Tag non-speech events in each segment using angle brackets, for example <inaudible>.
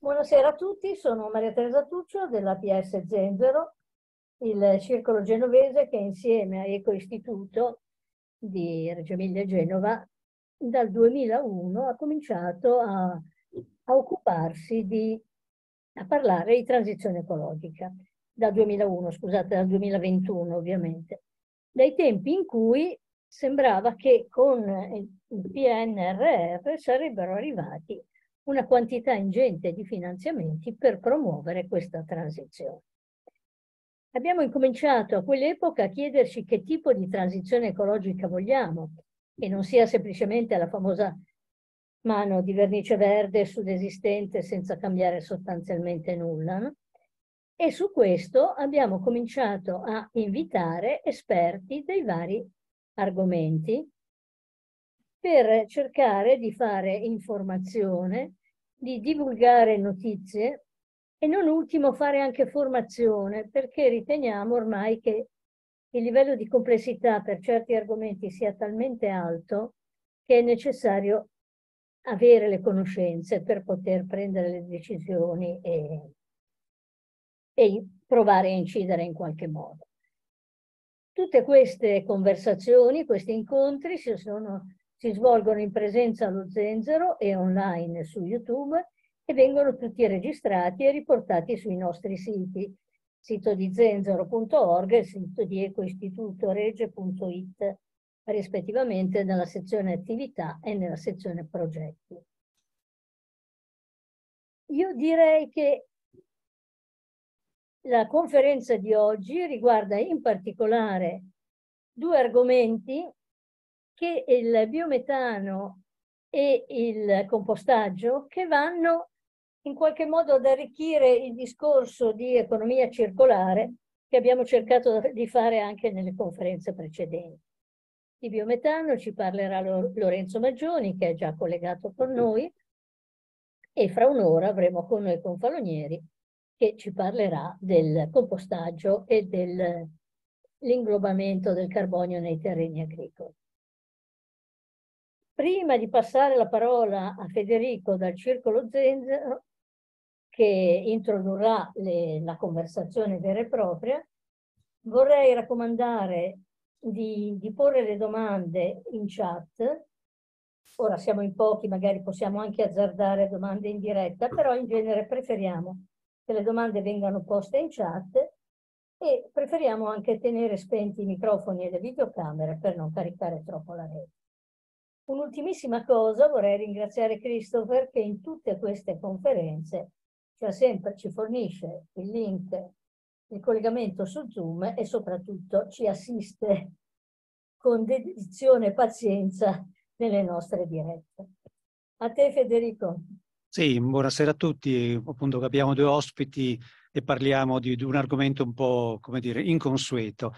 Buonasera a tutti, sono Maria Teresa Tuccio della PS Zenzero, il circolo genovese che insieme a Eco Istituto di Reggio Emilia e Genova dal 2001 ha cominciato a, a occuparsi di a parlare di transizione ecologica, dal 2001, scusate, dal 2021 ovviamente, dai tempi in cui sembrava che con il PNRR sarebbero arrivati una quantità ingente di finanziamenti per promuovere questa transizione. Abbiamo incominciato a quell'epoca a chiederci che tipo di transizione ecologica vogliamo, che non sia semplicemente la famosa mano di vernice verde sudesistente senza cambiare sostanzialmente nulla. No? E su questo abbiamo cominciato a invitare esperti dei vari argomenti per cercare di fare informazione di divulgare notizie e non ultimo fare anche formazione, perché riteniamo ormai che il livello di complessità per certi argomenti sia talmente alto che è necessario avere le conoscenze per poter prendere le decisioni e, e provare a incidere in qualche modo. Tutte queste conversazioni, questi incontri si sono si svolgono in presenza allo Zenzero e online su YouTube e vengono tutti registrati e riportati sui nostri siti, sito di zenzero.org e sito di ecoistitutorege.it, rispettivamente nella sezione attività e nella sezione progetti. Io direi che la conferenza di oggi riguarda in particolare due argomenti che il biometano e il compostaggio che vanno in qualche modo ad arricchire il discorso di economia circolare che abbiamo cercato di fare anche nelle conferenze precedenti. Di biometano ci parlerà Lorenzo Maggioni, che è già collegato con noi, e fra un'ora avremo con noi Confalonieri, che ci parlerà del compostaggio e dell'inglobamento del carbonio nei terreni agricoli prima di passare la parola a Federico dal Circolo Zenzero, che introdurrà le, la conversazione vera e propria, vorrei raccomandare di, di porre le domande in chat. Ora siamo in pochi, magari possiamo anche azzardare domande in diretta, però in genere preferiamo che le domande vengano poste in chat e preferiamo anche tenere spenti i microfoni e le videocamere per non caricare troppo la rete. Un'ultimissima cosa, vorrei ringraziare Christopher che in tutte queste conferenze cioè sempre, ci fornisce il link il collegamento su Zoom e soprattutto ci assiste con dedizione e pazienza nelle nostre dirette. A te Federico. Sì, buonasera a tutti. Appunto abbiamo due ospiti e parliamo di, di un argomento un po', come dire, inconsueto.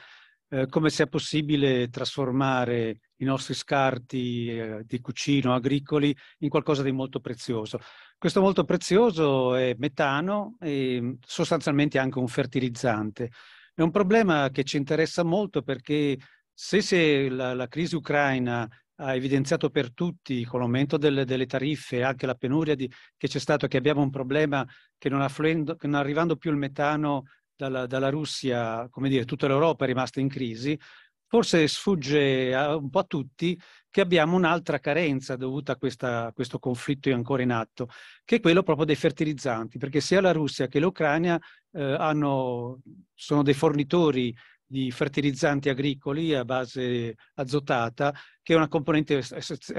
Eh, come sia possibile trasformare i nostri scarti eh, di cucino agricoli in qualcosa di molto prezioso. Questo molto prezioso è metano e mm, sostanzialmente anche un fertilizzante. È un problema che ci interessa molto perché se, se la, la crisi ucraina ha evidenziato per tutti con l'aumento delle, delle tariffe e anche la penuria di, che c'è stato, che abbiamo un problema che non, affluendo, che non arrivando più il metano dalla, dalla Russia, come dire, tutta l'Europa è rimasta in crisi, forse sfugge a, un po' a tutti che abbiamo un'altra carenza dovuta a, questa, a questo conflitto ancora in atto, che è quello proprio dei fertilizzanti, perché sia la Russia che l'Ucraina eh, hanno, sono dei fornitori di fertilizzanti agricoli a base azotata, che è una componente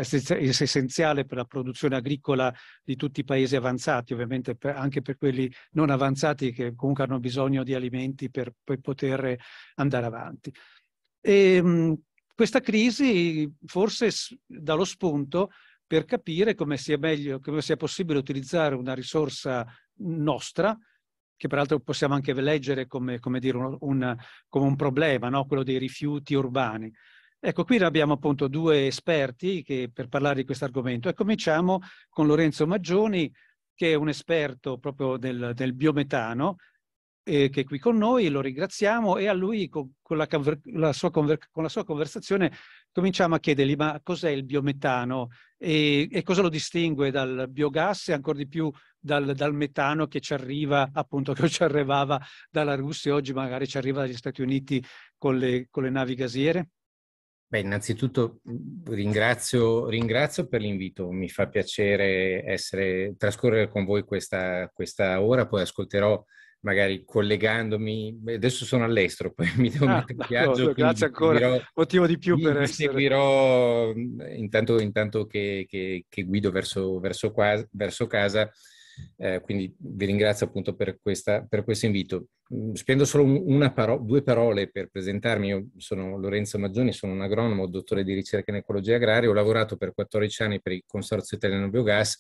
essenziale per la produzione agricola di tutti i paesi avanzati, ovviamente per, anche per quelli non avanzati che comunque hanno bisogno di alimenti per, per poter andare avanti. E, ehm, mh, questa crisi forse dà lo spunto per capire come sia, meglio, come sia possibile utilizzare una risorsa nostra che peraltro possiamo anche leggere come, come, dire, un, un, come un, problema, no? quello dei rifiuti urbani. Ecco, qui abbiamo appunto due esperti che, per parlare di questo argomento e cominciamo con Lorenzo Maggioni, che è un esperto proprio del, del biometano, eh, che è qui con noi, lo ringraziamo e a lui con, con, la, con la, sua, con la sua conversazione cominciamo a chiedergli ma cos'è il biometano e, e cosa lo distingue dal biogas e ancora di più dal, dal, metano che ci arriva, appunto <laughs> che ci arrivava dalla Russia, e oggi magari ci arriva dagli Stati Uniti con le, con le navi gasiere? Beh, innanzitutto ringrazio, ringrazio, per l'invito, mi fa piacere essere, trascorrere con voi questa, questa ora, poi ascolterò magari collegandomi, adesso sono all'estero, poi <laughs> mi devo ah, mettere in viaggio. Grazie ancora, seguirò, motivo di più per mi essere. seguirò intanto, intanto che, che, che, guido verso, verso, qua, verso casa, eh, quindi vi ringrazio appunto per, questa, per questo invito. Spendo solo paro- due parole per presentarmi, io sono Lorenzo Maggioni, sono un agronomo, dottore di ricerca in ecologia agraria, ho lavorato per 14 anni per il Consorzio Italiano Biogas,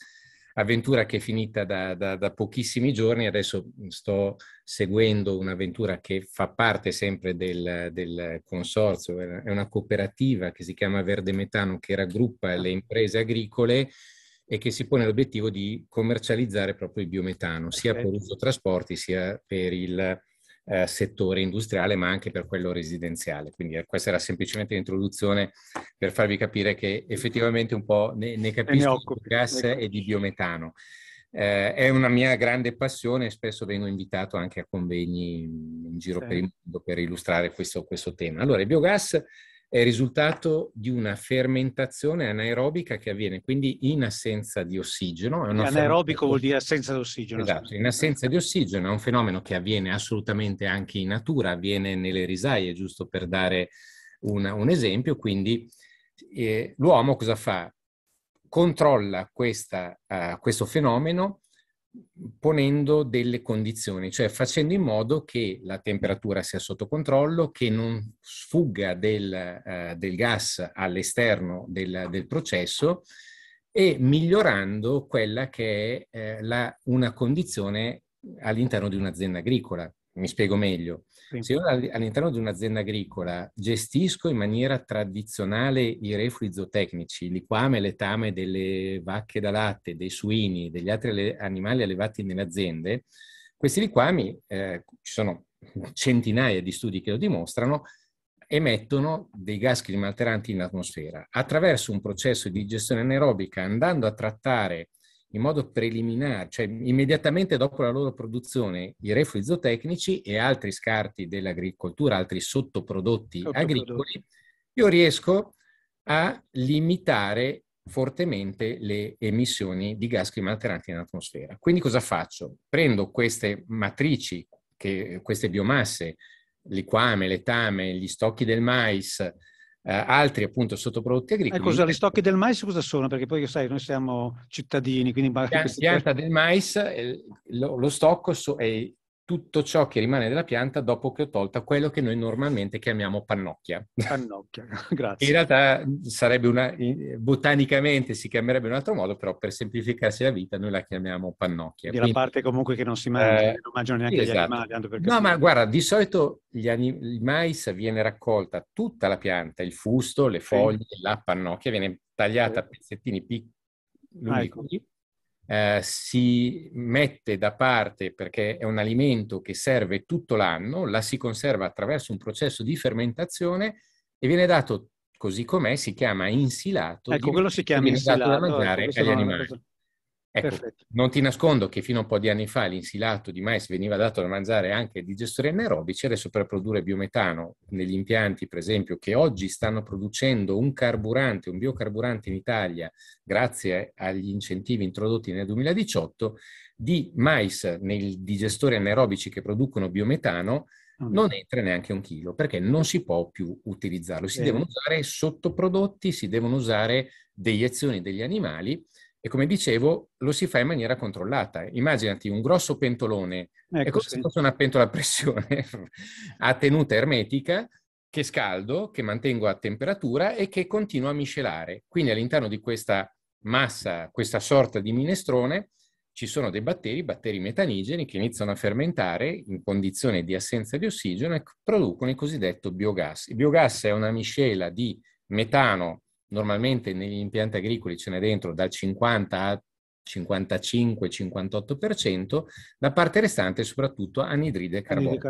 avventura che è finita da, da, da, pochissimi giorni, adesso sto seguendo un'avventura che fa parte sempre del, del, consorzio, è una cooperativa che si chiama Verde Metano che raggruppa ah. le imprese agricole e che si pone l'obiettivo di commercializzare proprio il biometano, sia per uso trasporti sia per il eh, settore industriale ma anche per quello residenziale. Quindi eh, questa era semplicemente l'introduzione per farvi capire che effettivamente un po' ne, ne capisco di gas e di biometano. Eh, è una mia grande passione e spesso vengo invitato anche a convegni in giro sì. per il mondo per illustrare questo, questo tema. Allora, il biogas è il risultato di una fermentazione anaerobica che avviene quindi in assenza di ossigeno. Anaerobico vuol dire assenza di ossigeno. Esatto, in assenza di ossigeno è un fenomeno che avviene assolutamente anche in natura, avviene nelle risaie, giusto per dare un, un esempio. Quindi eh, l'uomo cosa fa? Controlla questa, uh, questo fenomeno ponendo delle condizioni, cioè facendo in modo che la temperatura sia sotto controllo, che non sfugga del, eh, del gas all'esterno del, del, processo e migliorando quella che è eh, la, una condizione all'interno di un'azienda agricola. Mi spiego meglio. Se io all'interno di un'azienda agricola gestisco in maniera tradizionale i reflui zootecnici, il liquame e letame delle vacche da latte, dei suini, degli altri animali allevati nelle aziende, questi liquami, eh, ci sono centinaia di studi che lo dimostrano, emettono dei gas climalteranti in atmosfera. Attraverso un processo di digestione anaerobica, andando a trattare in modo preliminare, cioè immediatamente dopo la loro produzione, i reflui zootecnici e altri scarti dell'agricoltura, altri sottoprodotti, sottoprodotti. agricoli, io riesco a limitare fortemente le emissioni di gas climalteranti in atmosfera. Quindi cosa faccio? Prendo queste matrici, che, queste biomasse, liquame, letame, gli stocchi del mais, eh, altri appunto sottoprodotti eh, agricoli. Ecco, gli stocchi del mais cosa sono? Perché poi sai, noi siamo cittadini, quindi... La pianta del mais, eh, lo, lo stocco so, è tutto ciò che rimane della pianta dopo che ho tolto quello che noi normalmente chiamiamo pannocchia. Pannocchia, <laughs> grazie. In realtà sarebbe una, botanicamente si chiamerebbe in un altro modo, però per semplificarsi la vita noi la chiamiamo pannocchia. E la parte comunque che non si mangia, eh, non mangiano neanche esatto. gli animali. Tanto no, ma guarda, di solito anim- il mais viene raccolta tutta la pianta, il fusto, le foglie, sì. la pannocchia, viene tagliata a pezzettini piccoli, ah, ecco. Eh, si mette da parte perché è un alimento che serve tutto l'anno, la si conserva attraverso un processo di fermentazione e viene dato così com'è, si chiama insilato. Ecco, quello si chiama insilato. da ecco, mangiare agli animali. Cosa... Ecco, Perfetto. non ti nascondo che fino a un po' di anni fa l'insilato di mais veniva dato da mangiare anche ai digestori anaerobici, adesso per produrre biometano negli impianti, per esempio, che oggi stanno producendo un carburante, un biocarburante in Italia, grazie agli incentivi introdotti nel 2018, di mais nei digestori anaerobici che producono biometano, ah, non entra neanche un chilo perché non si può più utilizzarlo. Si eh. devono usare sottoprodotti, si devono usare deiezioni degli animali e come dicevo, lo si fa in maniera controllata. Immaginati un grosso pentolone, ecco, è come se fosse una pentola a pressione <laughs> a tenuta ermetica che scaldo, che mantengo a temperatura e che continuo a miscelare. Quindi all'interno di questa massa, questa sorta di minestrone, ci sono dei batteri, batteri metanigeni, che iniziano a fermentare in condizioni di assenza di ossigeno e producono il cosiddetto biogas. Il biogas è una miscela di metano normalmente negli impianti agricoli ce n'è dentro dal 50 al 55-58%, la parte restante è soprattutto anidride carbonica.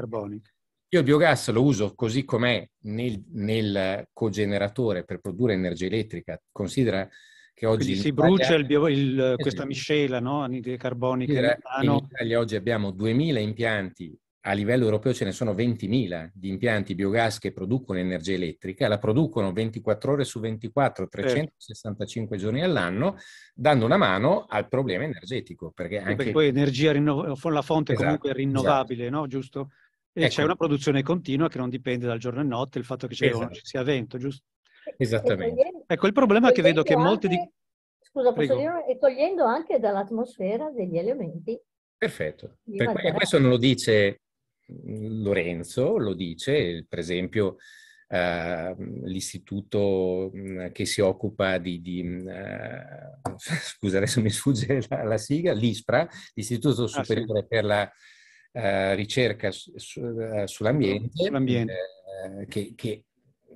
Io il biogas lo uso così com'è nel, nel cogeneratore per produrre energia elettrica. Considera che oggi... Quindi si brucia Italia... il bio, il, eh questa miscela, no? Anidride carbonica. in Italia oggi abbiamo 2000 impianti a livello europeo ce ne sono 20.000 di impianti biogas che producono energia elettrica, la producono 24 ore su 24, 365 eh. giorni all'anno, dando una mano al problema energetico. Perché anche... Perché poi energia rinno... la fonte esatto, comunque è esatto. rinnovabile, esatto. no? giusto? E ecco. c'è una produzione continua che non dipende dal giorno e notte, il fatto che esatto. ci, esatto. sia vento, giusto? Esattamente. Ecco, il problema è che vedo che anche... molti di... Scusa, posso dire? E togliendo anche dall'atmosfera degli elementi Perfetto. Per questo non lo dice Lorenzo lo dice, per esempio eh, l'istituto mm, che si occupa di, di mm, eh, <laughs> scusa adesso mi sfugge la, la sigla, l'ISPRA, l'Istituto Superiore ah, sì. per la eh, Ricerca su, eh, sull'Ambiente, sull'ambiente. Eh, che, che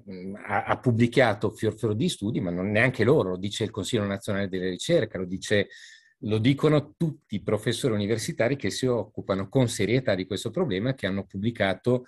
mm, ha, ha, pubblicato fior fior di studi, ma non neanche loro, lo dice il Consiglio Nazionale della Ricerca, lo dice lo dicono tutti i professori universitari che si occupano con serietà di questo problema che hanno pubblicato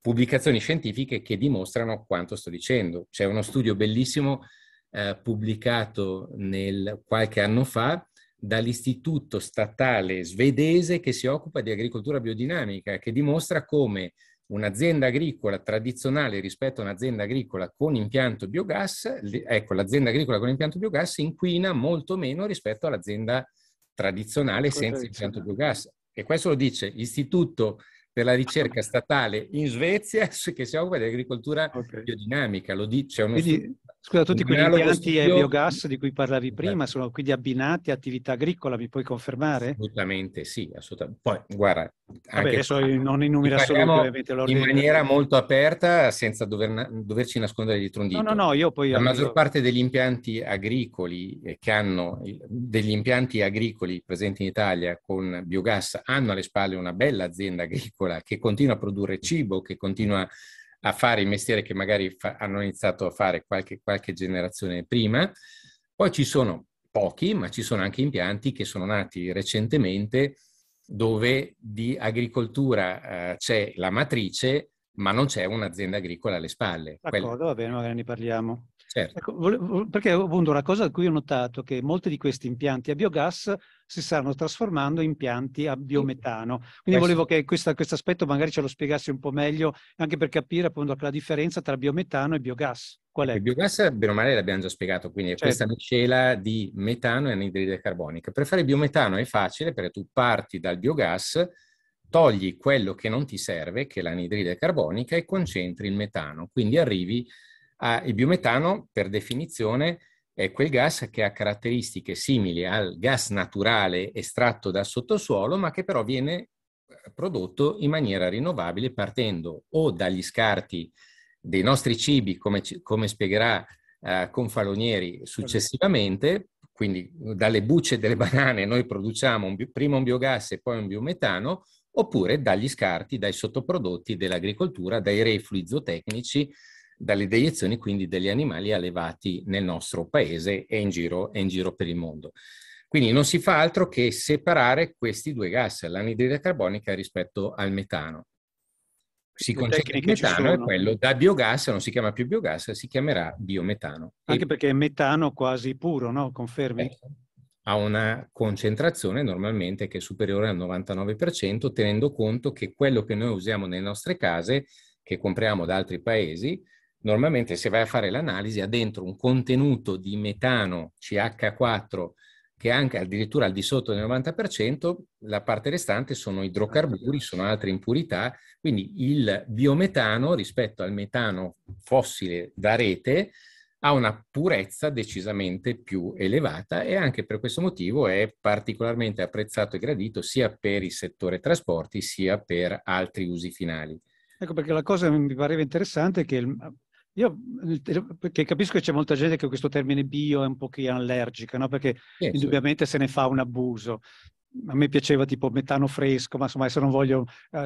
pubblicazioni scientifiche che dimostrano quanto sto dicendo. C'è uno studio bellissimo eh, pubblicato nel, qualche anno fa dall'istituto statale svedese che si occupa di agricoltura biodinamica, che dimostra come un'azienda agricola tradizionale rispetto a un'azienda agricola con impianto biogas, ecco, l'azienda agricola con impianto biogas inquina molto meno rispetto all'azienda tradizionale senza impianto biogas. E questo lo dice l'Istituto per la ricerca statale in Svezia <laughs> che si occupa di agricoltura okay. biodinamica. Lo dice uno Quindi, Scusa, tutti quegli impianti studio... e biogas di cui parlavi prima sono quindi abbinati a attività agricola, mi puoi confermare? Assolutamente sì, assolutamente. Poi, guarda... Vabbè, adesso non in numeri assoluti, ovviamente. In maniera molto aperta, senza dover, doverci nascondere dietro un dito. No, no, no, io poi... La maggior parte degli impianti agricoli eh, che hanno... degli impianti agricoli presenti in Italia con biogas hanno alle spalle una bella azienda agricola che continua a produrre cibo, che continua a a fare il mestiere che magari fa, hanno iniziato a fare qualche, qualche generazione prima. Poi ci sono pochi, ma ci sono anche impianti che sono nati recentemente dove di agricoltura eh, c'è la matrice, ma non c'è un'azienda agricola alle spalle. D'accordo, Quella... va bene, magari ne parliamo. Certo. Ecco, volevo, perché appunto una cosa a cui ho notato che molti di questi impianti a biogas si stanno trasformando in impianti a biometano. Quindi volevo che questo aspetto magari ce lo spiegassi un po' meglio, anche per capire appunto la differenza tra biometano e biogas. Qual ecco, è? Il biogas, bene o male, l'abbiamo già spiegato, quindi certo. è questa miscela di metano e anidride carbonica. Per fare biometano è facile perché tu parti dal biogas, togli quello che non ti serve, che è l'anidride carbonica, e concentri il metano. Quindi arrivi Ah, il biometano, per definizione, è quel gas che ha caratteristiche simili al gas naturale estratto dal sottosuolo, ma che però viene eh, prodotto in maniera rinnovabile partendo o dagli scarti dei nostri cibi, come, come spiegherà eh, Confalonieri successivamente, quindi dalle bucce delle <laughs> banane noi produciamo un, prima un biogas e poi un biometano, oppure dagli scarti, dai sottoprodotti dell'agricoltura, dai reflui zootecnici, dalle deiezioni quindi degli animali allevati nel nostro paese e in giro, e in giro per il mondo. Quindi non si fa altro che separare questi due gas, l'anidride carbonica rispetto al metano. Si concentra il metano e quello da biogas non si chiama più biogas, si chiamerà biometano. Anche e... perché è metano quasi puro, no? Confermi? Eh, ha una concentrazione normalmente che è superiore al 99%, tenendo conto che quello che noi usiamo nelle nostre case, che compriamo da altri paesi, normalmente se vai a fare l'analisi ha dentro un contenuto di metano CH4 che anche addirittura al di sotto del 90%, la parte restante sono idrocarburi, sono altre impurità, quindi il biometano rispetto al metano fossile da rete ha una purezza decisamente più elevata e anche per questo motivo è particolarmente apprezzato e gradito sia per il settore trasporti sia per altri usi finali. Ecco perché la cosa mi pareva interessante è che io, mm, perché capisco che c'è molta gente che questo termine bio è un po' allergica, no? perché yes, indubbiamente yes. se ne fa un abuso. A me piaceva tipo metano fresco, ma insomma se non voglio uh,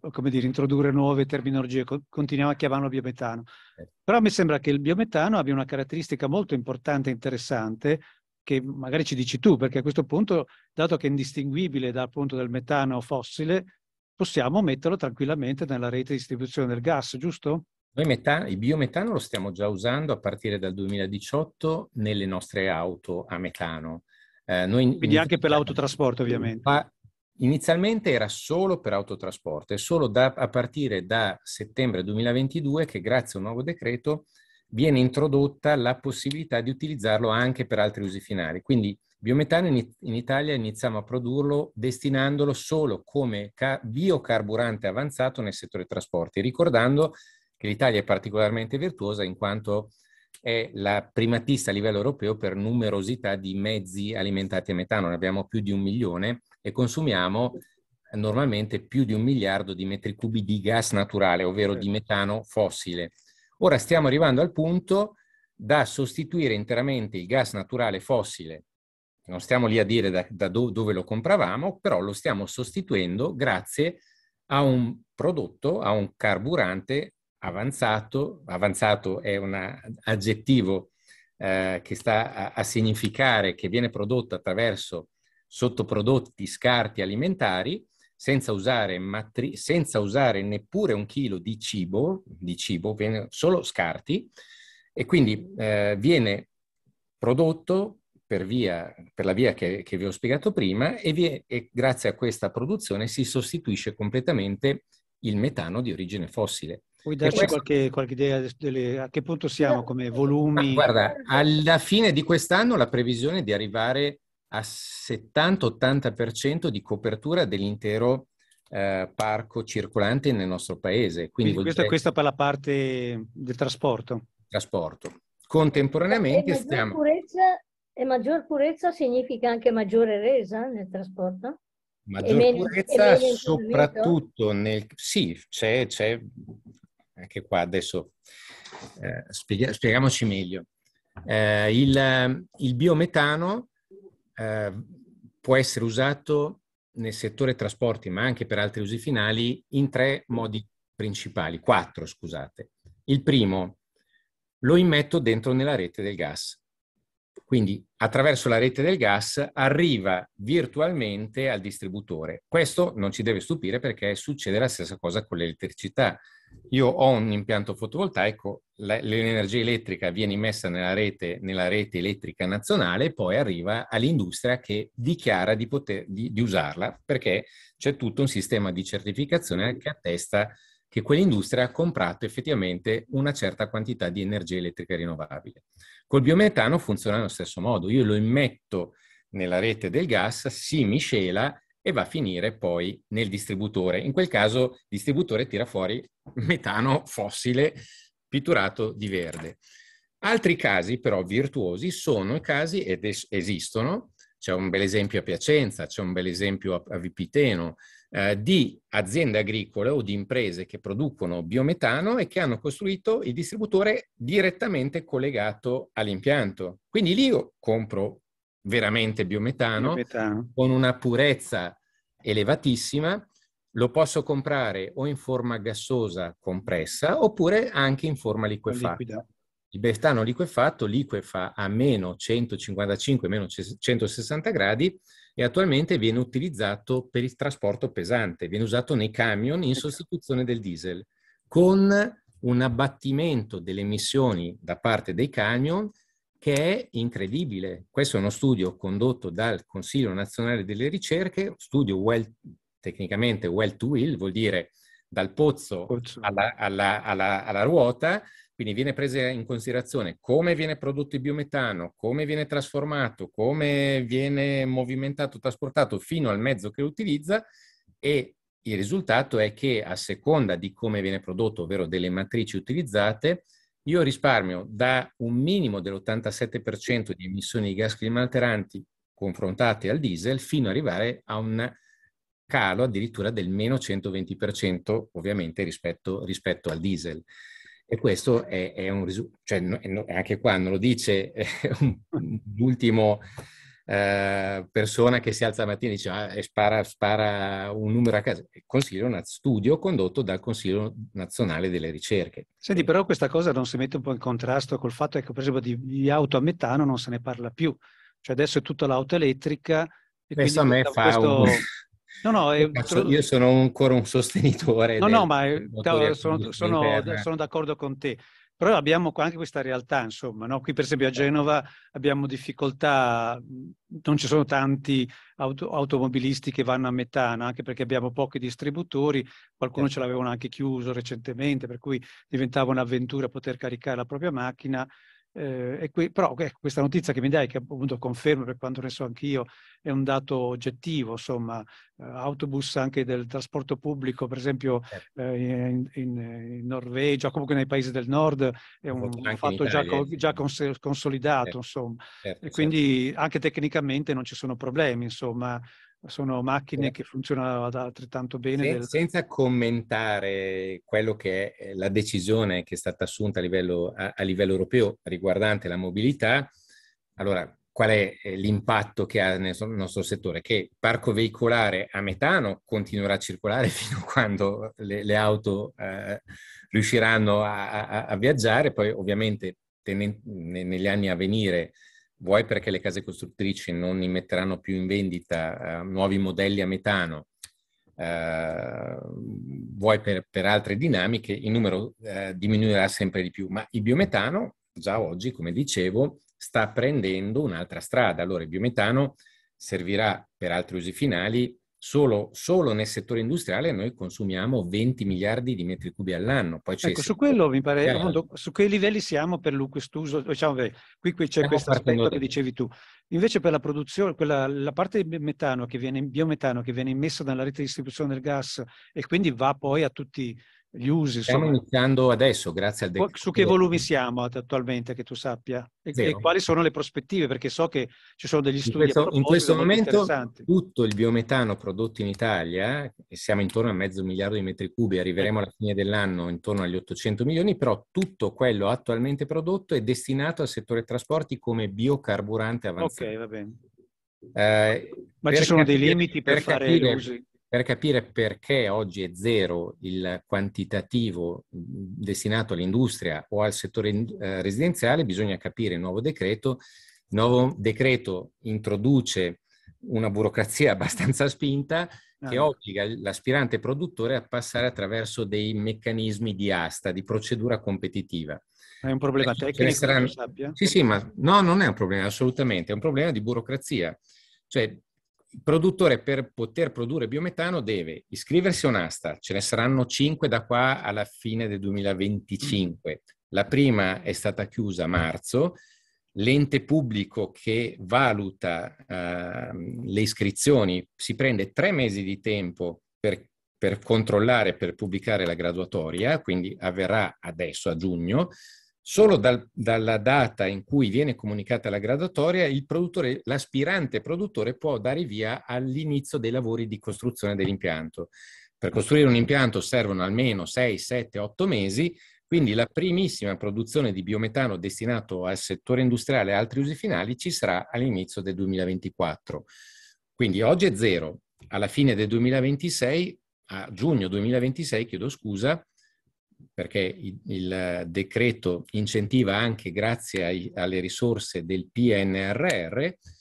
uh, dire, introdurre nuove terminologie, continuiamo a chiamarlo biometano. Yes. Eh. Però mi sembra che il biometano abbia una caratteristica molto importante e interessante, che magari ci dici tu, perché a questo punto, dato che è indistinguibile dal punto del metano fossile, possiamo metterlo tranquillamente nella rete di distribuzione del gas, giusto? Noi metano, il biometano lo stiamo già usando a partire dal 2018 nelle nostre auto a metano. Eh, Quindi anche per l'autotrasporto ovviamente. Pa- Inizialmente era solo per autotrasporto e solo da, a partire da settembre 2022 che grazie a un nuovo decreto viene introdotta la possibilità di utilizzarlo anche per altri usi finali. Quindi biometano in, in Italia iniziamo a produrlo destinandolo solo come ca- biocarburante avanzato nel settore trasporti, ricordando che l'Italia è particolarmente virtuosa in quanto è la primatista a livello europeo per numerosità di mezzi alimentati a metano, ne abbiamo più di un milione e consumiamo normalmente più di un miliardo di metri cubi di gas naturale, ovvero di metano fossile. Ora stiamo arrivando al punto da sostituire interamente il gas naturale fossile, non stiamo lì a dire da, da do, dove lo compravamo, però lo stiamo sostituendo grazie a un prodotto, a un carburante avanzato, avanzato è un aggettivo eh, che sta a, a, significare che viene prodotto attraverso sottoprodotti, scarti alimentari, senza usare, matri- senza usare neppure un chilo di cibo, di cibo solo scarti, e quindi eh, viene prodotto per, via, per la via che, che, vi ho spiegato prima e, vi, e grazie a questa produzione si sostituisce completamente il metano di origine fossile. Puoi darci questo... qualche, qualche, idea delle, a che punto siamo come volumi? Ma guarda, alla fine di quest'anno la previsione è di arrivare a 70-80% di copertura dell'intero eh, parco circolante nel nostro paese. Quindi, Quindi questa, dire... questa per la parte del trasporto? Trasporto. Contemporaneamente e stiamo... Purezza, e maggior purezza significa anche maggiore resa nel trasporto? Maggior meno, purezza soprattutto nel... Sì, c'è, c'è anche qua adesso eh, spiega, spieghiamoci meglio. Eh, il, il, biometano eh, può essere usato nel settore trasporti, ma anche per altri usi finali, in tre modi principali, quattro scusate. Il primo, lo immetto dentro nella rete del gas. Quindi attraverso la rete del gas arriva virtualmente al distributore. Questo non ci deve stupire perché succede la stessa cosa con l'elettricità io ho un impianto fotovoltaico, l'energia elettrica viene immessa nella rete, nella rete elettrica nazionale e poi arriva all'industria che dichiara di, poter, di, di usarla perché c'è tutto un sistema di certificazione che attesta che quell'industria ha comprato effettivamente una certa quantità di energia elettrica rinnovabile. Col biometano funziona allo stesso modo, io lo immetto nella rete del gas, si miscela e va a finire poi nel distributore. In quel caso il distributore tira fuori metano fossile pitturato di verde. Altri casi però virtuosi sono i casi ed es- esistono, c'è un bel esempio a Piacenza, c'è un bel esempio a, a Vipiteno, eh, di aziende agricole o di imprese che producono biometano e che hanno costruito il distributore direttamente collegato all'impianto. Quindi lì io compro veramente biometano, biometano. con una purezza elevatissima, lo posso comprare o in forma gassosa compressa oppure anche in forma liquefatta. Il befano liquefatto liquefa a meno 155-160 meno gradi e attualmente viene utilizzato per il trasporto pesante, viene usato nei camion in ecco. sostituzione del diesel, con un abbattimento delle emissioni da parte dei camion che è incredibile. Questo è uno studio condotto dal Consiglio nazionale delle ricerche, studio well, tecnicamente well to wheel, vuol dire dal pozzo alla, alla, alla, alla ruota, quindi viene presa in considerazione come viene prodotto il biometano, come viene trasformato, come viene movimentato, trasportato fino al mezzo che utilizza e il risultato è che a seconda di come viene prodotto, ovvero delle matrici utilizzate, io risparmio da un minimo dell'87% di emissioni di gas climalteranti confrontate al diesel fino ad arrivare a un calo addirittura del meno 120% ovviamente rispetto, rispetto al diesel. E questo è, è un risultato, cioè, no, anche qua non lo dice l'ultimo eh, persona che si alza la mattina e, dice, ah, e spara, spara, un numero a casa. Consiglio studio condotto dal Consiglio nazionale delle ricerche. Senti, però questa cosa non si mette un po' in contrasto col fatto che, per esempio, di, di auto a metano non se ne parla più. Cioè adesso è tutta l'auto elettrica. E Adesso a me fa questo... un... <laughs> No, no, è... <laughs> io sono ancora un sostenitore. No, del... no, ma sono, sono, sono, d'accordo con te. Però abbiamo anche questa realtà, insomma, no? qui per esempio a certo. Genova abbiamo difficoltà, mhmm, non ci sono tanti auto, automobilisti che vanno a metano, anche perché abbiamo pochi distributori, qualcuno certo. ce l'avevano anche chiuso recentemente, per cui diventava un'avventura poter caricare la propria macchina eh, qui, però ecco, questa notizia che mi dai, che appunto confermo per quanto ne so anch'io, è un dato oggettivo, insomma, eh, autobus anche del trasporto pubblico, per esempio certo. eh, in, in, Norvegia, comunque nei paesi del nord, è un, un fatto già, già cons- consolidato, certo, insomma. Certo, e certo. quindi certo. anche tecnicamente non ci sono problemi, insomma, sono macchine sì. che funzionano altrettanto bene. Sen- del... Senza commentare quello che è eh, la decisione che è stata assunta a livello, a, a livello europeo riguardante la mobilità, allora qual è eh, l'impatto che ha nel nostro settore? Che il parco veicolare a metano continuerà a circolare <laughs> fino a quando le, le auto eh, riusciranno a, a, a, viaggiare, poi ovviamente ten- negli anni a venire vuoi perché le case costruttrici non immetteranno più in vendita eh, nuovi modelli a metano, eh, vuoi per, per, altre dinamiche, il numero eh, diminuirà sempre di più. Ma il biometano, già oggi, come dicevo, sta prendendo un'altra strada. Allora il biometano servirà per altri usi finali Solo, solo, nel settore industriale noi consumiamo 20 miliardi di metri cubi all'anno. Poi c'è ecco, su quello mi pare, eh. mondo, su quei livelli siamo per l'uso, diciamo, beh, qui, qui c'è questo aspetto che dicevi tu. Invece per la produzione, quella, la parte di metano che viene, biometano che viene immessa dalla rete di distribuzione del gas e quindi va poi a tutti gli usi. Stiamo sono... iniziando adesso, grazie al decreto. Su che volumi siamo attualmente, che tu sappia? E, e quali sono le prospettive? Perché so che ci sono degli studi in questo, in questo momento tutto il biometano prodotto in Italia, e siamo intorno a mezzo miliardo di metri cubi, arriveremo ecco. alla fine dell'anno intorno agli 800 milioni, però tutto quello attualmente prodotto è destinato al settore trasporti come biocarburante avanzato. Ok, va bene. Eh, Ma ci sono capire, dei limiti per, per fare capire, usi? per capire perché oggi è zero il quantitativo destinato all'industria o al settore eh, residenziale, bisogna capire il nuovo decreto. Il nuovo decreto introduce una burocrazia <laughs> abbastanza spinta che ah. obbliga l'aspirante produttore a passare attraverso dei meccanismi di asta, di procedura competitiva. È un problema Perché tecnico, saranno... Sì, sì, ma no, non è un problema assolutamente, è un problema di burocrazia. Cioè, il produttore per poter produrre biometano deve iscriversi a un'asta, ce ne saranno 5 da qua alla fine del 2025. La prima è stata chiusa a marzo, l'ente pubblico che valuta uh, le iscrizioni si prende tre mesi di tempo per, per controllare, per pubblicare la graduatoria, quindi avverrà adesso a giugno. Solo dal, dalla data in cui viene comunicata la graduatoria, l'aspirante produttore può dare via all'inizio dei lavori di costruzione dell'impianto. Per costruire un impianto servono almeno 6, 7, 8 mesi, quindi la primissima produzione di biometano destinato al settore industriale e altri usi finali ci sarà all'inizio del 2024. Quindi oggi è zero. Alla fine del 2026, a giugno 2026, chiedo scusa, perché il, il decreto incentiva anche grazie ai, alle risorse del PNRR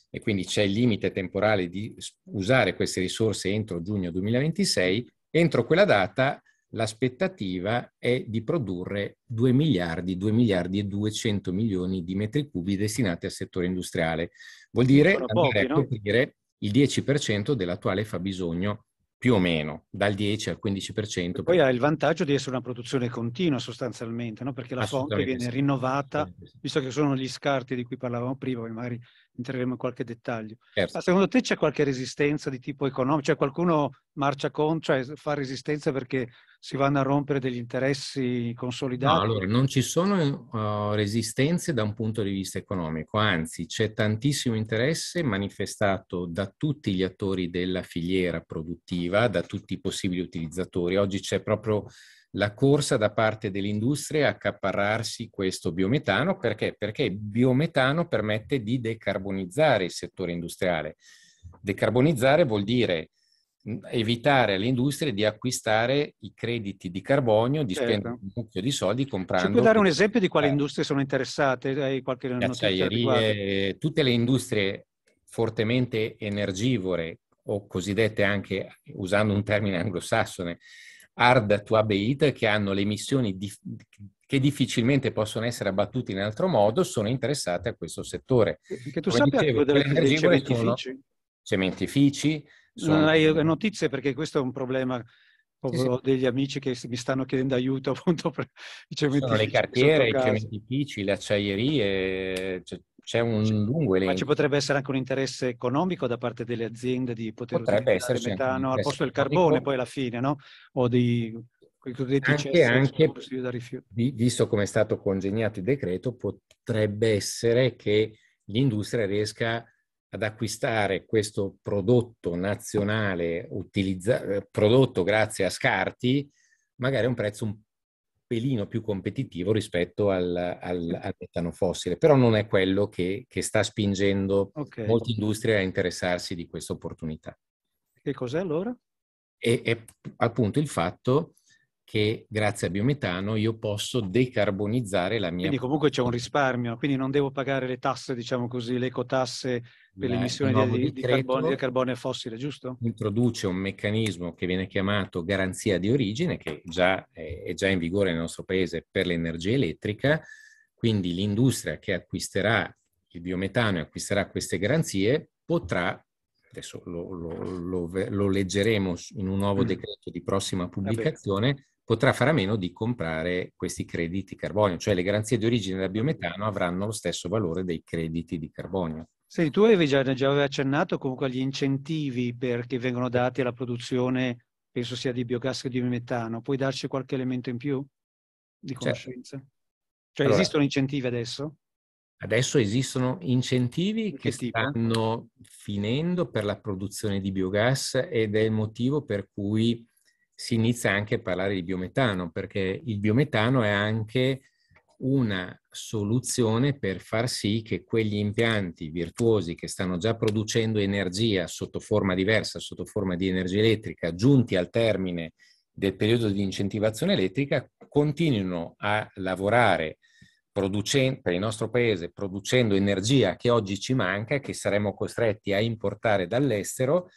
e quindi c'è il limite temporale di usare queste risorse entro giugno 2026, entro quella data l'aspettativa è di produrre 2 miliardi, 2 miliardi e 200 milioni di metri cubi destinati al settore industriale. Vuol dire andare pochi, a coprire no? il 10% dell'attuale fabbisogno più o meno, dal 10 al 15%. Per... Poi ha il vantaggio di essere una produzione continua sostanzialmente, no? perché la fonte viene sì. rinnovata, sì. visto che sono gli scarti di cui parlavamo prima, poi magari entreremo in qualche dettaglio. Certo. Ma secondo te c'è qualche resistenza di tipo economico? Cioè qualcuno marcia contro, cioè fa resistenza perché si vanno a rompere degli interessi consolidati? No, allora non ci sono uh, resistenze da un punto di vista economico, anzi c'è tantissimo interesse manifestato da tutti gli attori della filiera produttiva, da tutti i possibili utilizzatori. Oggi c'è proprio la corsa da parte dell'industria a accaparrarsi questo biometano perché? Perché il biometano permette di decarbonizzare il settore industriale. Decarbonizzare vuol dire evitare alle industrie di acquistare i crediti di carbonio, di certo. spendere un mucchio di soldi comprando... Ci puoi dare un esempio di quali eh. industrie sono interessate? Hai qualche Acciaierie, tutte le industrie fortemente energivore o cosiddette anche, usando un termine anglosassone, hard to abate, che hanno le emissioni di, che difficilmente possono essere abbattute in altro modo, sono interessate a questo settore. Che tu Come sappia, dicevo, delle, delle cementifici. Sono cementifici, non hai notizie perché questo è un problema ho degli amici che mi stanno chiedendo aiuto <laughs> appunto per i cementifici. Sono le cartiere, i cementifici, le acciaierie, cioè, c'è un c'è, lungo elenco. Ma ci potrebbe essere anche un interesse economico da parte delle aziende di poter potrebbe utilizzare il metano al posto del carbone poi alla fine, no? O dei anche, anche visto come è stato congegnato il decreto, potrebbe essere che l'industria riesca ad acquistare questo prodotto nazionale utilizza- eh, prodotto grazie a scarti, magari a un prezzo un pelino più competitivo rispetto al, al, al metano fossile, però non è quello che, che sta spingendo okay. molte industrie a interessarsi di questa opportunità. Che cos'è allora? E, e appunto il fatto che grazie a biometano io posso decarbonizzare la mia... Quindi comunque c'è un risparmio, quindi non devo pagare le tasse, diciamo così, le ecotasse per l'emissione di, di, carbonio, di carbonio fossile, giusto? Introduce un meccanismo che viene chiamato garanzia di origine, che già è, è già in vigore nel nostro paese per l'energia elettrica, quindi l'industria che acquisterà il biometano e acquisterà queste garanzie potrà adesso lo, lo, lo, lo, leggeremo in un nuovo mm. decreto di prossima pubblicazione, potrà fare a meno di comprare questi crediti carbonio, cioè le garanzie di origine da biometano avranno lo stesso valore dei crediti di carbonio. Sì, tu avevi già, già avevi accennato comunque agli incentivi che vengono dati alla produzione, penso sia di biogas che di biometano, puoi darci qualche elemento in più di certo. conoscenza? Certo. Cioè allora, esistono incentivi adesso? Adesso esistono incentivi che, che stanno finendo per la produzione di biogas ed è il motivo per cui si inizia anche a parlare di biometano, perché il biometano è anche una soluzione per far sì che quegli impianti virtuosi che stanno già producendo energia sotto forma diversa, sotto forma di energia elettrica, giunti al termine del periodo di incentivazione elettrica, continuino a lavorare per il nostro paese producendo energia che oggi ci manca, e che saremmo costretti a importare dall'estero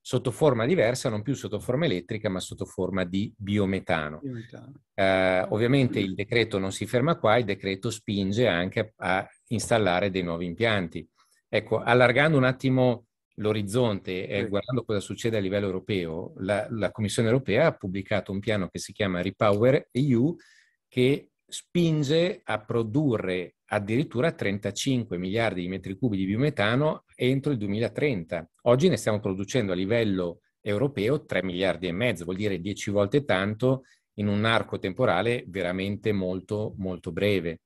sotto forma diversa, non più sotto forma elettrica, ma sotto forma di biometano. biometano. Eh, ovviamente il decreto non si ferma qua, il decreto spinge anche a installare dei nuovi impianti. Ecco, allargando un attimo l'orizzonte e eh, guardando cosa succede a livello europeo, la, la Commissione europea ha pubblicato un piano che si chiama Repower EU, che spinge a produrre addirittura 35 miliardi di metri cubi di biometano entro il 2030. Oggi ne stiamo producendo a livello europeo 3 miliardi e mezzo, vuol dire 10 volte tanto in un arco temporale veramente molto, molto breve.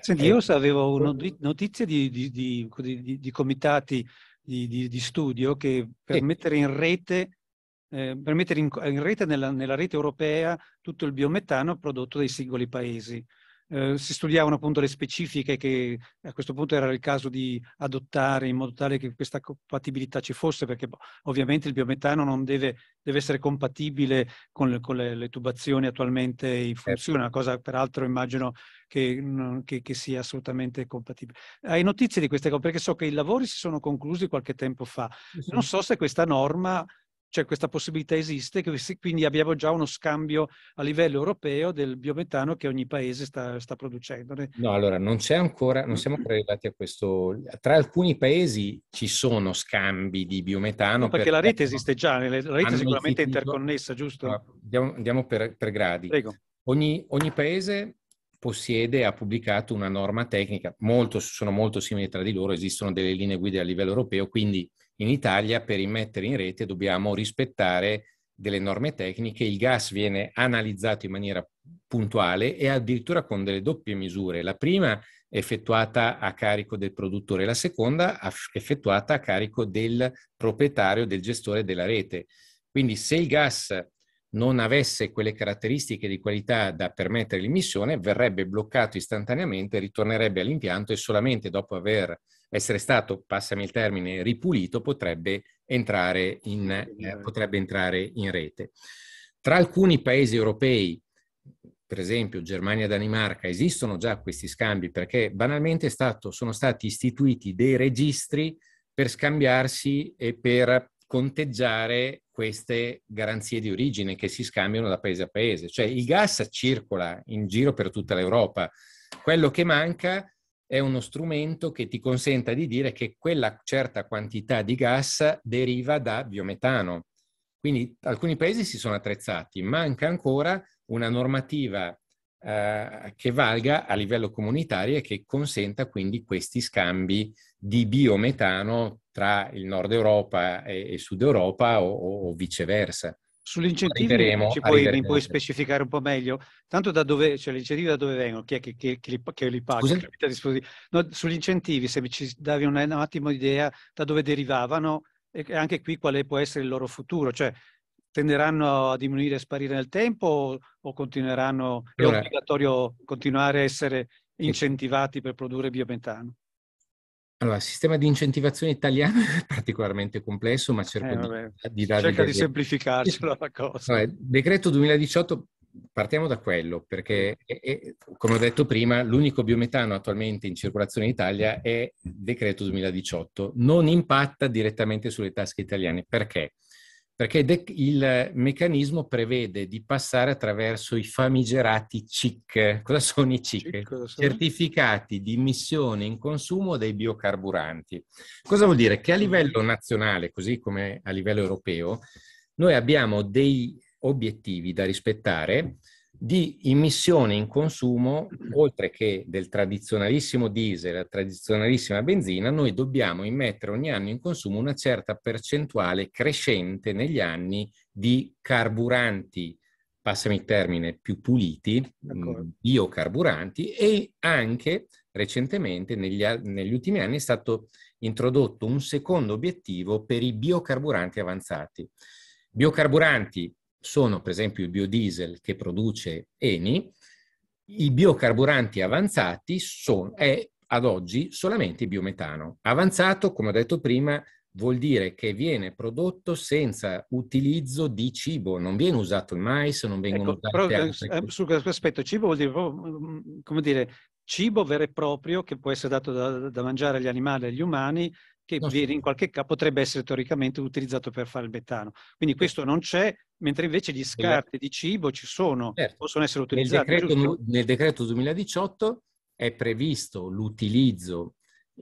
Senti, eh, io avevo ecco. notizie di, di, di, di comitati di, studio che per sì. mettere in rete eh, per mettere in, in rete, nella, nella, rete europea, tutto il biometano prodotto dai singoli paesi. Eh, si studiavano appunto le specifiche che a questo punto era il caso di adottare in modo tale che questa compatibilità ci fosse, perché boh, ovviamente il biometano non deve, deve essere compatibile con le, con le, le tubazioni attualmente in certo. funzione, una cosa peraltro immagino che, che, che, sia assolutamente compatibile. Hai notizie di queste cose? Perché so che i lavori si sono conclusi qualche tempo fa. Non so se questa norma cioè questa possibilità esiste, quindi abbiamo già uno scambio a livello europeo del biometano che ogni paese sta, sta producendo. No, allora non, c'è ancora, non siamo ancora arrivati a questo. Tra alcuni paesi ci sono scambi di biometano. No, perché per... la rete esiste già, la rete è sicuramente interconnessa, giusto? andiamo, andiamo per, per, gradi. Prego. Ogni, ogni paese possiede ha pubblicato una norma tecnica, molto, sono molto simili tra di loro, esistono delle linee guida a livello europeo, quindi in Italia per immettere in rete dobbiamo rispettare delle norme tecniche, il gas viene analizzato in maniera puntuale e addirittura con delle doppie misure. La prima effettuata a carico del produttore, la seconda effettuata a carico del proprietario, del gestore della rete. Quindi se il gas non avesse quelle caratteristiche di qualità da permettere l'immissione, verrebbe bloccato istantaneamente, ritornerebbe all'impianto e solamente dopo aver essere stato, passami il termine, ripulito, potrebbe entrare in, eh, potrebbe entrare in rete. Tra alcuni paesi europei, per esempio Germania e Danimarca, esistono già questi scambi perché banalmente stato, sono stati istituiti dei registri per scambiarsi e per conteggiare queste garanzie di origine che si scambiano da paese a paese. Cioè il gas circola in giro per tutta l'Europa. Quello che manca è uno strumento che ti consenta di dire che quella certa quantità di gas deriva da biometano. Quindi alcuni paesi si sono attrezzati, manca ancora una normativa eh, che valga a livello comunitario e che consenta quindi questi scambi di biometano tra il nord Europa e, e sud Europa o, o viceversa. Sull'incentivo ci puoi, mi puoi specificare un po' meglio? Tanto da dove, cioè l'incentivo da dove vengono? Chi è che, che, che, li, che li paga? No, sugli incentivi, se ci davi un, un attimo idea da dove derivavano e anche qui quale può essere il loro futuro, cioè tenderanno a diminuire e sparire nel tempo o continueranno, allora, è obbligatorio continuare a essere incentivati per produrre biometano? Allora, il sistema di incentivazione italiano <laughs> è particolarmente complesso, ma cerco eh, di, di dare... Cerca di semplificarcela <laughs> la cosa. Vabbè, decreto 2018 partiamo da quello, perché è, è, come ho detto prima, l'unico biometano attualmente in circolazione in Italia è decreto 2018, non impatta direttamente sulle tasche italiane. Perché? perché il meccanismo prevede di passare attraverso i famigerati CIC. Cosa sono i CIC? CIC sono? Certificati di emissione in consumo dei biocarburanti. Cosa vuol dire? Che a livello nazionale, così come a livello europeo, noi abbiamo dei obiettivi da rispettare di immissione in consumo, oltre che del tradizionalissimo diesel, la tradizionalissima benzina, noi dobbiamo immettere ogni anno in consumo una certa percentuale crescente negli anni di carburanti, passami il termine, più puliti, D'accordo. Mm, biocarburanti e anche recentemente negli, negli ultimi anni è stato introdotto un secondo obiettivo per i biocarburanti avanzati. Biocarburanti sono per esempio il biodiesel che produce Eni, i biocarburanti avanzati sono, è ad oggi solamente il biometano. Avanzato, come ho detto prima, vuol dire che viene prodotto senza utilizzo di cibo, non viene usato il mais, non vengono ecco, usate però, eh, altre... Eh, su questo aspetto, cibo vuol dire, mm, come dire, cibo vero e proprio che può essere dato da, da mangiare agli animali e agli umani, che no, in qualche caso potrebbe essere teoricamente utilizzato per fare il metano. Quindi questo non c'è, mentre invece gli scarti di cibo ci sono, certo. possono essere utilizzati. Nel decreto, nel decreto 2018 è previsto l'utilizzo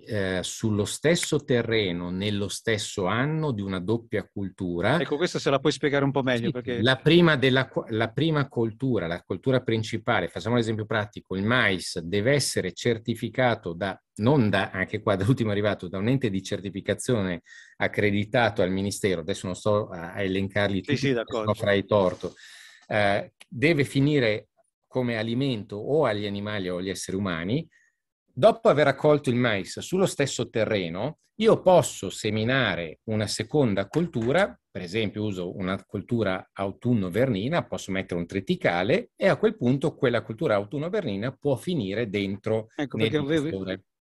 eh, sullo stesso terreno, nello stesso anno, di una doppia cultura. Ecco, questa se la puoi spiegare un po' meglio. Sì, perché... la, prima della, la prima coltura, la coltura principale, facciamo l'esempio pratico, il mais deve essere certificato da, non da, anche qua dall'ultimo arrivato, da un ente di certificazione accreditato al Ministero, adesso non sto a elencarli tutti, sì, sì, fra i torto, eh, deve finire come alimento o agli animali o agli esseri umani, Dopo aver raccolto il mais sullo stesso terreno, io posso seminare una seconda coltura, per esempio uso una coltura autunno-vernina, posso mettere un triticale e a quel punto quella coltura autunno-vernina può finire dentro ecco, nel avevi,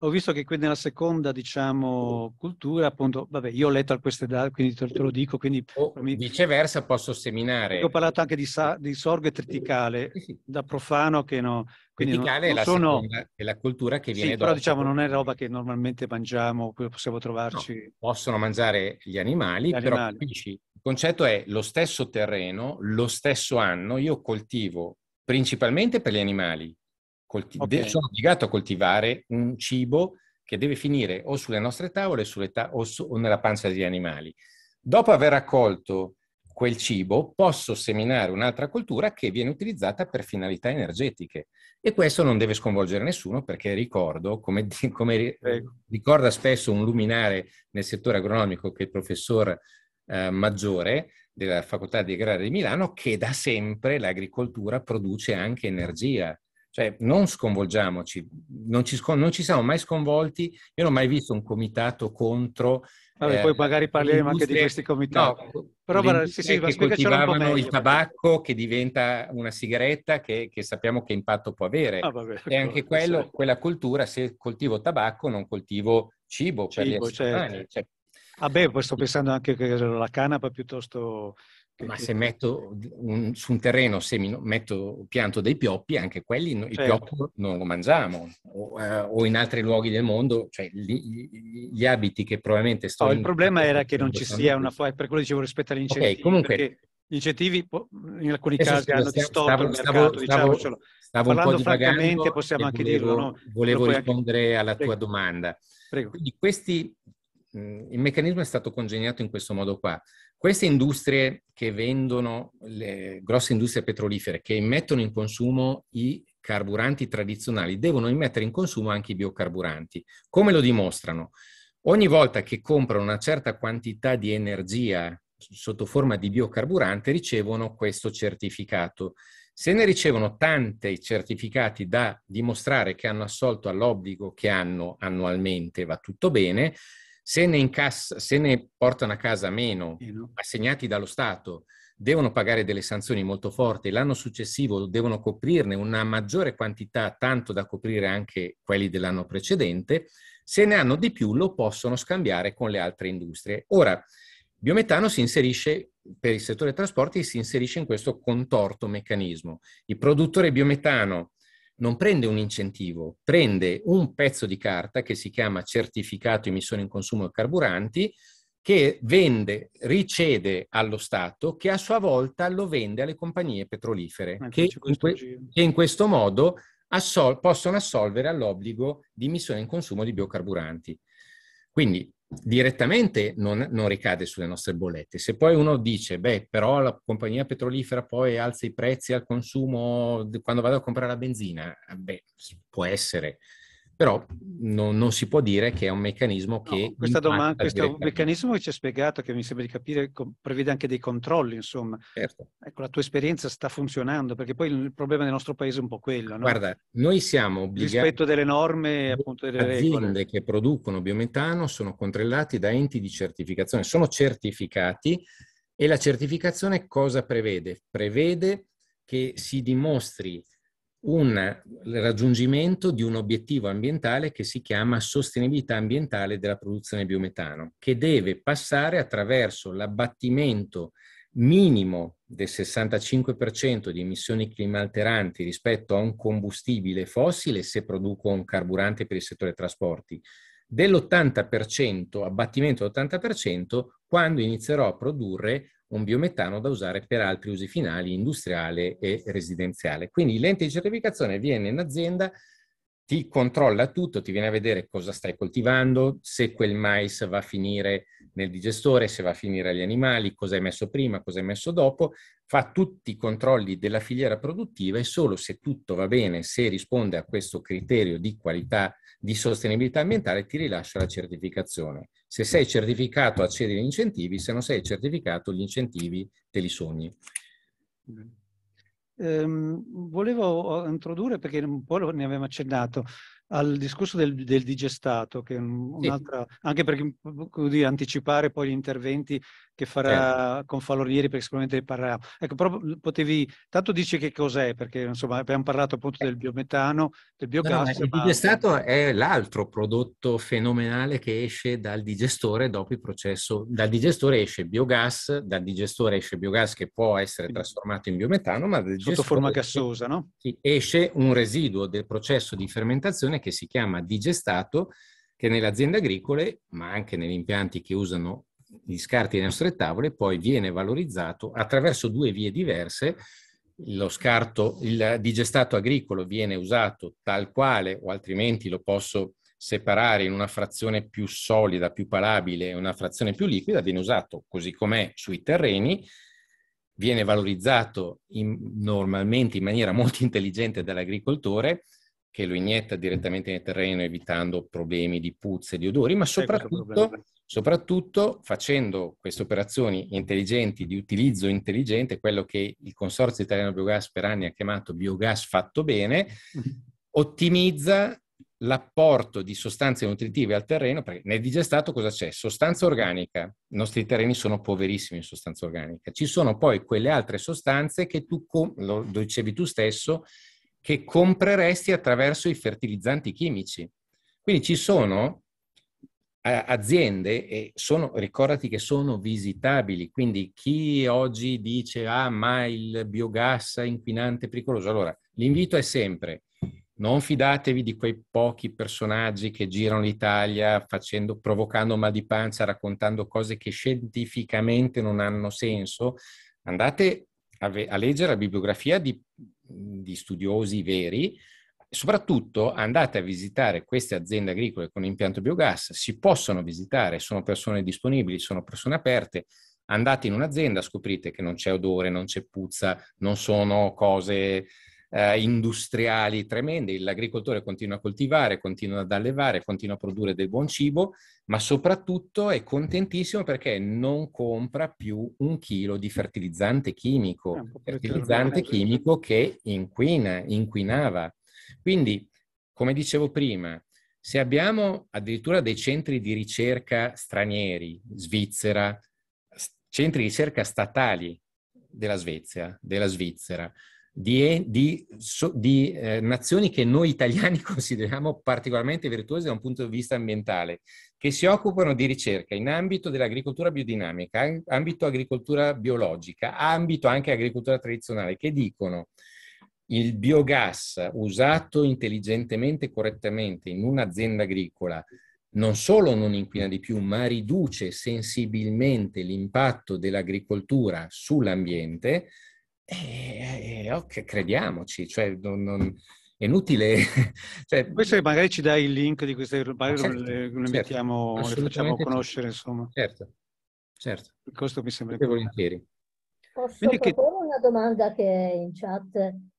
ho visto che qui nella seconda, diciamo, oh. cultura, appunto, vabbè, io ho letto queste date, quindi te, lo dico, quindi... O mi... viceversa posso seminare. Io ho parlato anche di, sa- di sorgo e triticale, da profano che no... Quindi triticale non, non è, la sono... seconda, è la cultura che viene sì, dopo. però diciamo non è roba che normalmente mangiamo, possiamo trovarci... No, possono mangiare gli animali, gli però animali. Capisci, il concetto è lo stesso terreno, lo stesso anno, io coltivo principalmente per gli animali, Colti- okay. sono obbligato a coltivare un cibo che deve finire o sulle nostre tavole sulle ta- o, su- o nella pancia degli animali. Dopo aver raccolto quel cibo, posso seminare un'altra coltura che viene utilizzata per finalità energetiche. E questo non deve sconvolgere nessuno perché ricordo, come, come ricorda spesso un luminare nel settore agronomico che è il professor eh, Maggiore della Facoltà di Agraria di Milano, che da sempre l'agricoltura produce anche energia cioè, non sconvolgiamoci, non ci, non ci siamo mai sconvolti, io non ho mai visto un comitato contro... Vabbè, eh, poi magari parleremo anche di questi comitati. No, Però ma, sì, sì, che coltivavano il tabacco che diventa una sigaretta che, che sappiamo che impatto può avere. Ah, vabbè, e anche quello, quella cultura, se coltivo tabacco non coltivo cibo, cibo per gli certo. Cioè, Vabbè, ah, poi sto pensando anche che la canapa piuttosto ma se metto un, su un terreno, se mi, metto, pianto dei pioppi, anche quelli, certo. il pioppo non lo mangiamo. O, eh, o, in altri luoghi del mondo, cioè li, gli abiti che probabilmente sto... No, il problema era che non ci sia una... Eh, per quello dicevo rispetto agli incentivi. Ok, comunque... Gli incentivi in alcuni Adesso casi hanno distorto il mercato, stavo, stavo, stavo Parlando un po' francamente possiamo anche volevo, dirlo. No? Volevo rispondere anche... alla Prego. tua domanda. Prego. Quindi questi, mm, il meccanismo è stato congegnato in questo modo qua. Queste industrie che vendono, le grosse industrie petrolifere, che immettono in consumo i carburanti tradizionali, devono immettere in consumo anche i biocarburanti. Come lo dimostrano? Ogni volta che comprano una certa quantità di energia sotto forma di biocarburante ricevono questo certificato. Se ne ricevono tanti certificati da dimostrare che hanno assolto all'obbligo che hanno annualmente, va tutto bene, se ne, incassa, se ne portano a casa meno, assegnati dallo Stato, devono pagare delle sanzioni molto forti, l'anno successivo devono coprirne una maggiore quantità, tanto da coprire anche quelli dell'anno precedente, se ne hanno di più lo possono scambiare con le altre industrie. Ora, biometano si inserisce per il settore trasporti si inserisce in questo contorto meccanismo. Il produttore biometano non prende un incentivo, prende un pezzo di carta che si chiama certificato emissione in consumo di carburanti che vende, ricede allo Stato che a sua volta lo vende alle compagnie petrolifere eh, che in, que- che in, questo modo assol- possono assolvere all'obbligo di emissione in consumo di biocarburanti. Quindi direttamente non, non, ricade sulle nostre bollette. Se poi uno dice, beh, però la compagnia petrolifera poi alza i prezzi al consumo quando vado a comprare la benzina, eh, beh, può essere, però no, non si può dire che è un meccanismo che... No, questa domanda, questo meccanismo che ci ha spiegato, che mi sembra di capire, prevede anche dei controlli, insomma. Certo. Ecco, la tua esperienza sta funzionando, perché poi il problema del nostro paese è un po' quello. No? Guarda, noi siamo obbligati... Rispetto delle norme, appunto, delle aziende regole. aziende che producono biometano sono controllati da enti di certificazione, sono certificati e la certificazione cosa prevede? Prevede che si dimostri un raggiungimento di un obiettivo ambientale che si chiama sostenibilità ambientale della produzione biometano, che deve passare attraverso l'abbattimento minimo del 65% di emissioni climalteranti rispetto a un combustibile fossile se produco un carburante per il settore trasporti, dell'80%, abbattimento dell'80% quando inizierò a produrre un biometano da usare per altri usi finali, industriale e residenziale. Quindi l'ente di certificazione viene in azienda, ti controlla tutto, ti viene a vedere cosa stai coltivando, se quel mais va a finire nel digestore, se va a finire agli animali, cosa hai messo prima, cosa hai messo dopo, fa tutti i controlli della filiera produttiva e solo se tutto va bene, se risponde a questo criterio di qualità, di sostenibilità ambientale, ti rilascia la certificazione. Se sei certificato accedi agli incentivi, se non sei certificato gli incentivi te li sogni. Eh, volevo oh, introdurre, perché un po' ne avevamo accennato, al discorso del, del digestato, che è un'altra, sì. anche per dire, anticipare poi gli interventi che farà certo. con Falorieri, perché sicuramente ne parlerà. Ecco, però potevi, tanto dici che cos'è, perché insomma abbiamo parlato appunto eh. del biometano, del biogas. No, no, il digestato ma... è l'altro prodotto fenomenale che esce dal digestore dopo il processo. Dal digestore esce biogas, dal digestore esce biogas che può essere trasformato in biometano, ma sotto forma gassosa, no? Sì, esce un residuo del processo di fermentazione che si chiama digestato, che nelle aziende agricole, ma anche negli impianti che usano gli scarti delle nostre tavole, poi viene valorizzato attraverso due vie diverse. Lo scarto, il digestato agricolo viene usato tal quale, o altrimenti lo posso separare in una frazione più solida, più palabile e una frazione più liquida, viene usato così com'è sui terreni, viene valorizzato in, normalmente in maniera molto intelligente dall'agricoltore che lo inietta direttamente nel terreno evitando problemi di puzze, di odori, ma eh, soprattutto, soprattutto facendo queste operazioni intelligenti, di utilizzo intelligente, quello che il Consorzio Italiano Biogas per anni ha chiamato biogas fatto bene, <laughs> ottimizza l'apporto di sostanze nutritive al terreno, perché nel digestato cosa c'è? Sostanza organica. I nostri terreni sono poverissimi in sostanza organica. Ci sono poi quelle altre sostanze che tu, lo dicevi tu stesso, che compreresti attraverso i fertilizzanti chimici. Quindi ci sono eh, aziende e sono, ricordati che sono visitabili, quindi chi oggi dice ah ma il biogas è inquinante è pericoloso, allora l'invito è sempre non fidatevi di quei pochi personaggi che girano l'Italia facendo, provocando mal di pancia, raccontando cose che scientificamente non hanno senso, andate a, ve- a leggere la bibliografia di di studiosi veri, soprattutto andate a visitare queste aziende agricole con impianto biogas, si possono visitare, sono persone disponibili, sono persone aperte. Andate in un'azienda, scoprite che non c'è odore, non c'è puzza, non sono cose eh, industriali tremende, l'agricoltore continua a coltivare, continua ad allevare, continua a produrre del buon cibo, ma soprattutto è contentissimo perché non compra più un chilo di fertilizzante chimico, fertilizzante chimico che inquina, inquinava. Quindi, come dicevo prima, se abbiamo addirittura dei centri di ricerca stranieri, Svizzera, centri di ricerca statali della Svezia, della Svizzera, di, di, di eh, nazioni che noi italiani <laughs> consideriamo particolarmente virtuose da un punto di vista ambientale, che si occupano di ricerca in ambito dell'agricoltura biodinamica, ambito agricoltura biologica, ambito anche agricoltura tradizionale, che dicono il biogas usato intelligentemente e correttamente in un'azienda agricola non solo non inquina di più, ma riduce sensibilmente l'impatto dell'agricoltura sull'ambiente, eh, eh, ok, crediamoci, cioè non, non è inutile. <laughs> cioè, Questo è, magari ci dai il link di queste, magari certo, le, le, certo, le facciamo conoscere, certo. insomma. Certo, certo. Questo mi sembra che volentieri. Posso Quindi proporre che... una domanda che è in chat,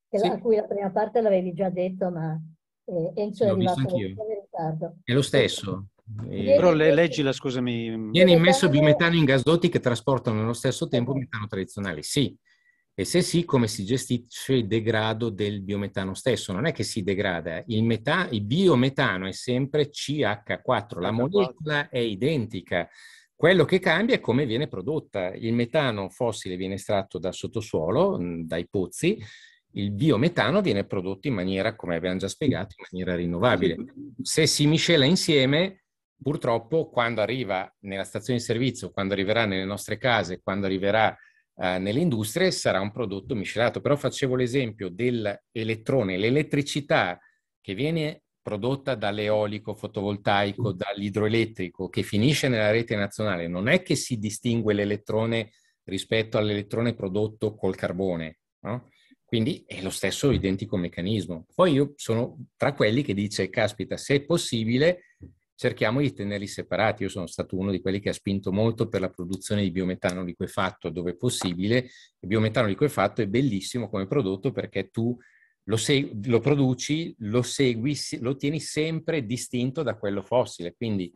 che sì. la, a cui la prima parte l'avevi già detto, ma eh, Enzo è L'ho arrivato in ritardo. È lo stesso. Eh, Però le, leggila, scusami. Viene immesso biometano in gasdotti che trasportano nello stesso tempo metano tradizionale. Sì, e se sì, come si gestisce il degrado del biometano stesso? Non è che si degrada, eh. il, meta, il biometano è sempre CH4, la molecola è identica. Quello che cambia è come viene prodotta. Il metano fossile viene estratto dal sottosuolo, mm, dai pozzi, il biometano viene prodotto in maniera, come abbiamo già spiegato, in maniera rinnovabile. Se si miscela insieme, purtroppo quando arriva nella stazione di servizio, quando arriverà nelle nostre case, quando arriverà eh, nelle industrie sarà un prodotto miscelato. Però facevo l'esempio dell'elettrone, l'elettricità che viene prodotta dall'eolico fotovoltaico, mm. dall'idroelettrico, che finisce nella rete nazionale, non è che si distingue l'elettrone rispetto all'elettrone prodotto col carbone, no? Quindi è lo stesso mm. identico meccanismo. Poi io sono tra quelli che dice, caspita, se è possibile, cerchiamo di tenerli separati. Io sono stato uno di quelli che ha spinto molto per la produzione di biometano liquefatto dove possibile. Il biometano liquefatto è bellissimo come prodotto perché tu lo, seg- lo produci, lo segui, lo tieni sempre distinto da quello fossile. Quindi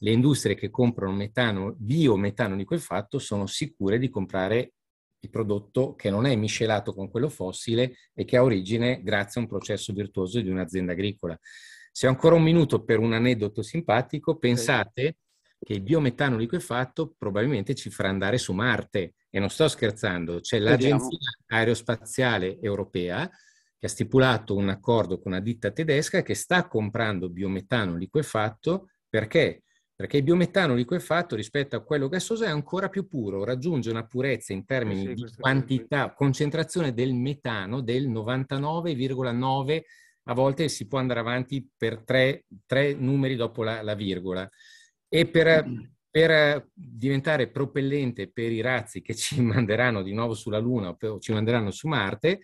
le industrie che comprano metano, biometano liquefatto sono sicure di comprare il prodotto che non è miscelato con quello fossile e che ha origine grazie a un processo virtuoso di un'azienda agricola. Se ho ancora un minuto per un aneddoto simpatico, pensate che il biometano liquefatto probabilmente ci farà andare su Marte. E non sto scherzando, c'è l'Agenzia Aerospaziale Europea che ha stipulato un accordo con una ditta tedesca che sta comprando biometano liquefatto perché? Perché il biometano liquefatto rispetto a quello gassoso è ancora più puro, raggiunge una purezza in termini eh sì, di quantità, concentrazione del metano del 99,9% a volte si può andare avanti per tre, tre numeri dopo la, la virgola. E per, per, diventare propellente per i razzi che ci <laughs> manderanno di nuovo sulla Luna o ci manderanno su Marte,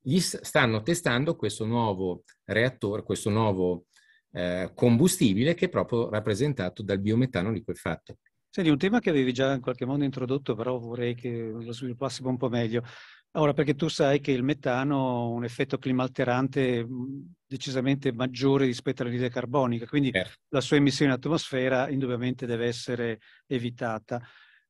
gli stanno testando questo nuovo reattore, questo nuovo eh, combustibile che è proprio rappresentato dal biometano liquefatto. Senti, un tema che avevi già in qualche modo introdotto, però vorrei che lo sviluppassimo un po' meglio. Ora, perché tu sai che il metano ha un effetto climalterante mm, decisamente maggiore rispetto all'anidride carbonica, quindi eh. la sua emissione in atmosfera indubbiamente deve essere evitata.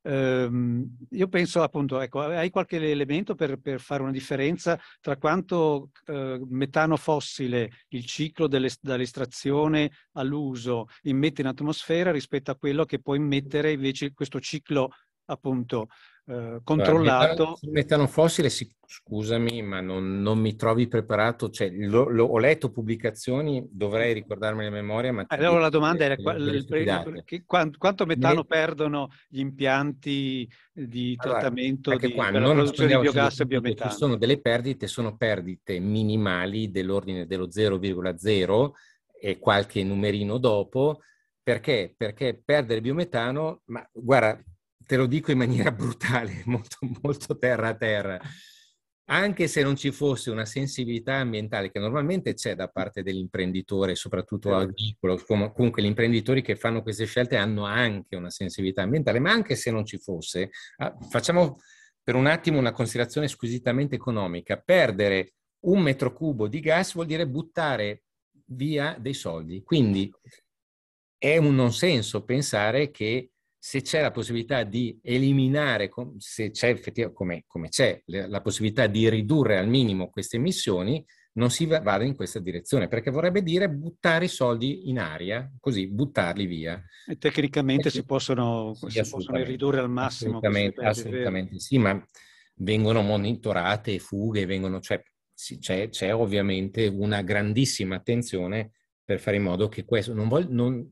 Ehm, io penso appunto, ecco, hai qualche elemento per, per fare una differenza tra quanto eh, metano fossile, il ciclo dall'estrazione all'uso, immette in atmosfera rispetto a quello che può immettere invece questo ciclo appunto eh, controllato. Il metano fossile, sì, scusami, ma non, non, mi trovi preparato. Cioè, lo, lo, ho letto pubblicazioni, dovrei mm. ricordarmi la memoria. Ma eh, allora la domanda era eh, quanto, quanto metano ne... perdono gli impianti eh, di allora, trattamento di, qua, per non di biogas e biometano? Ci sono delle perdite, sono perdite minimali dell'ordine dello 0,0 e qualche numerino dopo. Perché? Perché perdere biometano, ma guarda, te lo dico in maniera <laughs> brutale, molto, molto terra a terra, anche se non ci fosse una sensibilità ambientale che normalmente c'è da parte dell'imprenditore, soprattutto certo. agricolo, comunque gli imprenditori che fanno queste scelte hanno anche una sensibilità ambientale, ma anche se non ci fosse, ah, facciamo per un attimo una considerazione squisitamente economica, perdere un metro cubo di gas vuol dire buttare via dei soldi, quindi è un non senso pensare che se c'è la possibilità di eliminare, se c'è effettivamente, come, come c'è, la possibilità di ridurre al minimo queste emissioni, non si vada in questa direzione, perché vorrebbe dire buttare i soldi in aria, così buttarli via. E tecnicamente e eh si, possono, sì, si possono ridurre al massimo. Assolutamente, assolutamente sì, ma vengono monitorate fughe, vengono, cioè, c'è, c'è, ovviamente una grandissima attenzione per fare in modo che questo non, vog, non,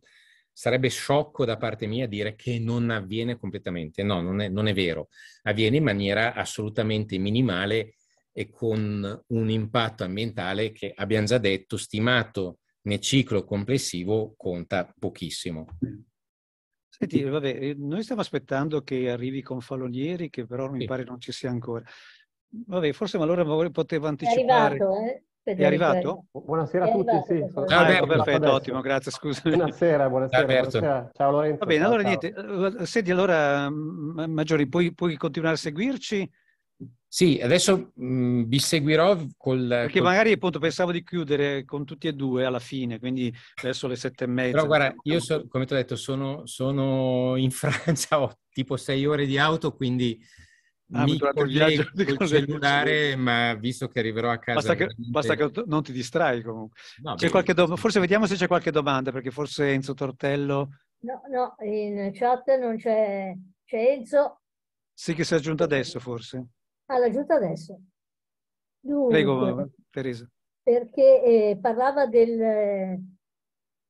sarebbe sciocco da parte mia dire che non avviene completamente. No, non è, non è vero. Avviene in maniera assolutamente minimale e con un impatto ambientale che abbiamo già detto, stimato nel ciclo complessivo, conta pochissimo. Senti, vabbè, eh, noi stiamo aspettando che arrivi con Falonieri, che però mi pare non ci sia ancora. Vabbè, forse ma allora magari potevo anticipare. È arrivato, eh? È arrivato? Buonasera a tutti, sì. Ah, beh, ecco, perfetto, ottimo, grazie, scusa. Buonasera, buonasera, buonasera, Ciao Lorenzo. Va bene, allora ciao. niente, eh, senti allora mm, Maggiori, puoi, puoi continuare a seguirci? Sì, adesso mh, mm, vi seguirò col... Perché col... magari appunto pensavo di chiudere con tutti e due alla fine, quindi adesso le sette e mezza. Però guarda, io so, come ti ho detto sono, sono in <laughs> Francia, ho tipo sei ore di auto, quindi Ah, mi collego col cellulare, ma visto che arriverò a casa... Basta che, veramente... basta che non ti distrai comunque. No, do... Forse vediamo se c'è qualche domanda, perché forse Enzo Tortello... No, no, in chat non c'è, c'è Enzo. Sì, che si è aggiunto adesso forse. Ah, l'ha aggiunto adesso. Dunque, Prego, Teresa. Perché eh, parlava del,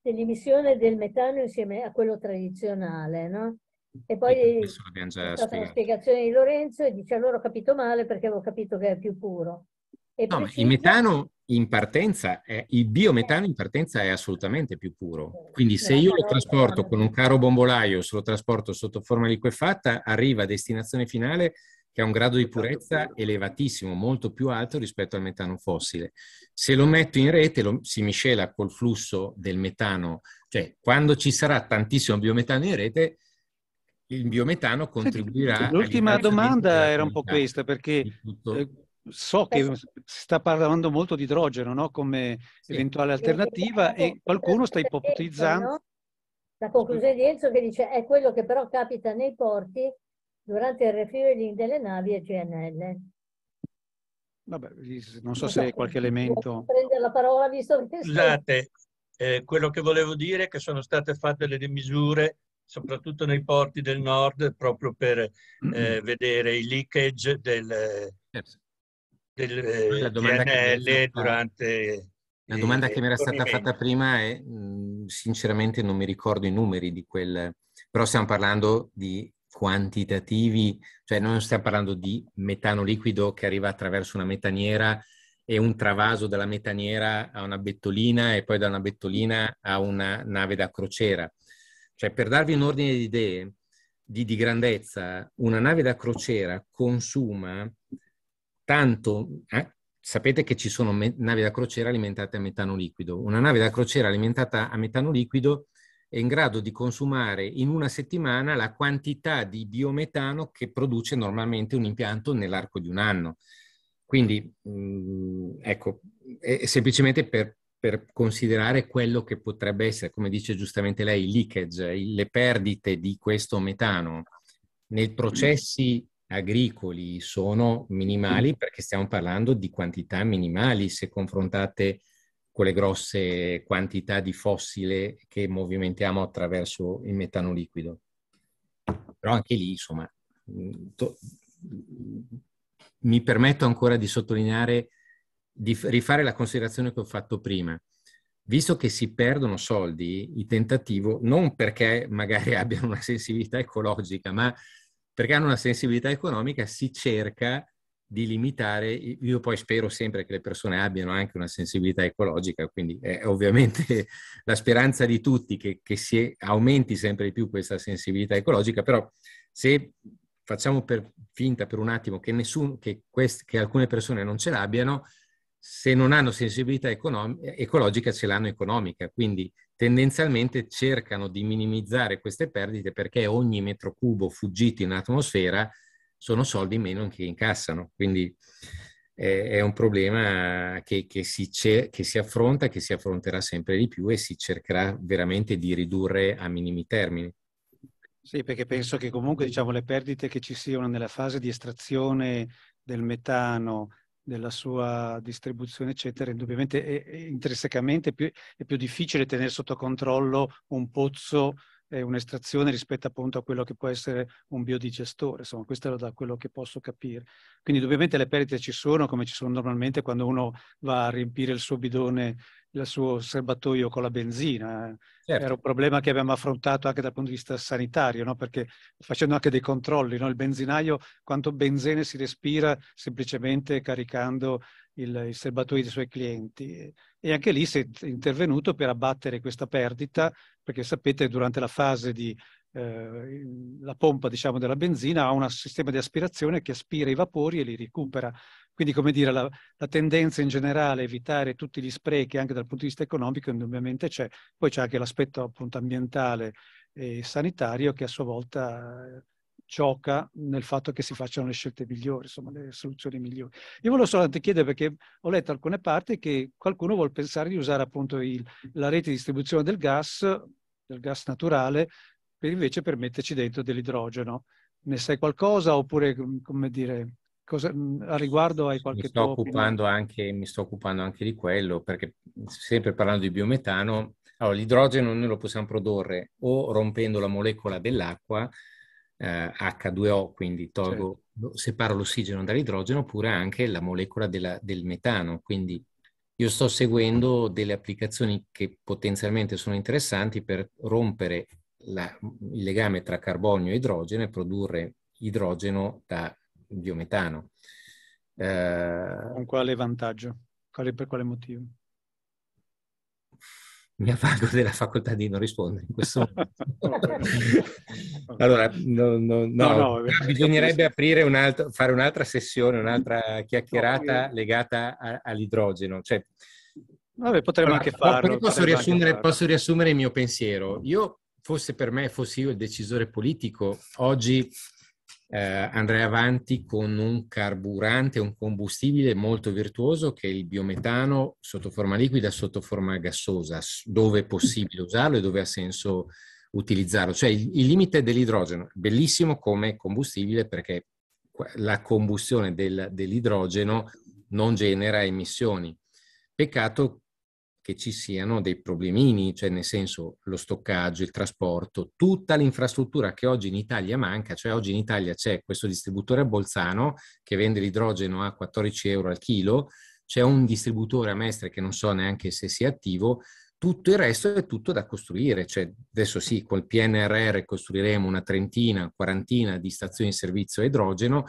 dell'emissione del metano insieme a quello tradizionale, no? E poi è stata la spiegazione di Lorenzo e dice allora ho capito male perché avevo capito che è più puro. E no, precisa... il metano in partenza, è, il biometano in partenza è assolutamente più puro. Quindi se io lo trasporto con un caro bombolaio, se lo trasporto sotto forma liquefatta, arriva a destinazione finale che ha un grado di esatto, purezza elevatissimo, molto più alto rispetto al metano fossile. Se lo metto in rete, lo, si miscela col flusso del metano, cioè quando ci sarà tantissimo biometano in rete, il biometano contribuirà. l'ultima domanda era un po' questa, perché eh, so che eh. si sta parlando molto di idrogeno no? come sì. eventuale eh, alternativa e qualcuno sta ipotizzando... La conclusione di Enzo che dice è quello che però capita nei porti durante il refueling delle navi e GNL. Vabbè, non so se qualche elemento... Prendere la parola visto che... Scusate, eh, quello che volevo dire è che sono state fatte delle misure soprattutto nei porti del nord, proprio per eh, vedere i leakage del, yes. Certo. del PNL durante... La eh, domanda che mi era stata fatta prima è, mm, sinceramente non mi ricordo i numeri di quel, però stiamo parlando di quantitativi, cioè non stiamo parlando di metano liquido che arriva attraverso una metaniera e un travaso dalla metaniera a una bettolina e poi da una bettolina a una nave da crociera. Cioè, per darvi un ordine di idee di, di grandezza, una nave da crociera consuma tanto, eh? sapete che ci sono me- navi da crociera alimentate a metano liquido. Una nave da crociera alimentata a metano liquido è in grado di consumare in una settimana la quantità di biometano che produce normalmente un impianto nell'arco di un anno. Quindi, mh, mm, ecco, è semplicemente per per considerare quello che potrebbe essere, come dice giustamente lei, il leakage, le perdite di questo metano nei processi agricoli sono minimali perché stiamo parlando di quantità minimali se confrontate con le grosse quantità di fossile che movimentiamo attraverso il metano liquido. Però anche lì, insomma, mm, to- mm, mi permetto ancora di sottolineare di rifare la considerazione che ho fatto prima. Visto che si perdono soldi, il tentativo, non perché magari <laughs> abbiano una sensibilità ecologica, ma perché hanno una sensibilità economica, si cerca di limitare, io poi spero sempre che le persone abbiano anche una sensibilità ecologica, quindi è ovviamente <laughs> la speranza di tutti che, che si aumenti sempre di più questa sensibilità ecologica, però se facciamo per finta per un attimo che, nessun, che, quest, che alcune persone non ce l'abbiano, se non hanno sensibilità econom- ecologica ce l'hanno economica, quindi tendenzialmente cercano di minimizzare queste perdite perché ogni metro cubo fuggito in atmosfera sono soldi meno che incassano. Quindi eh, è un problema che, che, si cer- che si affronta, che si affronterà sempre di più e si cercherà veramente di ridurre a minimi termini. Sì, perché penso che comunque diciamo, le perdite che ci siano nella fase di estrazione del metano, della sua distribuzione, eccetera, indubbiamente è, è intrinsecamente più, è più difficile tenere sotto controllo un pozzo eh, un'estrazione rispetto appunto a quello che può essere un biodigestore, insomma questo era da quello che posso capire. Quindi ovviamente le perdite ci sono come ci sono normalmente quando uno va a riempire il suo bidone, il suo serbatoio con la benzina. Certo. Era un problema che abbiamo affrontato anche dal punto di vista sanitario, no? perché facendo anche dei controlli, no? il benzinaio quanto benzene si respira semplicemente caricando il, il serbatoio dei suoi clienti. E anche lì si è intervenuto per abbattere questa perdita, perché sapete durante la fase di eh, la pompa diciamo, della benzina ha un sistema di aspirazione che aspira i vapori e li recupera. Quindi, come dire, la, la, tendenza in generale a evitare tutti gli sprechi anche dal punto di vista economico indubbiamente c'è. Poi c'è anche l'aspetto appunto ambientale e sanitario che a sua volta gioca nel fatto che si facciano le scelte migliori, insomma le soluzioni migliori. Io volevo solamente chiedere perché ho letto alcune parti che qualcuno vuole pensare di usare appunto il, la rete di distribuzione del gas, del gas naturale, per invece per metterci dentro dell'idrogeno. Ne sai qualcosa oppure come dire... Cosa, a riguardo hai qualche mi sto, occupando anche, mi sto occupando anche di quello perché sempre parlando di biometano allora, l'idrogeno noi lo possiamo produrre o rompendo la molecola dell'acqua eh, H2O, quindi tolgo, certo. separo l'ossigeno dall'idrogeno, oppure anche la molecola della, del metano. Quindi io sto seguendo delle applicazioni che potenzialmente sono interessanti per rompere la, il legame tra carbonio e idrogeno e produrre idrogeno da biometano. Eh, Con quale vantaggio? Quale, per quale motivo? mi avvalgo della facoltà di non rispondere in questo momento. <laughs> allora, no, no, no, no bisognerebbe aprire un altro, fare un'altra sessione, un'altra chiacchierata legata a, all'idrogeno. Cioè, Vabbè, potremmo anche farlo. Posso riassumere, farlo. posso riassumere il mio pensiero. Io, fosse per me, fossi io il decisore politico, oggi eh, andrei avanti con un carburante, un combustibile molto virtuoso che è il biometano sotto forma liquida, sotto forma gassosa, dove è possibile usarlo e dove ha senso utilizzarlo. Cioè il, il limite dell'idrogeno, bellissimo come combustibile perché la combustione del, dell'idrogeno non genera emissioni. Peccato che ci siano dei problemini, cioè nel senso lo stoccaggio, il trasporto, tutta l'infrastruttura che oggi in Italia manca, cioè oggi in Italia c'è questo distributore a Bolzano che vende l'idrogeno a 14 euro al chilo, c'è un distributore a Mestre che non so neanche se sia attivo, tutto il resto è tutto da costruire, cioè adesso sì, col PNRR costruiremo una trentina, quarantina di stazioni di servizio a idrogeno,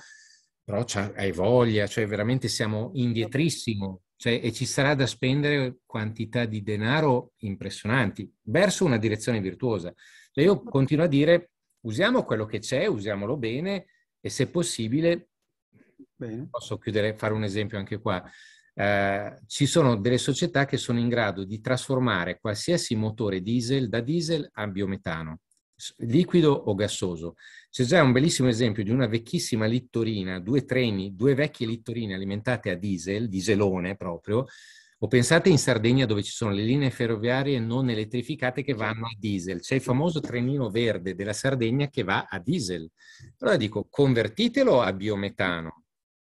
però hai voglia, cioè veramente siamo indietrissimo cioè, e ci sarà da spendere quantità di denaro impressionanti verso una direzione virtuosa. Cioè, io continuo a dire, usiamo quello che c'è, usiamolo bene e se possibile, bene. posso chiudere, fare un esempio anche qua, eh, ci sono delle società che sono in grado di trasformare qualsiasi motore diesel da diesel a biometano liquido o gassoso. C'è già un bellissimo esempio di una vecchissima littorina, due treni, due vecchie littorine alimentate a diesel, dieselone proprio, o pensate in Sardegna dove ci sono le linee ferroviarie non elettrificate che vanno a diesel. C'è il famoso trenino verde della Sardegna che va a diesel. Allora dico, convertitelo a biometano.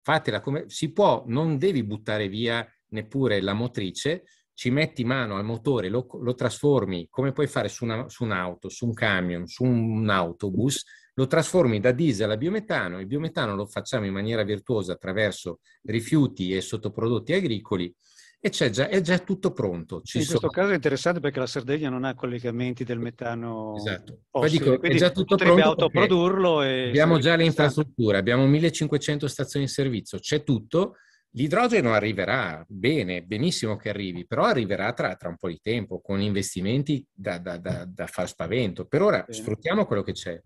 Fatela come... Si può, non devi buttare via neppure la motrice, ci metti mano al motore, lo, lo trasformi, come puoi fare su, una, su un'auto, su un camion, su un autobus, lo trasformi da diesel a biometano. Il biometano lo facciamo in maniera virtuosa attraverso rifiuti e sottoprodotti agricoli e c'è già, è già tutto pronto. Ci in sono... questo caso è interessante perché la Sardegna non ha collegamenti del metano. Esatto. Dico, è già tutto pronto. Autoprodurlo e... Abbiamo già le infrastrutture, abbiamo 1500 stazioni di servizio, c'è tutto L'idrogeno arriverà, bene, benissimo che arrivi, però arriverà tra, tra un po' di tempo con investimenti da, da, da, da far spavento. Per ora bene. sfruttiamo quello che c'è.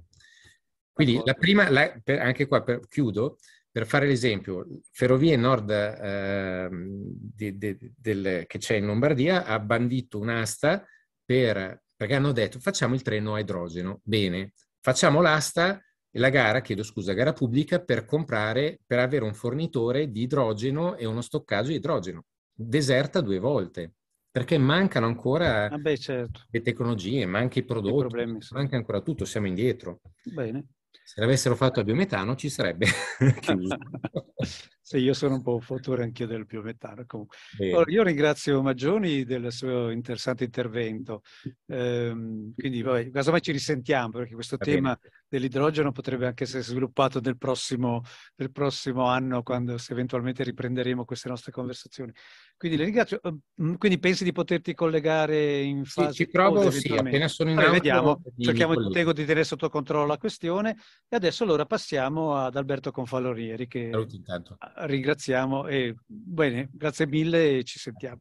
Quindi la prima, la, per, anche qua per, chiudo, per fare l'esempio, Ferrovie Nord eh, de, de, del, che c'è in Lombardia ha bandito un'asta per, perché hanno detto facciamo il treno a idrogeno, bene, facciamo l'asta la gara, chiedo scusa, gara pubblica per comprare, per avere un fornitore di idrogeno e uno stoccaggio di idrogeno. Deserta due volte, perché mancano ancora ah beh, certo. le tecnologie, manca i prodotti, problemi, sì. manca ancora tutto, siamo indietro. Bene. Se l'avessero fatto a biometano ci sarebbe <laughs> chiuso. <laughs> Sì, io sono un po' fottore anch'io del piovettano. Comunque. Allora, io ringrazio Maggioni del suo interessante intervento. Ehm, quindi, vabbè, casomai ci risentiamo, perché questo Va tema bene. dell'idrogeno potrebbe anche essere sviluppato nel prossimo, nel prossimo anno, quando se eventualmente riprenderemo queste nostre conversazioni. Quindi le ringrazio. Ehm, quindi pensi di poterti collegare in fase... Sì, ci provo, sì, appena sono in allora, vediamo, cerchiamo di tenere sotto controllo la questione. E adesso allora passiamo ad Alberto Confalorieri, che... Saluti intanto ringraziamo e bene, grazie mille e ci sentiamo.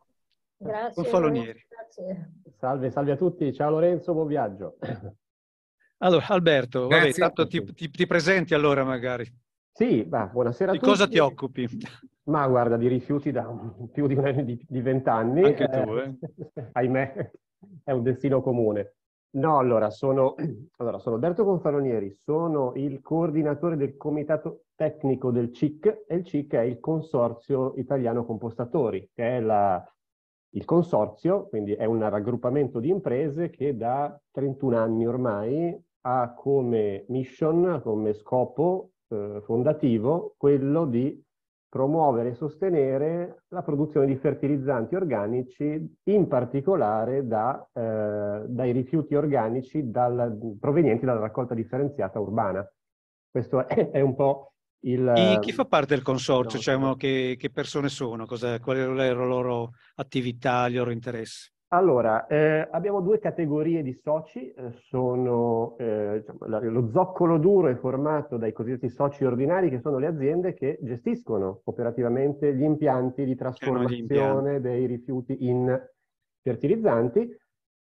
Grazie. Confalonieri. Grazie. Salve, salve a tutti. Ciao Lorenzo, buon viaggio. <coughs> Allora, Alberto, vabbè, tanto ti, ti, ti, presenti allora magari. Sì, ma buonasera a di tutti. Di cosa ti occupi? <laughs> Ma guarda, di rifiuti da <laughs> più di, vent'anni. Anche eh, tu, eh. <laughs> Ahimè, è un destino comune. No, allora sono, <clears throat> allora sono Alberto Confalonieri, sono il coordinatore del comitato tecnico del CIC e il CIC è il Consorzio Italiano Compostatori, che è la, il consorzio, quindi è un raggruppamento di imprese che da 31 anni ormai ha come mission, come scopo eh, fondativo quello di promuovere e sostenere la produzione di fertilizzanti organici, in particolare da, eh, dai rifiuti organici dal, provenienti dalla raccolta differenziata urbana. Questo è, <laughs> è un po' il... E chi fa parte del consorzio? No, cioè, no. Che, che, persone sono? Cosa, qual è la loro attività, i loro interessi? Allora, eh, abbiamo due categorie di soci, eh, sono eh, lo zoccolo duro è formato dai cosiddetti soci ordinari che sono le aziende che gestiscono operativamente gli impianti di trasformazione dei rifiuti in fertilizzanti.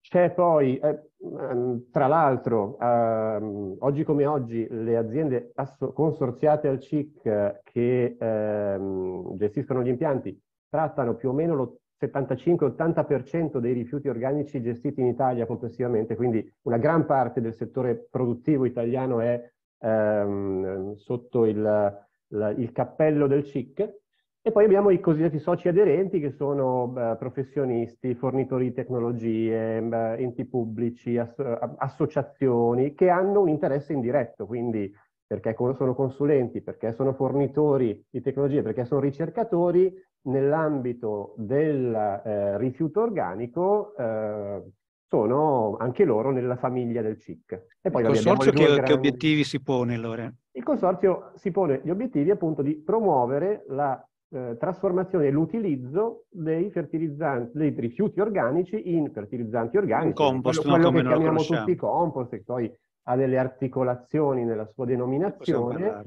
C'è poi, eh, ehm, tra l'altro, ehm, oggi come oggi le aziende consorziate al CIC eh, che ehm, gestiscono gli impianti trattano più o meno 75-80% dei rifiuti organici gestiti in Italia complessivamente, quindi una gran parte del settore produttivo italiano è ehm, sotto il, la, il, cappello del CIC. E poi abbiamo i cosiddetti soci aderenti che sono eh, professionisti, fornitori di tecnologie, eh, enti pubblici, ass associazioni che hanno un interesse indiretto, quindi perché sono consulenti, perché sono fornitori di tecnologie, perché sono ricercatori, nell'ambito del eh, rifiuto organico eh, sono anche loro nella famiglia del CIC. E poi il consorzio che, grandi... che, obiettivi si pone allora? Il consorzio si pone gli obiettivi appunto di promuovere la eh, trasformazione e l'utilizzo dei, dei rifiuti organici in fertilizzanti organici, compost, quello, quello che chiamiamo tutti compost, e poi ha delle articolazioni nella sua denominazione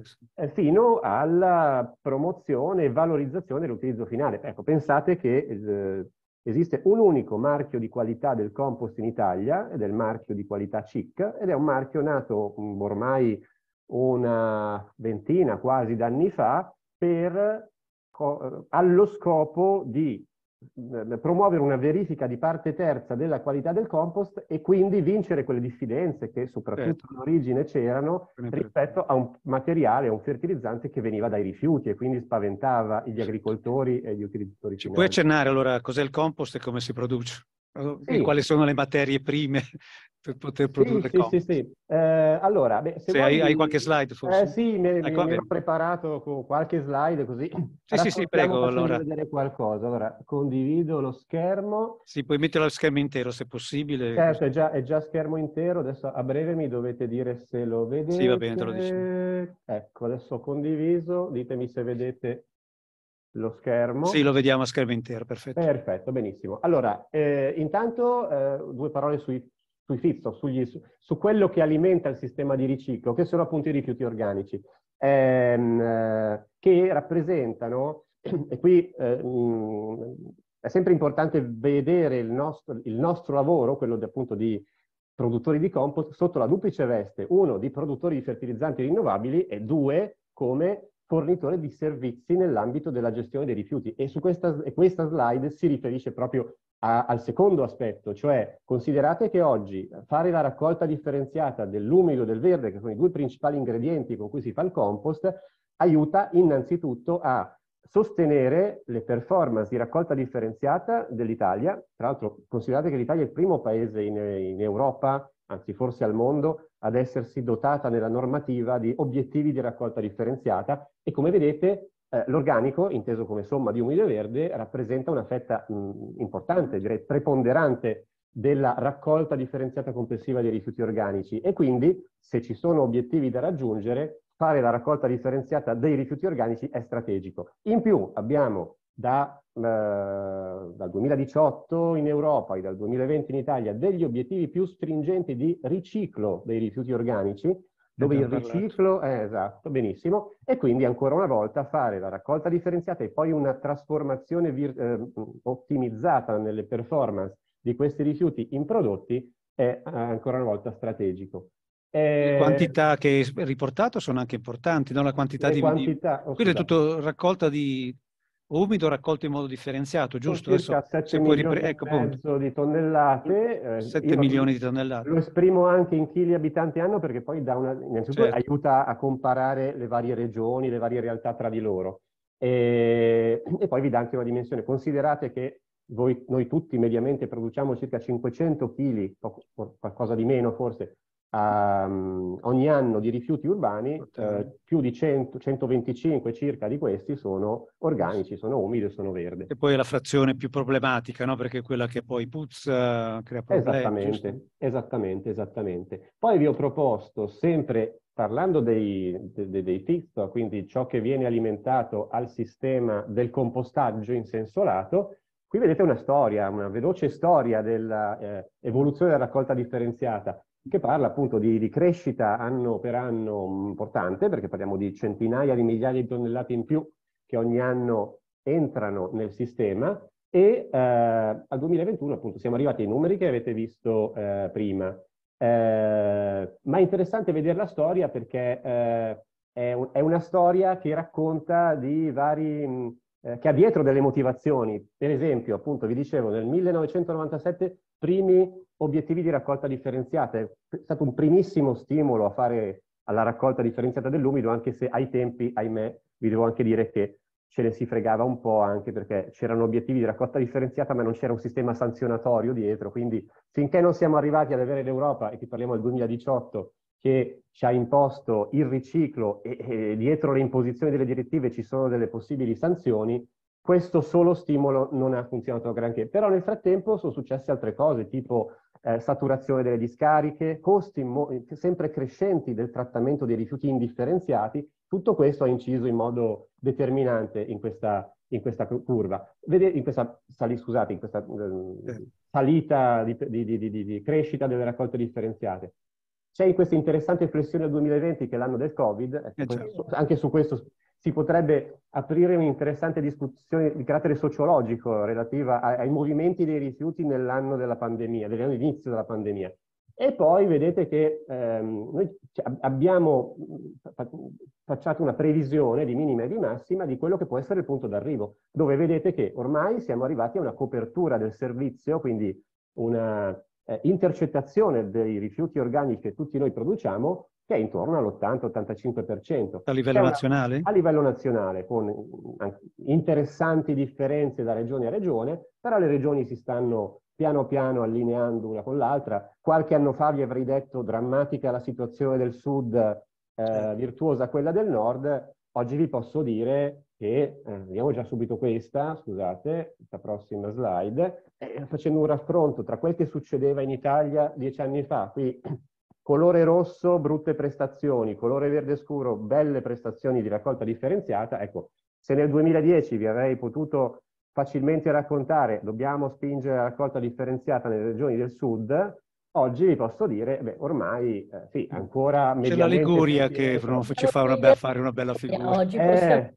fino alla promozione e valorizzazione dell'utilizzo finale. Ecco, pensate che eh, esiste un unico marchio di qualità del compost in Italia, ed è il marchio di qualità CIC, ed è un marchio nato mm, ormai una ventina quasi d'anni fa per, allo scopo di eh, eh, promuovere una verifica di parte terza della qualità del compost e quindi vincere quelle diffidenze che soprattutto certo. in origine c'erano rispetto a un materiale, a un fertilizzante che veniva dai rifiuti e quindi spaventava gli agricoltori e gli utilizzatori Ci finali. puoi accennare allora cos'è il compost e come si produce? Sì. quali sono le materie prime <laughs> per poter produrre sì, sì, sì, sì. Eh, allora, beh, se, se vuoi... hai, hai, qualche slide forse. Eh, sì, mi, ecco, mi, mi preparato con qualche slide così. Sì, sì, sì, prego. Allora. vedere qualcosa. Allora, condivido lo schermo. Sì, puoi mettere lo schermo intero se possibile. Certo, è già, è già, schermo intero. Adesso a breve mi dovete dire se lo vedete. Sì, va bene, te lo dici. Ecco, adesso ho condiviso. Ditemi se vedete lo schermo. Sì, lo vediamo a schermo intero, perfetto. Perfetto, benissimo. Allora, eh, intanto eh, due parole sui, sui FIPSO, sugli, su, su, quello che alimenta il sistema di riciclo, che sono appunto i rifiuti organici, ehm, eh, che rappresentano, <clears throat> e qui eh, mh, è sempre importante vedere il nostro, il nostro lavoro, quello di, appunto di produttori di compost, sotto la duplice veste, uno, di produttori di fertilizzanti rinnovabili e due, come fornitore di servizi nell'ambito della gestione dei rifiuti. E su questa, questa slide si riferisce proprio a, al secondo aspetto, cioè considerate che oggi eh, fare la raccolta differenziata dell'umido e del verde, che sono i due principali ingredienti con cui si fa il compost, aiuta innanzitutto a sostenere le performance di raccolta differenziata dell'Italia. Tra l'altro considerate che l'Italia è il primo paese in, in Europa anzi forse al mondo, ad essersi dotata nella normativa di obiettivi di raccolta differenziata e come vedete eh, l'organico, inteso come somma di umido e verde, rappresenta una fetta mh, importante, direi preponderante della raccolta differenziata complessiva dei rifiuti organici e quindi se ci sono obiettivi da raggiungere fare la raccolta differenziata dei rifiuti organici è strategico. In più abbiamo da, eh, dal 2018 in Europa e dal 2020 in Italia degli obiettivi più stringenti di riciclo dei rifiuti organici, dove il riciclo è eh, esatto, benissimo, e quindi ancora una volta fare la raccolta differenziata e poi una trasformazione eh, ottimizzata nelle performance di questi rifiuti in prodotti è eh, ancora una volta strategico. Eh, le quantità che hai riportato sono anche importanti, non la quantità di... Quantità, oh, Qui è tutto raccolta di umido raccolto in modo differenziato, giusto? Circa Adesso, 7 milioni ripre- ecco, di tonnellate. 7 eh, milioni di tonnellate. Lo esprimo anche in chili abitanti anno perché poi dà una, innanzitutto certo. aiuta a comparare le varie regioni, le varie realtà tra di loro. E, eh, e poi vi dà anche una dimensione. Considerate che voi, noi tutti mediamente produciamo circa 500 kg, qualcosa di meno forse, um, ogni anno di rifiuti urbani, eh, più di 100, 125 circa di questi sono organici, sono umidi e sono verdi. E poi è la frazione più problematica, no? perché è quella che poi puzza, crea problemi. Esattamente, giusto? esattamente, esattamente. Poi vi ho proposto, sempre parlando dei, dei, dei TICTO, quindi ciò che viene alimentato al sistema del compostaggio in senso lato, Qui vedete una storia, una veloce storia dell'evoluzione eh, della raccolta differenziata che parla appunto di, di, crescita anno per anno importante, perché parliamo di centinaia di migliaia di tonnellate in più che ogni anno entrano nel sistema e eh, al 2021 appunto siamo arrivati ai numeri che avete visto eh, prima. Eh, ma è interessante vedere la storia perché eh, è, un, è, una storia che racconta di vari eh, che ha dietro delle motivazioni. Per esempio, appunto, vi dicevo, nel 1997 primi obiettivi di raccolta differenziata. È stato un primissimo stimolo a fare alla raccolta differenziata dell'umido, anche se ai tempi, ahimè, vi devo anche dire che ce ne si fregava un po' anche perché c'erano obiettivi di raccolta differenziata ma non c'era un sistema sanzionatorio dietro, quindi finché non siamo arrivati ad avere l'Europa, e qui parliamo del 2018, che ci ha imposto il riciclo e, e dietro le imposizioni delle direttive ci sono delle possibili sanzioni, questo solo stimolo non ha funzionato granché. Però nel frattempo sono successe altre cose, tipo eh, saturazione delle discariche, costi sempre crescenti del trattamento dei rifiuti indifferenziati, tutto questo ha inciso in modo determinante in questa, in questa curva, Vede, in questa, sali, scusate, in questa eh, salita di, di, di, di, crescita delle raccolte differenziate. C'è in questa interessante flessione al 2020 che è l'anno del Covid, ecco, eh, certo. anche su questo si potrebbe aprire un'interessante discussione di carattere sociologico relativa a, ai movimenti dei rifiuti nell'anno della pandemia, dell'inizio della pandemia. E poi vedete che ehm, noi abbiamo facciato una previsione di minima e di massima di quello che può essere il punto d'arrivo, dove vedete che ormai siamo arrivati a una copertura del servizio, quindi una, eh, intercettazione dei rifiuti organici che tutti noi produciamo, che è intorno all'80-85%. A livello una, nazionale? A livello nazionale, con eh, interessanti differenze da regione a regione, però le regioni si stanno piano piano allineando una con l'altra. Qualche anno fa vi avrei detto drammatica la situazione del sud, eh, certo. virtuosa quella del nord, oggi vi posso dire che, eh, vediamo già subito questa, scusate, la prossima slide, eh, facendo un raffronto tra quel che succedeva in Italia dieci anni fa, qui <clears throat> colore rosso, brutte prestazioni, colore verde scuro, belle prestazioni di raccolta differenziata, ecco, se nel 2010 vi avrei potuto facilmente raccontare dobbiamo spingere la raccolta differenziata nelle regioni del sud, oggi vi posso dire, beh, ormai eh, sì, ancora... C'è la Liguria che ci fa una bella, fare una bella figura. Oggi eh,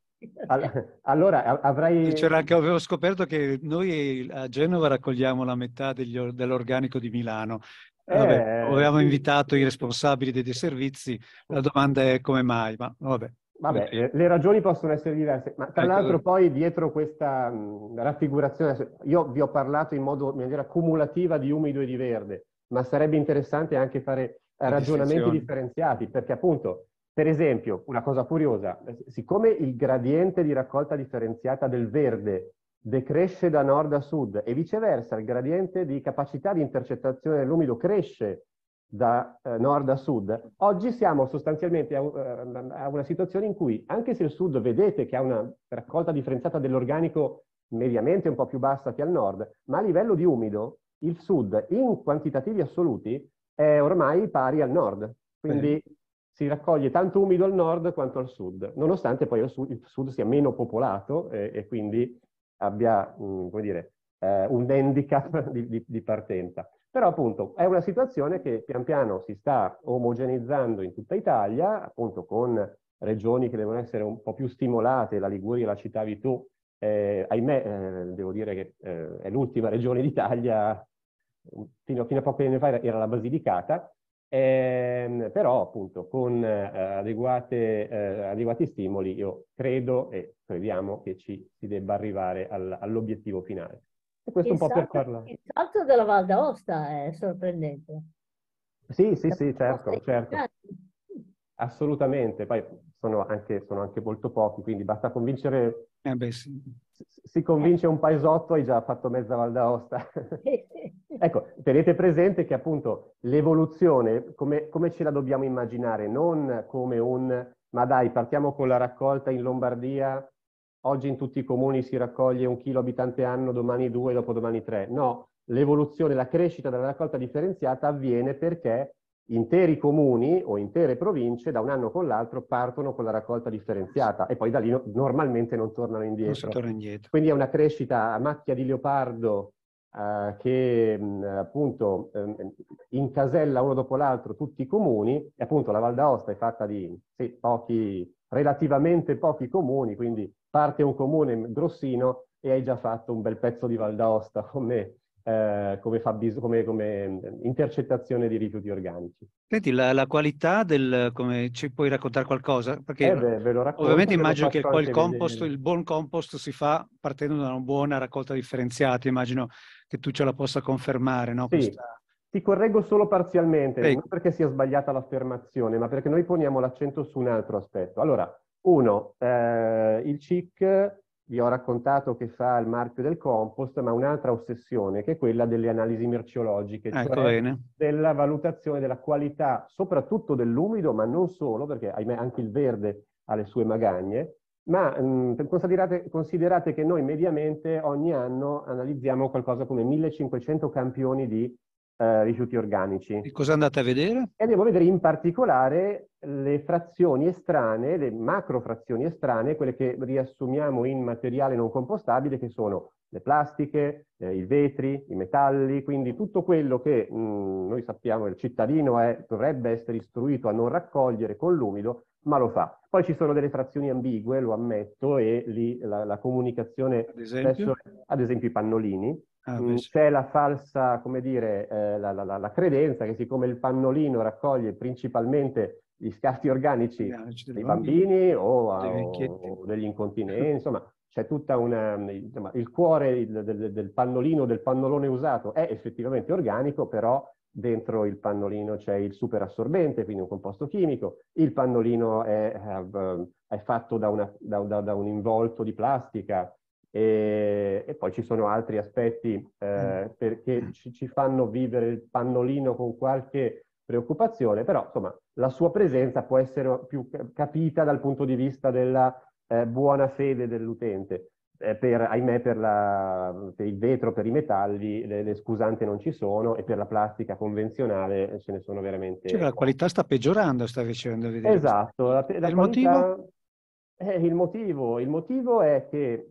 allora avrei. C'era anche, avevo scoperto che noi a Genova raccogliamo la metà degli, dell'organico di Milano. Vabbè, eh... Avevamo invitato i responsabili dei servizi, la domanda è come mai, ma vabbè. Vabbè, le ragioni possono essere diverse, ma tra ecco. l'altro eh. poi dietro questa raffigurazione, io vi ho parlato in, modo, in maniera cumulativa di umido e di verde, ma sarebbe interessante anche fare ragionamenti differenziati, perché appunto per esempio, una cosa curiosa, eh, siccome il gradiente di raccolta differenziata del verde decresce da nord a sud e viceversa il gradiente di capacità di intercettazione dell'umido cresce da eh, nord a sud, oggi siamo sostanzialmente eh, a, una situazione in cui anche se il sud vedete che ha una raccolta differenziata dell'organico mediamente un po' più bassa che al nord, ma a livello di umido il sud in quantitativi assoluti è ormai pari al nord. Quindi Bene si raccoglie tanto umido al nord quanto al sud, nonostante poi il sud, il sud sia meno popolato eh, e quindi abbia, mh, mm, come dire, eh, un handicap <laughs> di, di, di partenza. Però appunto è una situazione che pian piano si sta omogeneizzando in tutta Italia, appunto con regioni che devono essere un po' più stimolate, la Liguria la citavi tu, eh, ahimè eh, devo dire che eh, è l'ultima regione d'Italia, fino, fino, a pochi anni fa era la Basilicata, eh, però appunto con eh, adeguate, eh, adeguati stimoli io credo e crediamo che ci si debba arrivare al, all'obiettivo finale. E questo il un po' salto, per parlare. Il salto della Val d'Aosta è sorprendente. Sì, sì, sì, certo, certo. Assolutamente, poi sono anche, sono anche molto pochi, quindi basta convincere eh beh, sì. Si convince un paesotto, hai già fatto mezza Val d'Aosta. <laughs> ecco, tenete presente che appunto l'evoluzione, come, come ce la dobbiamo immaginare, non come un ma dai, partiamo con la raccolta in Lombardia, oggi in tutti i comuni si raccoglie un chilo abitante anno, domani due, dopodomani tre. No, l'evoluzione, la crescita della raccolta differenziata avviene perché interi comuni o intere province da un anno con l'altro partono con la raccolta differenziata e poi da lì no, normalmente non tornano indietro. Non torna indietro. Quindi è una crescita a macchia di leopardo eh, che mh, mm, appunto eh, incasella uno dopo l'altro tutti i comuni e appunto la Val d'Aosta è fatta di sì, pochi, relativamente pochi comuni, quindi parte un comune grossino e hai già fatto un bel pezzo di Val d'Aosta con me. Eh, come, fabbis- come, come, mm, intercettazione di rifiuti organici. Senti, la, la qualità del... Come, ci puoi raccontare qualcosa? Perché eh beh, racconto, ovviamente immagino che poi il compost, vedere. il buon compost si fa partendo da una buona raccolta differenziata, immagino che tu ce la possa confermare, no? Sì. Questa... Ti correggo solo parzialmente, Prego. non perché sia sbagliata l'affermazione, ma perché noi poniamo l'accento su un altro aspetto. Allora, uno, eh, il CIC vi ho raccontato che fa il marchio del compost, ma un'altra ossessione che è quella delle analisi merceologiche, ecco cioè bene. della valutazione della qualità soprattutto dell'umido, ma non solo, perché ahimè anche il verde ha le sue magagne, ma mh, considerate, considerate, che noi mediamente ogni anno analizziamo qualcosa come 1500 campioni di eh, rifiuti organici. E cosa andate a vedere? E andiamo a vedere in particolare le frazioni estranee, le macrofrazioni estranee, quelle che riassumiamo in materiale non compostabile, che sono le plastiche, eh, i vetri, i metalli, quindi tutto quello che mh, mm, noi sappiamo il cittadino è, dovrebbe essere istruito a non raccogliere con l'umido, ma lo fa. Poi ci sono delle frazioni ambigue, lo ammetto, e lì la, la comunicazione ad esempio? spesso, ad esempio i pannolini, Ah, mm, C'è la falsa, come dire, eh, la, la, la, la, credenza che siccome il pannolino raccoglie principalmente gli scarti organici dei bambini, bambini o, o, degli incontinenti, <laughs> insomma, c'è tutta una... Insomma, il cuore del, del, del pannolino, del pannolone usato è effettivamente organico, però dentro il pannolino c'è il superassorbente, quindi un composto chimico, il pannolino è, eh, è fatto da, una, da, da, da, un involto di plastica, e, e, poi ci sono altri aspetti eh, mm. perché ci, ci, fanno vivere il pannolino con qualche preoccupazione, però insomma la sua presenza può essere più capita dal punto di vista della eh, buona fede dell'utente. Eh, per, ahimè per, la, per, il vetro, per i metalli, le, le scusante non ci sono e per la plastica convenzionale ce ne sono veramente... Cioè, la qualità sta peggiorando, sta dicendo. Esatto. La, la il qualità... motivo? Eh, il, motivo, il, motivo, è che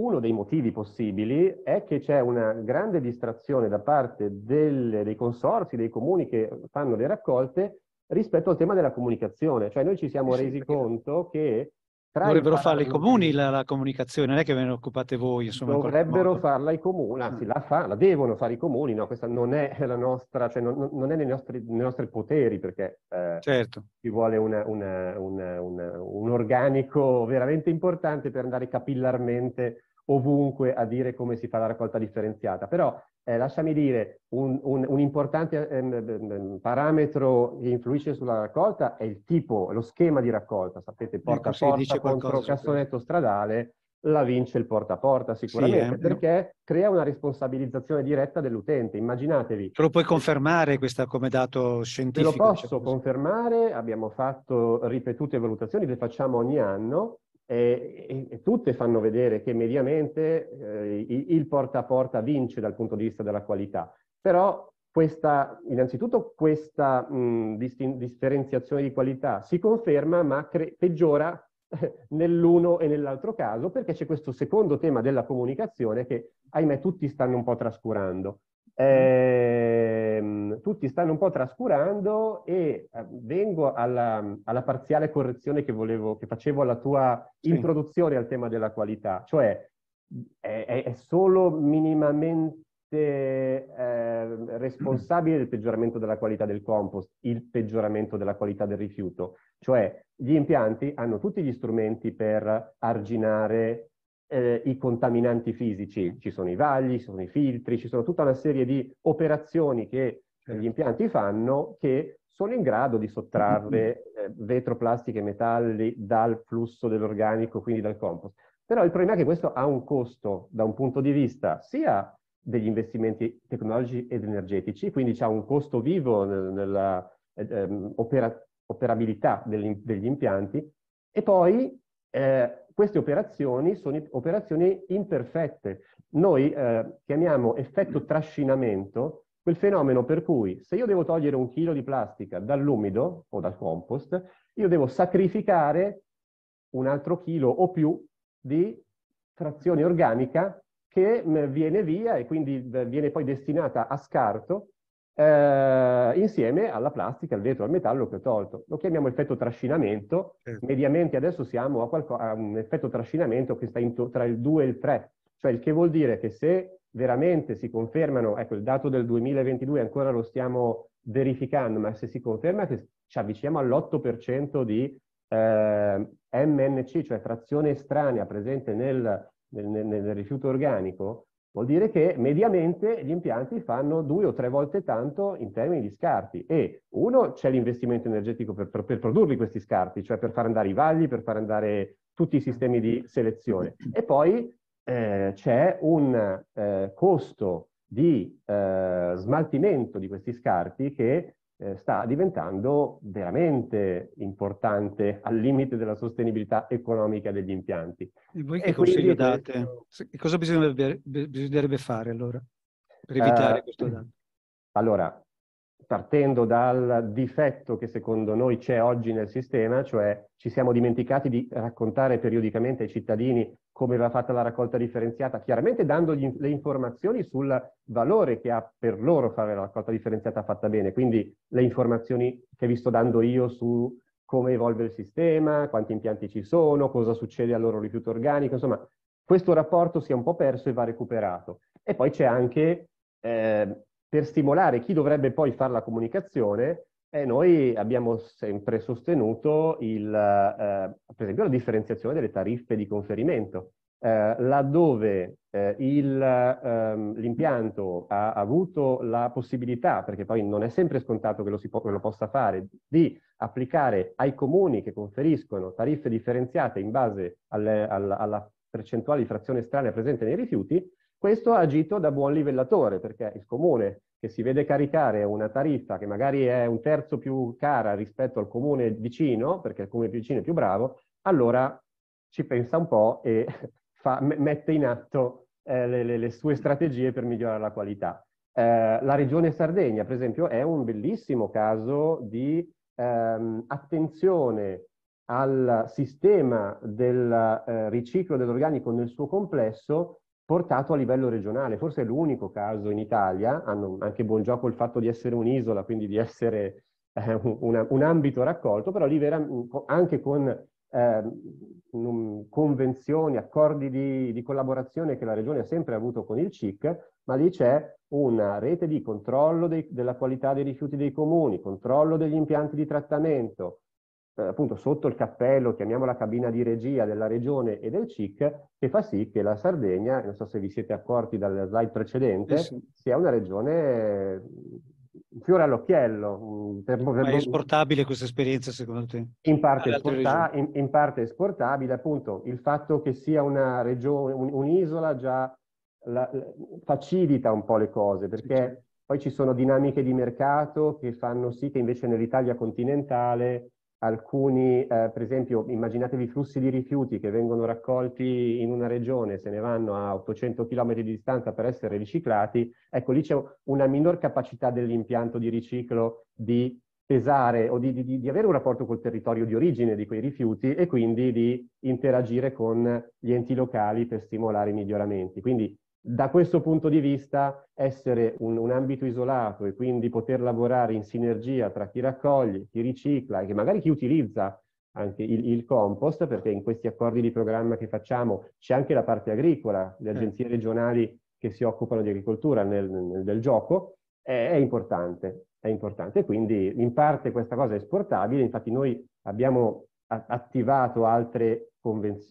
uno dei motivi possibili è che c'è una grande distrazione da parte del, dei consorsi, dei comuni che fanno le raccolte rispetto al tema della comunicazione. Cioè noi ci siamo eh sì, resi conto che... Dovrebbero farla i comuni la, la, comunicazione, non è che ve ne occupate voi. Insomma, dovrebbero in farla i comuni, anzi ah. la, fa, la, devono fare i comuni, no? Questa non è la nostra, cioè non, non è nei nostri, nei nostri, poteri perché eh, certo. ci vuole una, una, una, un organico veramente importante per andare capillarmente ovunque a dire come si fa la raccolta differenziata, però eh, lasciami dire, un, un, un importante eh, parametro che influisce sulla raccolta è il tipo, lo schema di raccolta, sapete, porta a porta dice contro qualcosa, cassonetto stradale, la vince il porta a porta sicuramente, sì, eh. perché crea una responsabilizzazione diretta dell'utente, immaginatevi. Ce lo puoi confermare questa come dato scientifico? Te lo cioè posso diciamo confermare, abbiamo fatto ripetute valutazioni, le facciamo ogni anno, e, e, tutte fanno vedere che mediamente eh, il porta a porta vince dal punto di vista della qualità. Però questa, innanzitutto questa mh, differenziazione di qualità si conferma ma peggiora <laughs> nell'uno e nell'altro caso perché c'è questo secondo tema della comunicazione che ahimè tutti stanno un po' trascurando eh, tutti stanno un po' trascurando e eh, vengo alla, alla parziale correzione che, volevo, che, facevo alla tua sì. introduzione al tema della qualità, cioè è, è solo minimamente eh, responsabile del peggioramento della qualità del compost, il peggioramento della qualità del rifiuto. Cioè gli impianti hanno tutti gli strumenti per arginare eh, i contaminanti fisici, ci sono i vagli, ci sono i filtri, ci sono tutta una serie di operazioni che gli impianti fanno che sono in grado di sottrarre <laughs> eh, vetro, plastica e metalli dal flusso dell'organico, quindi dal compost. Però il problema è che questo ha un costo da un punto di vista sia degli investimenti tecnologici ed energetici, quindi c'è un costo vivo nel, nella eh, ehm, opera, operabilità degli, degli, impianti, e poi eh, queste operazioni sono operazioni imperfette. Noi eh, chiamiamo effetto trascinamento quel fenomeno per cui se io devo togliere un chilo di plastica dall'umido o dal compost, io devo sacrificare un altro chilo o più di trazione organica che viene via e quindi viene poi destinata a scarto eh, insieme alla plastica, al vetro, al metallo che ho tolto. Lo chiamiamo effetto trascinamento, certo. mediamente adesso siamo a, qualco- a, un effetto trascinamento che sta to- tra il 2 e il 3, cioè il che vuol dire che se veramente si confermano, ecco il dato del 2022 ancora lo stiamo verificando, ma se si conferma che ci avviciniamo all'8% di eh, MNC, cioè frazione estranea presente nel, nel, nel rifiuto organico, Vuol dire che mediamente gli impianti fanno due o tre volte tanto in termini di scarti e uno c'è l'investimento energetico per, per, per, produrli questi scarti, cioè per far andare i vagli, per far andare tutti i sistemi di selezione e poi eh, c'è un eh, costo di eh, smaltimento di questi scarti che eh, sta diventando veramente importante al limite della sostenibilità economica degli impianti. E voi che e date? Questo... Cosa bisognerebbe, bisognerebbe, fare allora per evitare uh, questo danno? Allora, partendo dal difetto che secondo noi c'è oggi nel sistema, cioè ci siamo dimenticati di raccontare periodicamente ai cittadini come va fatta la raccolta differenziata, chiaramente dandogli le informazioni sul valore che ha per loro fare la raccolta differenziata fatta bene, quindi le informazioni che vi sto dando io su come evolve il sistema, quanti impianti ci sono, cosa succede al loro rifiuto organico, insomma questo rapporto si è un po' perso e va recuperato. E poi c'è anche eh, per stimolare chi dovrebbe poi fare la comunicazione, e noi abbiamo sempre sostenuto, il, eh, per esempio, la differenziazione delle tariffe di conferimento. Eh, laddove eh, ehm, l'impianto ehm, ha avuto la possibilità, perché poi non è sempre scontato che lo, si che lo possa fare, di applicare ai comuni che conferiscono tariffe differenziate in base alle, alla, alla percentuale di frazione strana presente nei rifiuti, questo ha agito da buon livellatore, perché il comune che si vede caricare una tariffa che magari è un terzo più cara rispetto al comune vicino, perché il comune più vicino è più bravo, allora ci pensa un po' e <laughs> fa, mette in atto eh, le, le, sue strategie per migliorare la qualità. Eh, la regione Sardegna, per esempio, è un bellissimo caso di ehm, attenzione al sistema del eh, riciclo dell'organico nel suo complesso portato a livello regionale. Forse è l'unico caso in Italia, hanno anche buon gioco il fatto di essere un'isola, quindi di essere eh, un, un, ambito raccolto, però lì vera, mm, anche con eh, convenzioni, accordi di, di, collaborazione che la regione ha sempre avuto con il CIC, ma lì c'è una rete di controllo dei, della qualità dei rifiuti dei comuni, controllo degli impianti di trattamento, eh, appunto sotto il cappello, chiamiamola cabina di regia della regione e del CIC, che fa sì che la Sardegna, non so se vi siete accorti dal slide precedente, eh sì. sia una regione un fiore all'occhiello. Ma è esportabile questa esperienza secondo te? In parte, esporta, in, in parte esportabile, appunto il fatto che sia una regione, un, un'isola già la, la, facilita un po' le cose perché sì, certo. poi ci sono dinamiche di mercato che fanno sì che invece nell'Italia continentale alcuni, eh, per esempio, immaginatevi i flussi di rifiuti che vengono raccolti in una regione, se ne vanno a 800 km di distanza per essere riciclati, ecco lì c'è una minor capacità dell'impianto di riciclo di pesare o di, di, di, avere un rapporto col territorio di origine di quei rifiuti e quindi di interagire con gli enti locali per stimolare i miglioramenti. Quindi da questo punto di vista, essere un, un, ambito isolato e quindi poter lavorare in sinergia tra chi raccoglie, chi ricicla e che magari chi utilizza anche il, il, compost, perché in questi accordi di programma che facciamo c'è anche la parte agricola, le agenzie regionali che si occupano di agricoltura nel, nel, del gioco, è, è importante. È importante, quindi in parte questa cosa è esportabile, infatti noi abbiamo attivato altre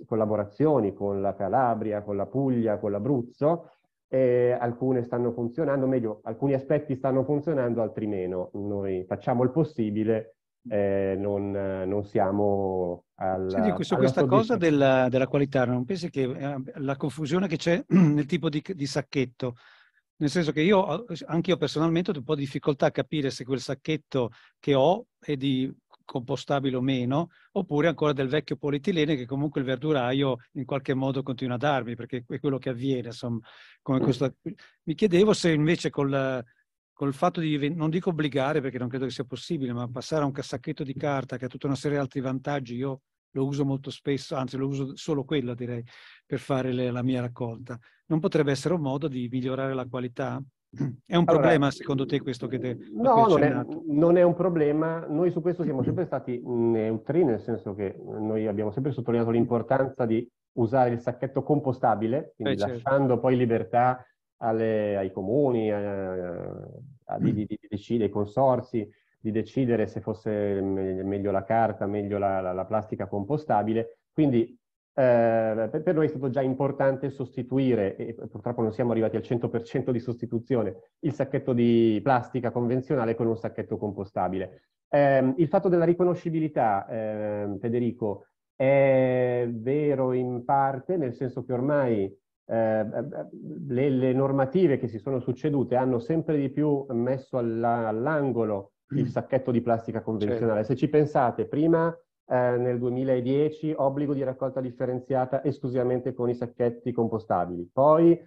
collaborazioni con la Calabria, con la Puglia, con l'Abruzzo, eh, alcune stanno funzionando, meglio, alcuni aspetti stanno funzionando, altri meno. Noi facciamo il possibile, eh, non, non, siamo al. Senti, su questa cosa della, della, qualità, non pensi che eh, la confusione che c'è <clears throat> nel tipo di, di sacchetto? Nel senso che io, anche io personalmente, ho un po' di difficoltà a capire se quel sacchetto che ho è di compostabile o meno, oppure ancora del vecchio polietilene che comunque il verduraio in qualche modo continua a darmi, perché è quello che avviene. Insomma, mm. questa... Mi chiedevo se invece col, col fatto di, non dico obbligare perché non credo che sia possibile, ma passare a un cassacchetto di carta che ha tutta una serie di altri vantaggi, io lo uso molto spesso, anzi lo uso solo quello direi, per fare le, la mia raccolta. Non potrebbe essere un modo di migliorare la qualità? È un allora, problema secondo te questo che te No, non è, non è, un problema. Noi su questo siamo sempre stati mm, neutri, nel senso che noi abbiamo sempre sottolineato l'importanza di usare il sacchetto compostabile, quindi eh, certo. lasciando certo. poi libertà alle, ai comuni, a, a, di, di, di decidere, ai consorsi, di decidere se fosse meglio la carta, meglio la, la, la plastica compostabile. Quindi eh, per noi è stato già importante sostituire, e purtroppo non siamo arrivati al 100% di sostituzione, il sacchetto di plastica convenzionale con un sacchetto compostabile. Eh, il fatto della riconoscibilità, eh, Federico, è vero in parte, nel senso che ormai ehm, eh, eh, le, le, normative che si sono succedute hanno sempre di più messo all'angolo il mm. sacchetto di plastica convenzionale. Certo. Se ci pensate, prima eh, nel 2010 obbligo di raccolta differenziata esclusivamente con i sacchetti compostabili. Poi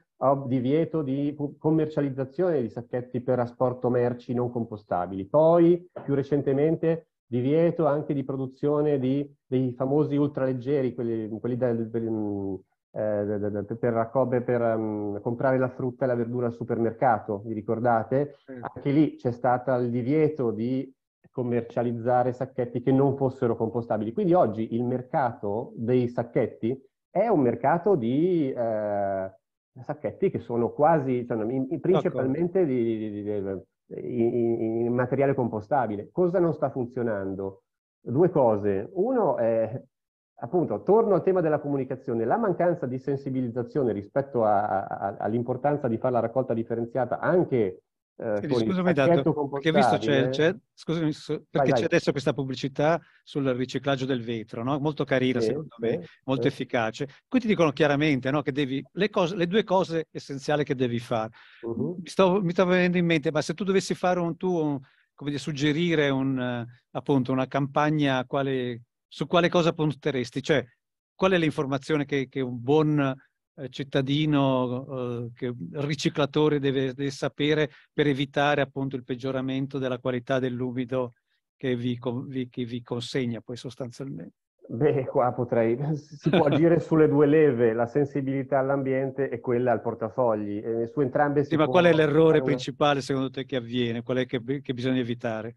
divieto di commercializzazione di sacchetti per asporto merci non compostabili. Poi, più recentemente, divieto anche di produzione di, dei famosi ultraleggeri, quelli, quelli da, per, eh, per, per, per um, comprare la frutta e la verdura al supermercato, vi ricordate? Anche lì c'è stato il divieto di commercializzare sacchetti che non fossero compostabili. Quindi oggi il mercato dei sacchetti è un mercato di eh, sacchetti che sono quasi, cioè, principalmente di, di, di, in materiale compostabile. Cosa non sta funzionando? Due cose. Uno è appunto, torno al tema della comunicazione, la mancanza di sensibilizzazione rispetto all'importanza di fare la raccolta differenziata anche eh, scusami, dato, perché visto c'è, c'è, scusami, perché vai, vai. adesso questa pubblicità sul riciclaggio del vetro, no? molto carina sì, secondo sì, me, sì. molto efficace. Qui ti dicono chiaramente no, che devi, le, cose, le, due cose essenziali che devi fare. Uh-huh. Mi, sto, mi, sto, venendo in mente, ma se tu dovessi fare un tuo, come dire, suggerire un, eh, appunto, una campagna quale, su quale cosa punteresti? Cioè, qual è l'informazione che, che un buon eh, cittadino, eh, che, riciclatore deve, deve, sapere per evitare appunto il peggioramento della qualità dell'umido che vi, vi, che vi consegna poi sostanzialmente. Beh, qua potrei, <laughs> si può <laughs> agire sulle due leve, la sensibilità all'ambiente e quella al portafogli. Eh, su entrambe si sì, può... ma qual è l'errore principale secondo te che avviene? Qual è che, che bisogna evitare?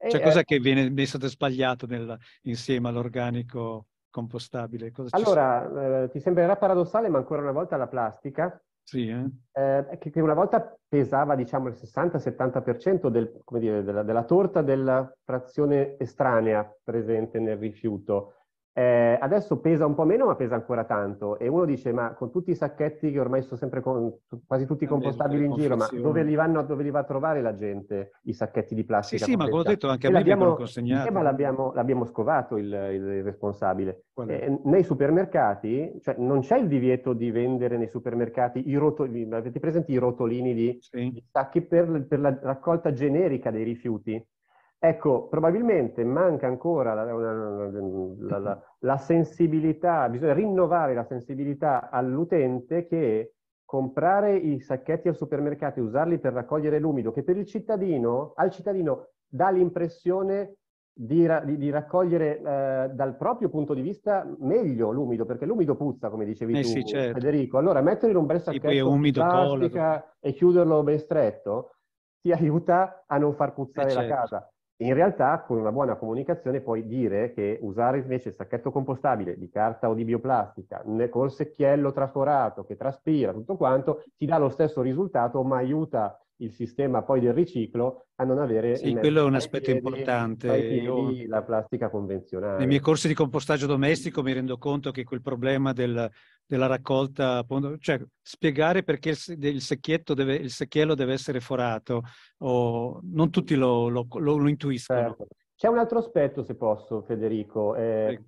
Cioè, eh, cosa eh... che viene messo sbagliato nel, insieme all'organico compostabile? Cosa allora, eh, ti sembrerà paradossale, ma ancora una volta la plastica, sì, eh? Eh, che, che, una volta pesava diciamo il 60-70% del, della, della torta della frazione estranea presente nel rifiuto, eh, adesso pesa un po' meno, ma pesa ancora tanto. E uno dice: Ma con tutti i sacchetti che ormai sono sempre con, quasi tutti eh, compostabili in giro, ma dove li, vanno, dove li va a trovare la gente i sacchetti di plastica? Sì, sì, ma come ho detto anche e a me l'abbiamo, consegnato. Ma l'abbiamo, l'abbiamo, scovato il, il responsabile. Eh, nei supermercati, cioè, non c'è il divieto di vendere nei supermercati i rotolini. Avete presenti i rotolini di, sì. di sacchi per, per la raccolta generica dei rifiuti? Ecco, probabilmente manca ancora la, la, la, la, sensibilità, bisogna rinnovare la sensibilità all'utente che comprare i sacchetti al supermercato e usarli per raccogliere l'umido, che per il cittadino, al cittadino dà l'impressione di, di, di, raccogliere eh, dal proprio punto di vista meglio l'umido, perché l'umido puzza, come dicevi eh tu, sì, certo. Federico. Allora metterlo in un bel sacchetto di plastica collo. e chiuderlo ben stretto ti aiuta a non far puzzare eh certo. la casa. In realtà con una buona comunicazione puoi dire che usare invece il sacchetto compostabile di carta o di bioplastica col secchiello traforato che traspira tutto quanto ti dà lo stesso risultato ma aiuta il sistema poi del riciclo a non avere... Sì, quello è un aspetto piedi, importante. Io, la plastica convenzionale. Nei miei corsi di compostaggio domestico mi rendo conto che quel problema del della raccolta, cioè spiegare perché il, secchietto deve, il secchiello deve essere forato, o non tutti lo, lo, lo, lo intuiscono. Certo. C'è un altro aspetto, se posso, Federico. Eh,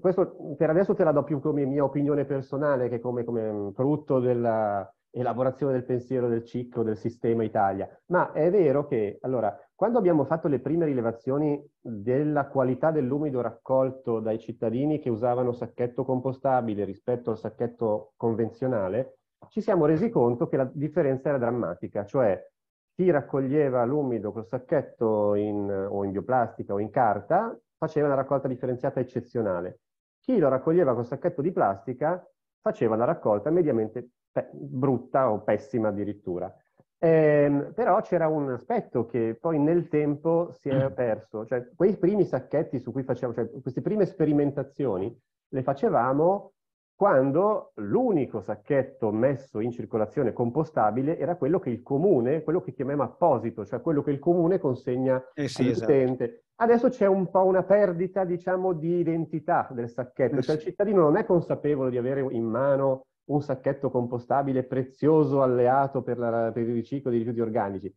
questo per adesso te la do più come mia opinione personale che come, come mm, frutto della, elaborazione del pensiero del ciclo del sistema Italia. Ma è vero che, allora, quando abbiamo fatto le prime rilevazioni della qualità dell'umido raccolto dai cittadini che usavano sacchetto compostabile rispetto al sacchetto convenzionale, ci siamo resi conto che la differenza era drammatica, cioè chi raccoglieva l'umido col sacchetto in, o in bioplastica o in carta faceva una raccolta differenziata eccezionale. Chi lo raccoglieva col sacchetto di plastica faceva una raccolta mediamente brutta o pessima addirittura. Eh, però c'era un aspetto che poi nel tempo si è mm. perso, cioè quei primi sacchetti su cui facevamo, cioè queste prime sperimentazioni le facevamo quando l'unico sacchetto messo in circolazione compostabile era quello che il comune, quello che chiamiamo apposito, cioè quello che il comune consegna eh sì, all'utente. Esatto. Adesso c'è un po' una perdita, diciamo, di identità del sacchetto, eh cioè il cittadino non è consapevole di avere in mano un sacchetto compostabile prezioso alleato per, la, per il riciclo dei rifiuti organici.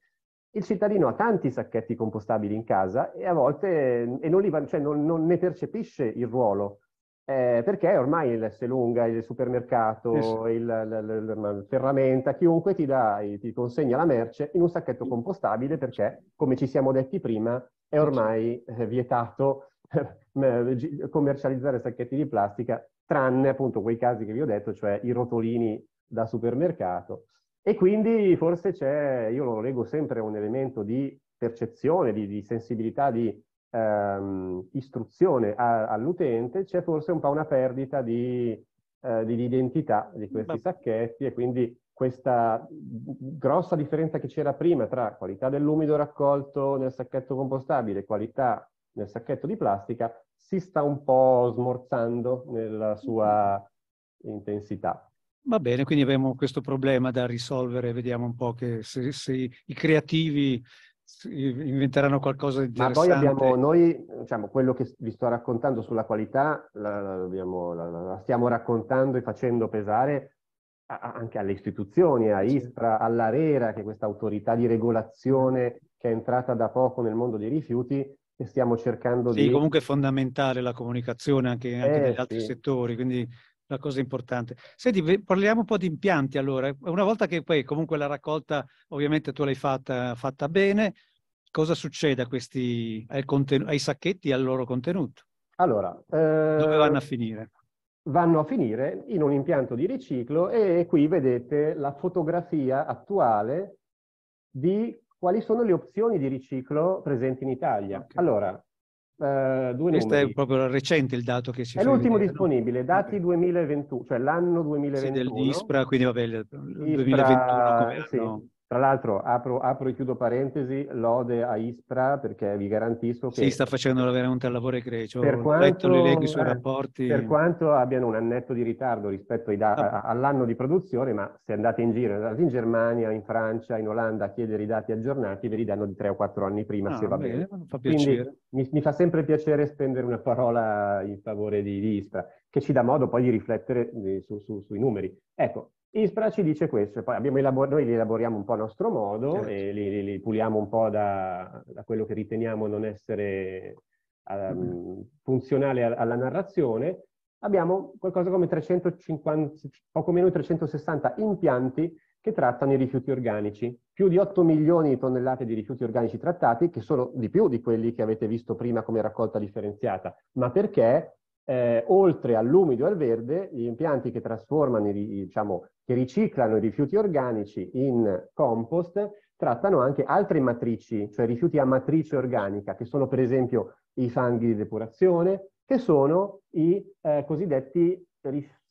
Il cittadino ha tanti sacchetti compostabili in casa e a volte e non, va, cioè non, non, ne percepisce il ruolo, eh, perché ormai il lunga, il supermercato, yes. il, il, il, il, ferramenta, chiunque ti, dà, ti consegna la merce in un sacchetto compostabile perché, come ci siamo detti prima, è ormai eh, vietato <laughs> eh, commercializzare sacchetti di plastica tranne appunto quei casi che vi ho detto, cioè i rotolini da supermercato. E quindi forse c'è, io lo leggo sempre, un elemento di percezione, di, di sensibilità, di ehm, istruzione all'utente, c'è forse un po' una perdita di, eh, di identità di questi Beh. sacchetti e quindi questa grossa differenza che c'era prima tra qualità dell'umido raccolto nel sacchetto compostabile, qualità nel sacchetto di plastica, si sta un po' smorzando nella mm-hmm. sua intensità. Va bene, quindi abbiamo questo problema da risolvere, vediamo un po' che se, se i creativi inventeranno qualcosa di interessante. Ma poi abbiamo noi, diciamo, quello che vi sto raccontando sulla qualità, la, la, dobbiamo, la, la stiamo raccontando e facendo pesare a, anche alle istituzioni, a Istra, all'ARERA, che è questa autorità di regolazione che è entrata da poco nel mondo dei rifiuti, e stiamo cercando sì, di... Sì, comunque è fondamentale la comunicazione anche, eh, anche negli sì. altri settori, quindi una cosa importante. Senti, parliamo un po' di impianti allora. Una volta che poi comunque la raccolta, ovviamente tu l'hai fatta, fatta bene, cosa succede a questi, ai, conten- ai sacchetti e al loro contenuto? Allora... Eh... Dove vanno a eh, finire? vanno a finire in un impianto di riciclo e qui vedete la fotografia attuale di quali sono le opzioni di riciclo presenti in Italia. Okay. Allora, eh, Questo è proprio recente il dato che si È l'ultimo vedere, disponibile, no? dati okay. 2021, cioè l'anno 2021. Sì, dell'ISPRA, quindi vabbè, il 2021 come sì. Tra l'altro, apro, apro, e chiudo parentesi, lode a Ispra perché vi garantisco che... Sì, sta facendo veramente un lavoro egregio. Per quanto, sui eh, rapporti... per quanto abbiano un annetto di ritardo rispetto da- ah. all'anno di produzione, ma se andate in giro, andate in Germania, in Francia, in Olanda a chiedere i dati aggiornati, ve li danno di 3 o 4 anni prima, ah, se va bene. bene. Fa Quindi, mi, mi, fa sempre piacere spendere una parola in favore di, di Ispra, che ci dà modo poi di riflettere eh, su, su, sui numeri. Ecco, Ispra ci dice questo, e poi elabor- noi li elaboriamo un po' a nostro modo certo. e li, li, puliamo un po' da, da quello che riteniamo non essere um, funzionale alla narrazione. Abbiamo qualcosa come 350, poco meno di 360 impianti che trattano i rifiuti organici, più di 8 milioni di tonnellate di rifiuti organici trattati, che sono di più di quelli che avete visto prima come raccolta differenziata, ma perché eh, oltre all'umido e al verde, gli impianti che trasformano diciamo, che riciclano i rifiuti organici in compost trattano anche altre matrici, cioè rifiuti a matrice organica, che sono per esempio i fanghi di depurazione, che sono i eh, cosiddetti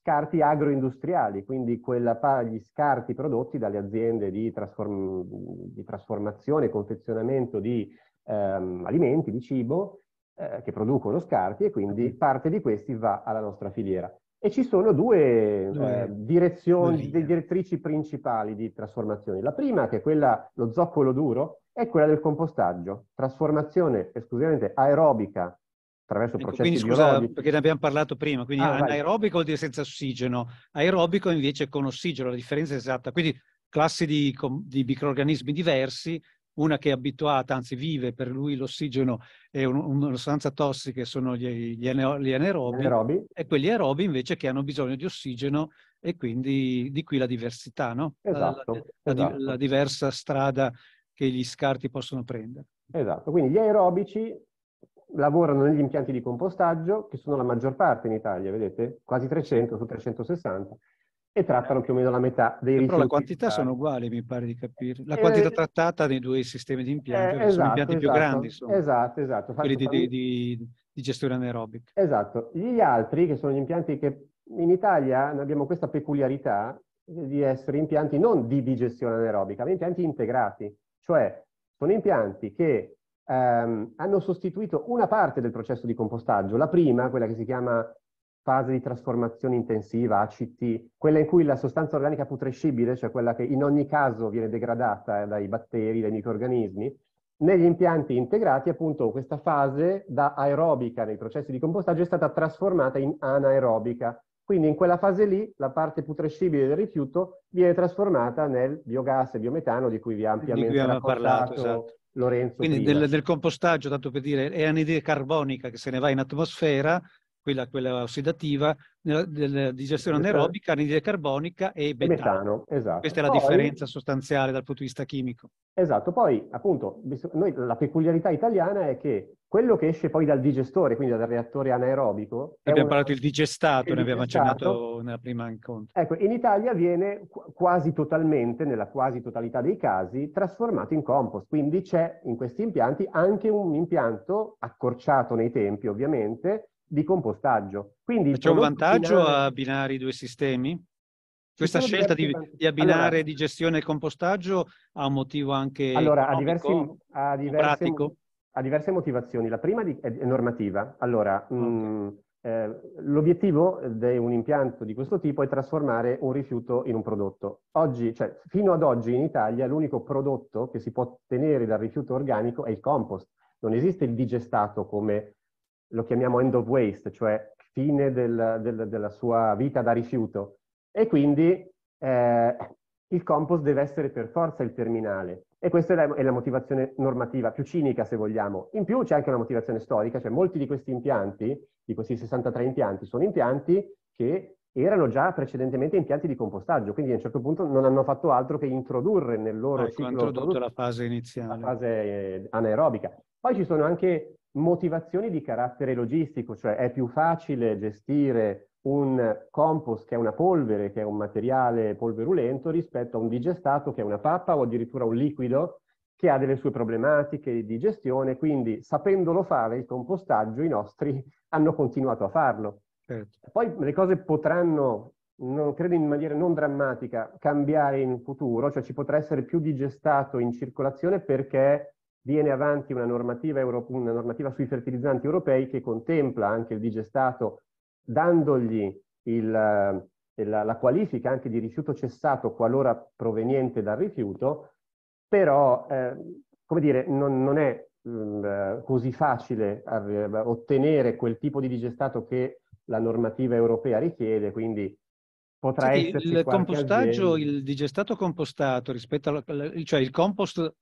scarti agroindustriali, quindi quella, gli scarti prodotti dalle aziende di, trasform di trasformazione e confezionamento di ehm, alimenti, di cibo, eh, che producono scarti e quindi parte di questi va alla nostra filiera. E ci sono due, due, eh, direzioni, due direttrici principali di trasformazione. La prima, che è quella, lo zoccolo duro, è quella del compostaggio, trasformazione esclusivamente aerobica attraverso ecco, processi quindi, biologici. Scusa, perché ne abbiamo parlato prima, quindi ah, anaerobico vuol dire senza ossigeno, aerobico invece con ossigeno, la differenza è esatta. Quindi classi di, di microorganismi diversi una che è abituata, anzi vive, per lui l'ossigeno è un, una sostanza tossica, sono gli, gli, ane, gli anerobi, anerobi, e quelli aerobi invece che hanno bisogno di ossigeno e quindi di qui la diversità, no? esatto, la, la, esatto. la diversa strada che gli scarti possono prendere. Esatto, quindi gli aerobici lavorano negli impianti di compostaggio, che sono la maggior parte in Italia, vedete? Quasi 300 su 360, e trattano più o meno la metà dei rifiuti. Però la quantità sono uguali, mi pare di capire. La eh, quantità eh, trattata dei due sistemi di impianto, eh, esatto, sono impianti esatto, più grandi, sono esatto, esatto. esatto, esatto. quelli di, di, di, di, gestione anaerobica. Esatto. Gli altri, che sono gli impianti che in Italia abbiamo questa peculiarità di essere impianti non di digestione anaerobica, ma impianti integrati, cioè sono impianti che ehm, hanno sostituito una parte del processo di compostaggio, la prima, quella che si chiama fase di trasformazione intensiva, ACT, quella in cui la sostanza organica putrescibile, cioè quella che in ogni caso viene degradata eh, dai batteri, dai microrganismi, negli impianti integrati appunto questa fase da aerobica nei processi di compostaggio è stata trasformata in anaerobica. Quindi in quella fase lì la parte putrescibile del rifiuto viene trasformata nel biogas e biometano di cui vi ha ampiamente cui parlato, esatto. Lorenzo. Quindi del, del, compostaggio, tanto per dire, è anidride carbonica che se ne va in atmosfera, quella, quella ossidativa, nella, nella digestione anaerobica, anidride carbonica e metano. metano esatto. Questa è la Poi, differenza sostanziale dal punto di vista chimico. Esatto. Poi, appunto, noi, la peculiarità italiana è che quello che esce poi dal digestore, quindi dal reattore anaerobico... Abbiamo una... parlato del digestato, ne abbiamo accennato nella prima incontro. Ecco, in Italia viene quasi totalmente, nella quasi totalità dei casi, trasformato in compost. Quindi c'è in questi impianti anche un impianto accorciato nei tempi, ovviamente, di compostaggio. Quindi C'è un vantaggio finale... a abbinare i due sistemi? Questa scelta di, di, abbinare allora, di gestione e compostaggio ha un motivo anche allora, ha diversi, ha diverse, pratico? Ha diverse motivazioni. La prima è normativa. Allora, okay. mh, mm, eh, l'obiettivo di un impianto di questo tipo è trasformare un rifiuto in un prodotto. Oggi, cioè, fino ad oggi in Italia l'unico prodotto che si può ottenere dal rifiuto organico è il compost. Non esiste il digestato come lo chiamiamo end of waste, cioè fine del, del, della sua vita da rifiuto. E quindi eh, il compost deve essere per forza il terminale. E questa è la, è la, motivazione normativa più cinica, se vogliamo. In più c'è anche una motivazione storica, cioè molti di questi impianti, di questi 63 impianti, sono impianti che erano già precedentemente impianti di compostaggio, quindi a un certo punto non hanno fatto altro che introdurre nel loro ecco, ciclo... Hanno introdotto la fase iniziale. La fase eh, anaerobica. Poi ci sono anche motivazioni di carattere logistico, cioè è più facile gestire un compost che è una polvere, che è un materiale polverulento, rispetto a un digestato che è una pappa o addirittura un liquido che ha delle sue problematiche di gestione, quindi sapendolo fare il compostaggio i nostri <laughs> hanno continuato a farlo. Certo. Poi le cose potranno, non, credo in maniera non drammatica, cambiare in futuro, cioè ci potrà essere più digestato in circolazione perché viene avanti una normativa, euro, una normativa sui fertilizzanti europei che contempla anche il digestato dandogli il, eh, la, la qualifica anche di rifiuto cessato qualora proveniente dal rifiuto, però eh, come dire, non, non è mh, mm, eh, così facile eh, ottenere quel tipo di digestato che la normativa europea richiede, quindi potrà sì, essere il compostaggio, azienda. il digestato compostato rispetto al cioè il compost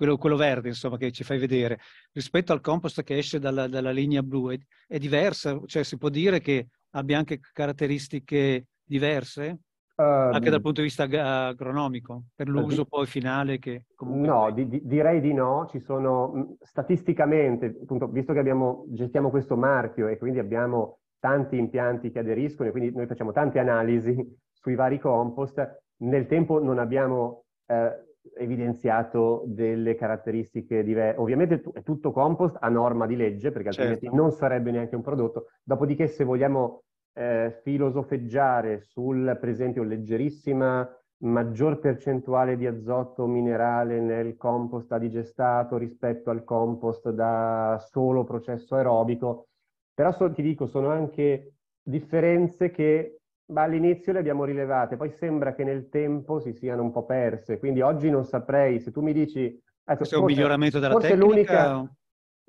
quello, quello, verde insomma che ci fai vedere, rispetto al compost che esce dalla, dalla linea blu, è, è, diversa? Cioè si può dire che abbia anche caratteristiche diverse? Um, anche dal punto di vista agronomico, per l'uso di, poi finale che comunque... No, di, di, direi di no. Ci sono mm, statisticamente, appunto, visto che abbiamo, gestiamo questo marchio e quindi abbiamo tanti impianti che aderiscono e quindi noi facciamo tante analisi <laughs> sui vari compost, nel tempo non abbiamo... Eh, evidenziato delle caratteristiche diverse. Ovviamente è tutto compost a norma di legge, perché certo. altrimenti certo. non sarebbe neanche un prodotto. Dopodiché, se vogliamo eh, filosofeggiare sul, per esempio, leggerissima maggior percentuale di azoto minerale nel compost da digestato rispetto al compost da solo processo aerobico, però so, ti dico, sono anche differenze che ma all'inizio le abbiamo rilevate, poi sembra che nel tempo si siano un po' perse, quindi oggi non saprei, se tu mi dici... Ecco, Questo forse, è un miglioramento della forse tecnica? O...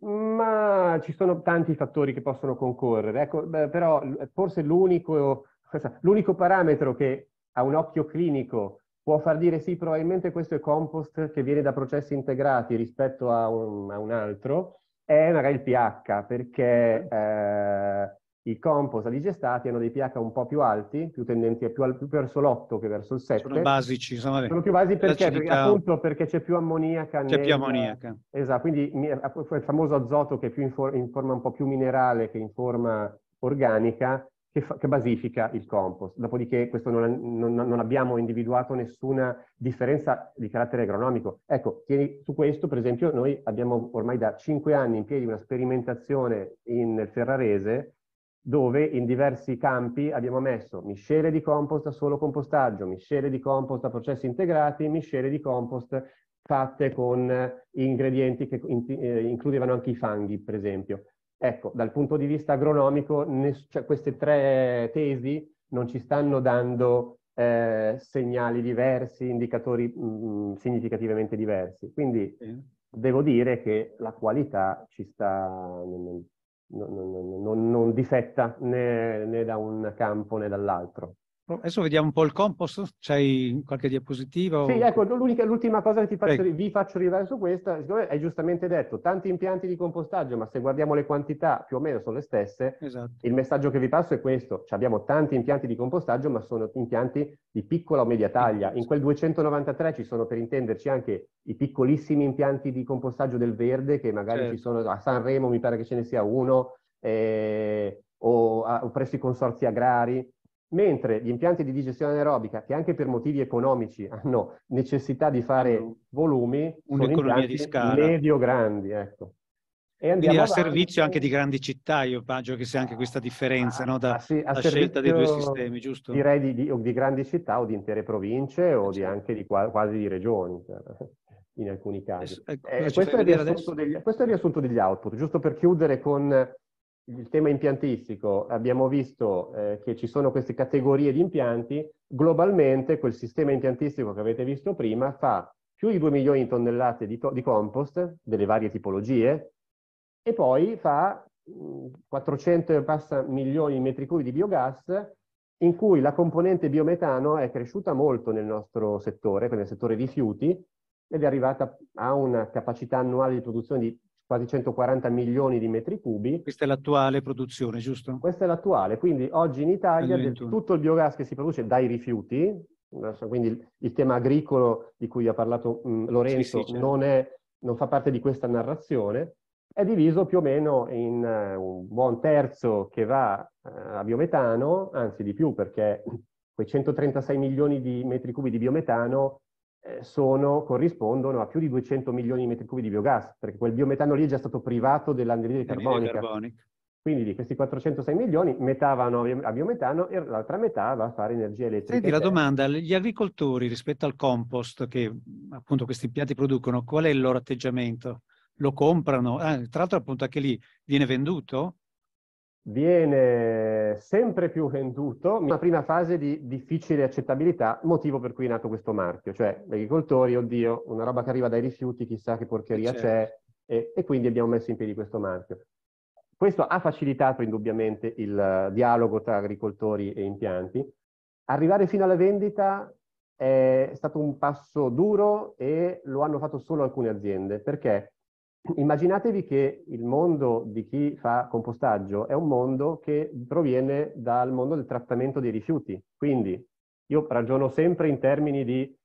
Ma ci sono tanti fattori che possono concorrere, ecco, beh, però forse l'unico, l'unico parametro che a un occhio clinico può far dire sì, probabilmente questo è compost che viene da processi integrati rispetto a un, a un altro, è magari il pH, perché eh, i compost digestati hanno dei pH un po' più alti, più tendenti più, al, più verso l'8 che verso il 7. Sono basici, sono, sono più basi perché? perché? Appunto perché c'è più ammoniaca. C'è nel... più ammoniaca. Esatto, quindi il famoso azoto che è più in, for- in forma un po' più minerale che in forma organica, che, fa- che basifica il compost. Dopodiché questo non, è, non, non, abbiamo individuato nessuna differenza di carattere agronomico. Ecco, tieni, su questo per esempio noi abbiamo ormai da 5 anni in piedi una sperimentazione in, Ferrarese dove in diversi campi abbiamo messo miscele di compost a solo compostaggio, miscele di compost a processi integrati, miscele di compost fatte con eh, ingredienti che eh, includevano anche i fanghi, per esempio. Ecco, dal punto di vista agronomico, cioè queste tre tesi non ci stanno dando eh, segnali diversi, indicatori mh, mm, mm, significativamente diversi. Quindi sì. devo dire che la qualità ci sta non, non, non, difetta né, né, da un campo né dall'altro. Oh, adesso vediamo un po' il compost, c'hai qualche diapositiva? O... Sì, ecco, l'ultima cosa che ti faccio, vi faccio arrivare su questa, hai giustamente detto, tanti impianti di compostaggio, ma se guardiamo le quantità più o meno sono le stesse, esatto. il messaggio che vi passo è questo, cioè, abbiamo tanti impianti di compostaggio, ma sono impianti di piccola o media taglia. In quel 293 ci sono per intenderci anche i piccolissimi impianti di compostaggio del verde, che magari certo. ci sono, a Sanremo mi pare che ce ne sia uno, eh, o, a, o presso i consorzi agrari, mentre gli impianti di digestione anaerobica, che anche per motivi economici hanno necessità di fare volumi, sono di medio-grandi, ecco. E Quindi a avanti. servizio anche di grandi città, io immagino che sia anche questa differenza ah, no? da, ah, sì, la scelta dei due sistemi, giusto? Direi di, di, di, grandi città o di intere province o di certo. anche di quasi di regioni cioè, <laughs> in alcuni casi. Ecco, eh, questo, è degli, questo, è il riassunto degli output, giusto per chiudere con il tema impiantistico, abbiamo visto eh, che ci sono queste categorie di impianti, globalmente quel sistema impiantistico che avete visto prima fa più di 2 milioni di tonnellate di, to di compost delle varie tipologie e poi fa 400 e passa milioni di metri cubi di biogas in cui la componente biometano è cresciuta molto nel nostro settore, nel settore rifiuti, ed è arrivata a una capacità annuale di produzione di quasi 140 milioni di metri cubi. Questa è l'attuale produzione, giusto? Questa è l'attuale, quindi oggi in Italia del, tutto il biogas che si produce dai rifiuti, quindi il, il tema agricolo di cui ha parlato mh, mm, Lorenzo sì, sì, certo. non, è, non, fa parte di questa narrazione, è diviso più o meno in uh, un buon terzo che va uh, a biometano, anzi di più perché quei 136 milioni di metri cubi di biometano eh, sono, corrispondono a più di 200 milioni di metri cubi di biogas, perché quel biometano lì è già stato privato dell'anidride carbonica. carbonica. Quindi di questi 406 milioni, metà vanno a biometano e l'altra metà va a fare energia elettrica. Senti la domanda, gli agricoltori rispetto al compost che appunto questi impianti producono, qual è il loro atteggiamento? Lo comprano? Ah, tra l'altro appunto anche lì viene venduto? viene sempre più venduto in una prima fase di difficile accettabilità, motivo per cui è nato questo marchio, cioè gli agricoltori, oddio, una roba che arriva dai rifiuti, chissà che porcheria certo. c'è, e, e, quindi abbiamo messo in piedi questo marchio. Questo ha facilitato indubbiamente il dialogo tra agricoltori e impianti. Arrivare fino alla vendita è stato un passo duro e lo hanno fatto solo alcune aziende, perché immaginatevi che il mondo di chi fa compostaggio è un mondo che proviene dal mondo del trattamento dei rifiuti. Quindi io ragiono sempre in termini di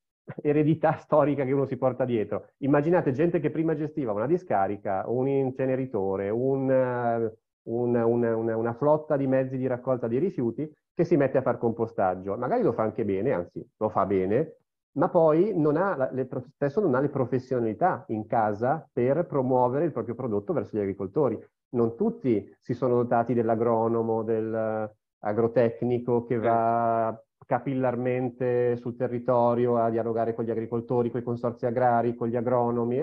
eredità <laughs> storica che uno si porta dietro. Immaginate gente che prima gestiva una discarica, un inceneritore, eh, un, un, un, una flotta di mezzi di raccolta dei rifiuti che si mette a far compostaggio. Magari lo fa anche bene, anzi lo fa bene, ma poi non ha le, spesso non ha le professionalità in casa per promuovere il proprio prodotto verso gli agricoltori. Non tutti si sono dotati dell'agronomo, dell'agrotecnico eh, che va capillarmente sul territorio a dialogare con gli agricoltori, con i consorzi agrari, con gli agronomi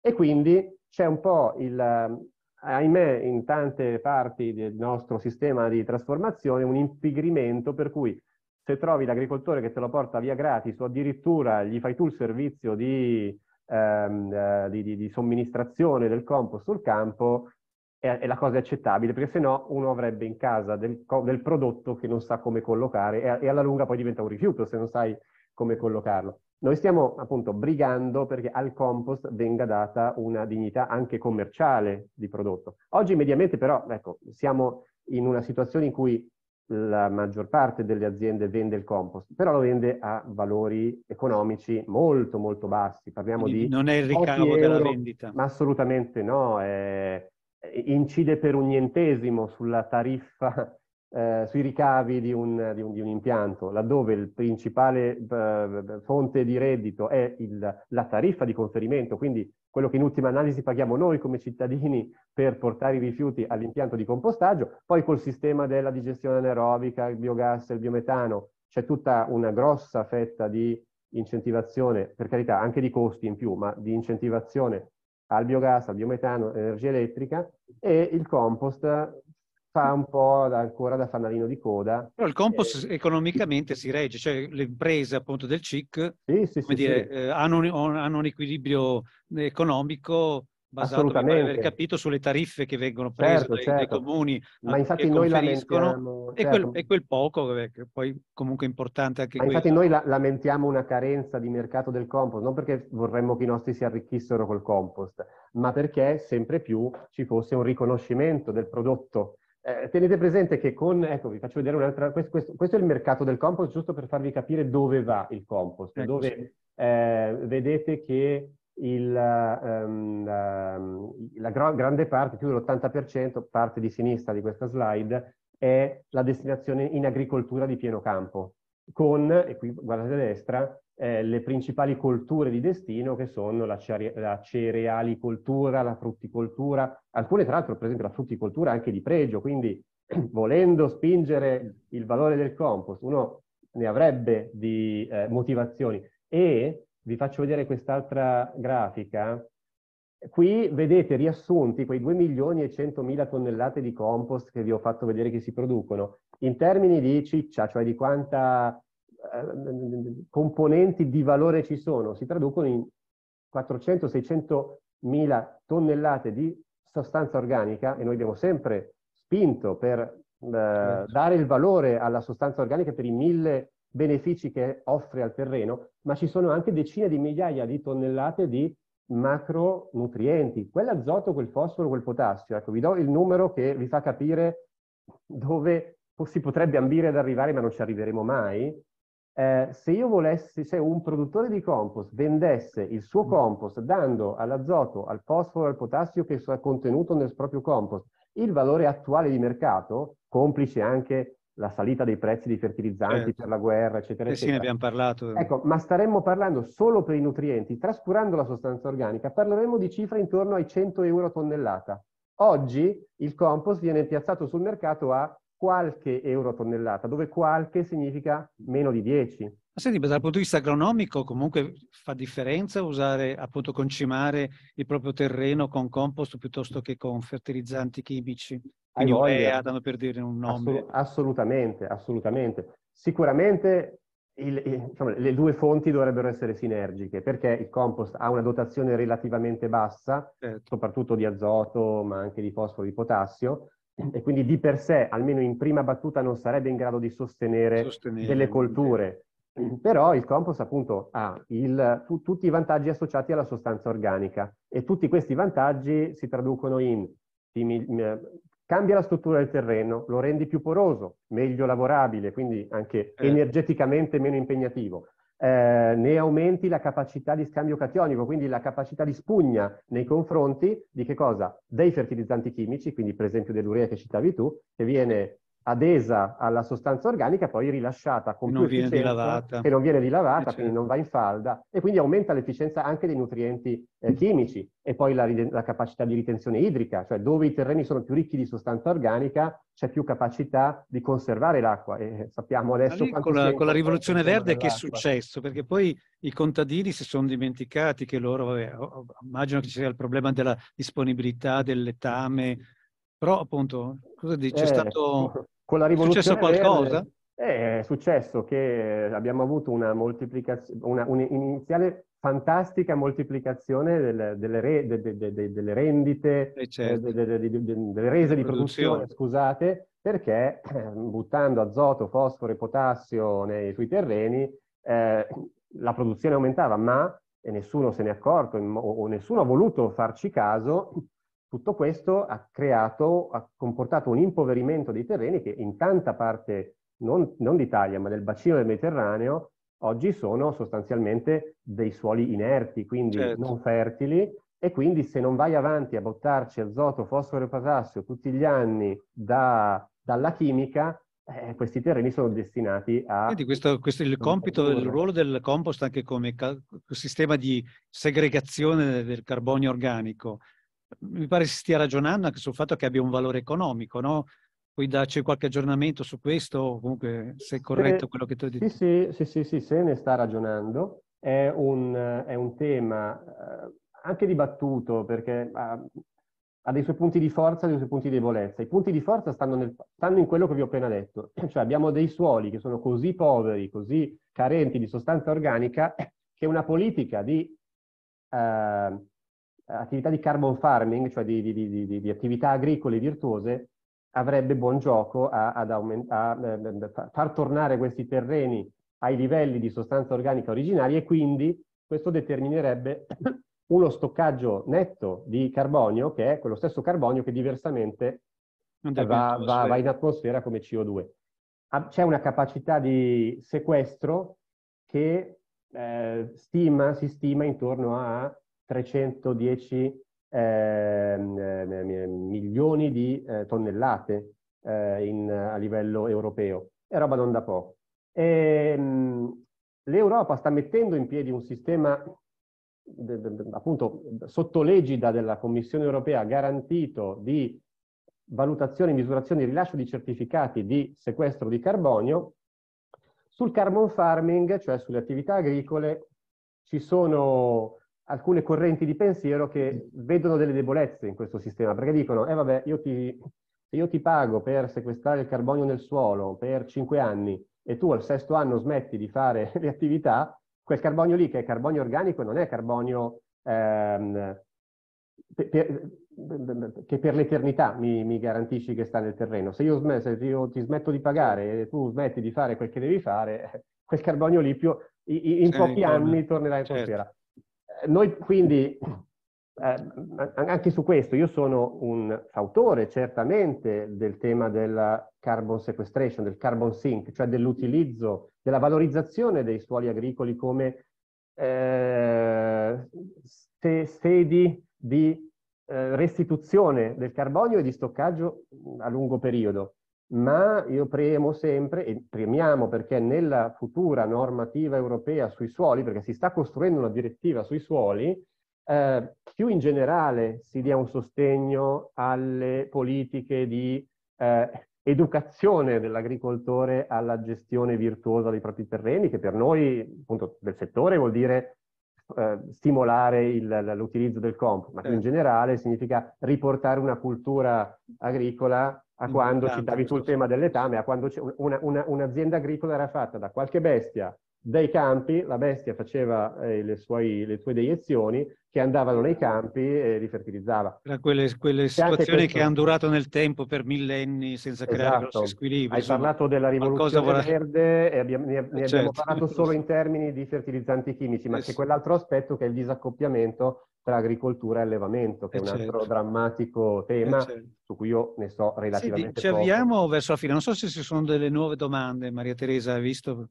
e quindi c'è un po' il, eh, ahimè, in tante parti del nostro sistema di trasformazione un impigrimento per cui se trovi l'agricoltore che te lo porta via gratis o addirittura gli fai tu il servizio di, ehm, eh, di, di, di somministrazione del compost sul campo, è, è, la cosa accettabile, perché se no uno avrebbe in casa del, del del che non sa come collocare e, e alla lunga poi diventa un rifiuto se non sai come collocarlo. Noi stiamo appunto brigando perché al compost venga data una dignità anche commerciale di prodotto. Oggi mediamente però, ecco, siamo in una situazione in cui la maggior parte delle aziende vende il compost, però lo vende a valori economici molto molto bassi. Parliamo Quindi di... Non è il ricavo della vendita. Ma assolutamente no, è, incide per un nientesimo sulla tariffa, <laughs> eh, sui ricavi di un, di, un, di un, impianto, laddove il principale eh, fonte di reddito è il, la tariffa di conferimento. Quindi quello che in ultima analisi paghiamo noi come cittadini per portare i rifiuti all'impianto di compostaggio, poi col sistema della digestione anaerobica, il biogas, il biometano, c'è tutta una grossa fetta di incentivazione, per carità anche di costi in più, ma di incentivazione al biogas, al biometano, all'energia elettrica e il compost fa un po' ancora da fanalino di coda. Però il compost eh, economicamente si regge, cioè le imprese appunto del CIC sì, sì, sì, dire, eh, hanno, un, hanno, un, equilibrio economico basato, per aver capito, sulle tariffe che vengono prese certo, dai, certo. dai, comuni Ma eh, infatti noi lamentiamo... Certo. E, quel, e, quel, poco, che poi comunque è importante anche Ma infatti noi la, lamentiamo una carenza di mercato del compost, non perché vorremmo che i nostri si arricchissero col compost, ma perché sempre più ci fosse un riconoscimento del prodotto eh, tenete presente che con, ecco vi faccio vedere un'altra, questo, questo, questo, è il mercato del compost giusto per farvi capire dove va il compost, ecco, dove sì. eh, vedete che il, um, la, la grande parte, più dell'80%, parte di sinistra di questa slide, è la destinazione in agricoltura di pieno campo, con, e qui guardate a destra, eh, le principali colture di destino che sono la, cere la cerealicoltura, la frutticoltura, alcune tra l'altro per esempio la frutticoltura anche di pregio, quindi <clears throat> volendo spingere il valore del compost, uno ne avrebbe di eh, motivazioni. E vi faccio vedere quest'altra grafica. Qui vedete riassunti quei 2 milioni e 100 mila tonnellate di compost che vi ho fatto vedere che si producono in termini di ciccia, cioè di quanta eh, componenti di valore ci sono, si traducono in 400-600 mila tonnellate di sostanza organica e noi abbiamo sempre spinto per eh, certo. dare il valore alla sostanza organica per i mille benefici che offre al terreno, ma ci sono anche decine di migliaia di tonnellate di macronutrienti, quell'azoto, quel fosforo, quel potassio. Ecco, vi do il numero che vi fa capire dove si potrebbe ambire ad arrivare, ma non ci arriveremo mai, eh, se io volessi, se un produttore di compost vendesse il suo compost dando all'azoto, al fosforo, al potassio che è contenuto nel proprio compost, il valore attuale di mercato, complice anche la salita dei prezzi dei fertilizzanti eh, per la guerra, eccetera, eh sì, eccetera. ne abbiamo parlato. Ecco, ma staremmo parlando solo per i nutrienti, trascurando la sostanza organica, parleremmo di cifre intorno ai 100 euro tonnellata. Oggi il compost viene piazzato sul mercato a qualche euro tonnellata, dove qualche significa meno di 10. Ma senti, dal punto di vista agronomico comunque fa differenza usare, appunto, concimare il proprio terreno con compost piuttosto che con fertilizzanti chimici? Quindi urea, danno per dire un nome. Assolut- assolutamente, assolutamente. Sicuramente il, diciamo, le due fonti dovrebbero essere sinergiche perché il compost ha una dotazione relativamente bassa, certo. soprattutto di azoto, ma anche di fosforo, di potassio, e quindi di per sé, almeno in prima battuta, non sarebbe in grado di sostenere, sostenere delle colture. Però il compost appunto ha il, tu, tutti i vantaggi associati alla sostanza organica e tutti questi vantaggi si traducono in cambia la struttura del terreno, lo rendi più poroso, meglio lavorabile, quindi anche eh. energeticamente meno impegnativo, eh, ne aumenti la capacità di scambio cationico, quindi la capacità di spugna nei confronti di che cosa? Dei fertilizzanti chimici, quindi per esempio dell'urea che citavi tu, che viene adesa alla sostanza organica, poi rilasciata con non più viene dilavata. che non viene eh, dilavata, certo. quindi non va in falda, e quindi aumenta l'efficienza anche dei nutrienti eh, chimici e poi la, la, capacità di ritenzione idrica, cioè dove i terreni sono più ricchi di sostanza organica c'è più capacità di conservare l'acqua e eh, sappiamo adesso... Con la, con la rivoluzione verde che è successo? Perché poi i contadini si sono dimenticati che loro, vabbè, immagino che ci sia il problema della disponibilità del letame, però appunto, cosa dici? Eh, è stato <laughs> con la rivoluzione è successo qualcosa? Verde, eh, è successo che abbiamo avuto una moltiplicazione, un'iniziale fantastica moltiplicazione delle, delle, re, de, de, de, delle rendite, eh, eh, certo. delle rese di produzione, produzione, scusate, perché <clears throat> buttando azoto, fosforo e potassio nei, sui terreni eh, la produzione aumentava, ma e nessuno se n'è accorto o nessuno ha voluto farci caso, tutto questo ha creato, ha comportato un impoverimento dei terreni che in tanta parte, non, non d'Italia, ma del bacino del Mediterraneo, oggi sono sostanzialmente dei suoli inerti, quindi certo. non fertili, e quindi se non vai avanti a bottarci azoto, fosforo e potassio tutti gli anni da, dalla chimica, eh, questi terreni sono destinati a... Quindi questo, questo è il compito, il ruolo del compost anche come sistema di segregazione del carbonio organico, mi pare si stia ragionando anche sul fatto che abbia un valore economico, no? Puoi darci qualche aggiornamento su questo? Comunque, se è corretto quello che tu hai detto. Sì, sì, sì, sì, se ne sta ragionando. È un, è un tema eh, anche dibattuto perché ha, ha, dei suoi punti di forza e dei suoi punti di debolezza. I punti di forza stanno, nel, stanno in quello che vi ho appena detto. <clears throat> Cioè abbiamo dei suoli che sono così poveri, così carenti di sostanza organica, <clears throat> che una politica di... Eh, attività di carbon farming, cioè di, di, di, di attività agricole virtuose, avrebbe buon gioco a, ad aument- a, eh, eh, eh, a, far tornare questi terreni ai livelli di sostanza organica originaria e quindi questo determinerebbe <coughs> uno stoccaggio netto di carbonio, che è quello stesso carbonio che diversamente va, va, va in atmosfera come CO2. C'è una capacità di sequestro che eh, stima, si stima intorno a 310 ehm, eh, milioni di eh, tonnellate eh, in, a livello europeo. È roba non da poco. Ehm, L'Europa sta mettendo in piedi un sistema de, de, appunto sotto legida della Commissione europea garantito di valutazione, misurazione, e rilascio di certificati di sequestro di carbonio. Sul carbon farming, cioè sulle attività agricole, ci sono alcune correnti di pensiero che vedono delle debolezze in questo sistema, perché dicono, eh vabbè, io ti, io ti pago per sequestrare il carbonio nel suolo per cinque anni e tu al sesto anno smetti di fare <laughs> le attività, quel carbonio lì che è carbonio organico non è carbonio ehm, per, per, che per l'eternità mi, mi, garantisci che sta nel terreno. Se io, sm- se io, ti smetto di pagare e tu smetti di fare quel che devi fare, <laughs> quel carbonio lì più, in, in pochi anni tornerà in certo. frontiera noi quindi, eh, anche su questo, io sono un fautore certamente del tema della carbon sequestration, del carbon sink, cioè dell'utilizzo, della valorizzazione dei suoli agricoli come eh, sedi di eh, restituzione del carbonio e di stoccaggio a lungo periodo ma io premo sempre, e premiamo perché nella futura normativa europea sui suoli, perché si sta costruendo una direttiva sui suoli, eh, più in generale si dia un sostegno alle politiche di eh, educazione dell'agricoltore alla gestione virtuosa dei propri terreni, che per noi appunto del settore vuol dire eh, stimolare l'utilizzo del comp, ma più in eh. generale significa riportare una cultura agricola a quando citavi tu il tema dell'etame, a quando un'azienda agricola era fatta da qualche bestia dai campi la bestia faceva eh, le, suoi, le, sue deiezioni che andavano nei campi e li fertilizzava. Era quelle, quelle situazioni che hanno durato nel tempo per millenni senza creare esatto. grossi squilibri. Hai insomma, parlato della rivoluzione vorrà... verde e abbiamo, ne, ne eh, certo. abbiamo parlato solo in termini di fertilizzanti chimici, ma eh, c'è quell'altro aspetto che è il disaccoppiamento tra agricoltura e allevamento, che è eh, un certo. altro drammatico tema eh, certo. su cui io ne so relativamente Senti, Ci avviamo verso la fine. Non so se ci sono delle nuove domande, Maria Teresa, hai visto?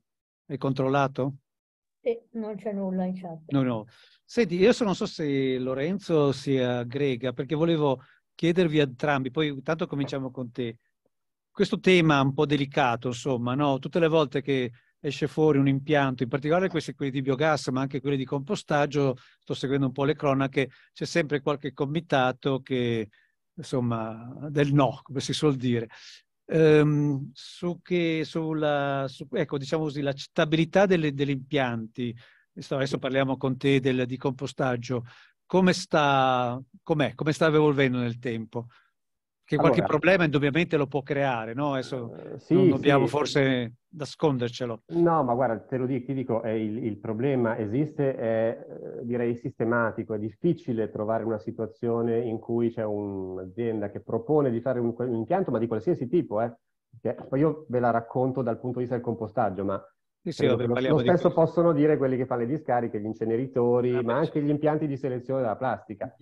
Hai controllato? Sì, non c'è nulla in chat. No, no. Senti, io non so se Lorenzo sia grega, perché volevo chiedervi a entrambi, poi intanto cominciamo con te. Questo tema un po' delicato, insomma, no? Tutte le volte che esce fuori un impianto, in particolare questi quelli di biogas, ma anche quelli di compostaggio, sto seguendo un po' le cronache, c'è sempre qualche comitato che, insomma, del no, come si suol dire ehm, su che, sulla, su, ecco, diciamo così, l'accettabilità delle, degli impianti. Adesso parliamo con te del, di compostaggio. Come sta, com'è, come sta evolvendo nel tempo? che qualche allora, problema indubbiamente lo può creare, no? Adesso eh, sì, non dobbiamo sì, forse nascondercelo. No, ma guarda, te lo dico, ti dico, eh, il, il, problema esiste, è eh, direi sistematico, è difficile trovare una situazione in cui c'è un'azienda che propone di fare un, un impianto, ma di qualsiasi tipo, eh. Che, io ve la racconto dal punto di vista del compostaggio, ma sì, sì, vabbè, lo, lo stesso di possono dire quelli che fanno le discariche, gli inceneritori, ah, ma anche certo. gli impianti di selezione della plastica.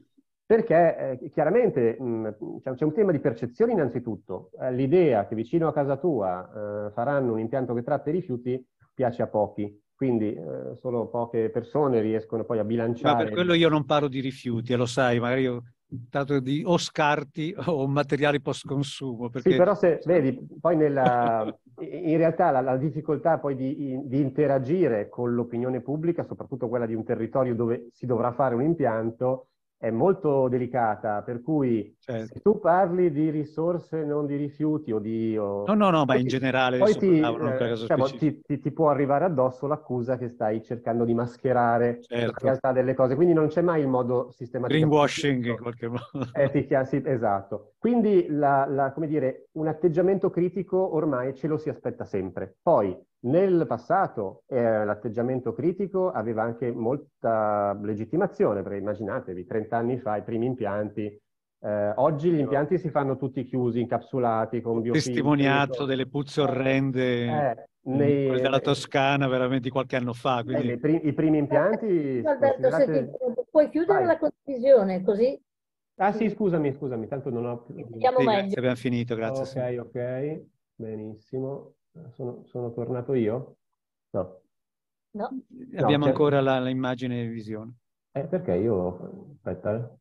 Perché eh, chiaramente mh, mm, c'è, un tema di percezione innanzitutto. Eh, l'idea che vicino a casa tua eh, faranno un impianto che tratta i rifiuti piace a pochi, quindi eh, solo poche persone riescono poi a bilanciare. Ma per quello io non parlo di rifiuti, lo sai, magari io tanto di o scarti <laughs> o materiali post consumo. Perché... Sì, però se vedi, poi nella, <laughs> in realtà la, la difficoltà poi di, di, interagire con l'opinione pubblica, soprattutto quella di un territorio dove si dovrà fare un impianto, è molto delicata, per cui eh, Se tu parli di risorse, non di rifiuti o di... O... No, no, no, ma in generale poi ti, eh, diciamo, ti, ti, ti, può arrivare addosso l'accusa che stai cercando di mascherare certo. la realtà delle cose, quindi non c'è mai il modo sistematico. Greenwashing in qualche modo. Eh, sì, esatto. Quindi, la, la, come dire, un atteggiamento critico ormai ce lo si aspetta sempre. Poi, nel passato eh, l'atteggiamento critico aveva anche molta legittimazione, perché immaginatevi, 30 anni fa i primi impianti eh, oggi gli impianti si fanno tutti chiusi, incapsulati con biofilm. Testimoniato delle puzze eh, orrende eh, mm, della Toscana veramente qualche anno fa. Eh, quindi... Eh, primi, I primi impianti... Eh, Alberto, considerate... ti... puoi chiudere Vai. la condivisione così? Ah sì, scusami, scusami, tanto non ho... sì, meglio. Abbiamo finito, grazie. Ok, ok, benissimo. Sono, sono tornato io? No. no. Abbiamo no, ancora l'immagine e visione. Eh, perché io... Aspetta,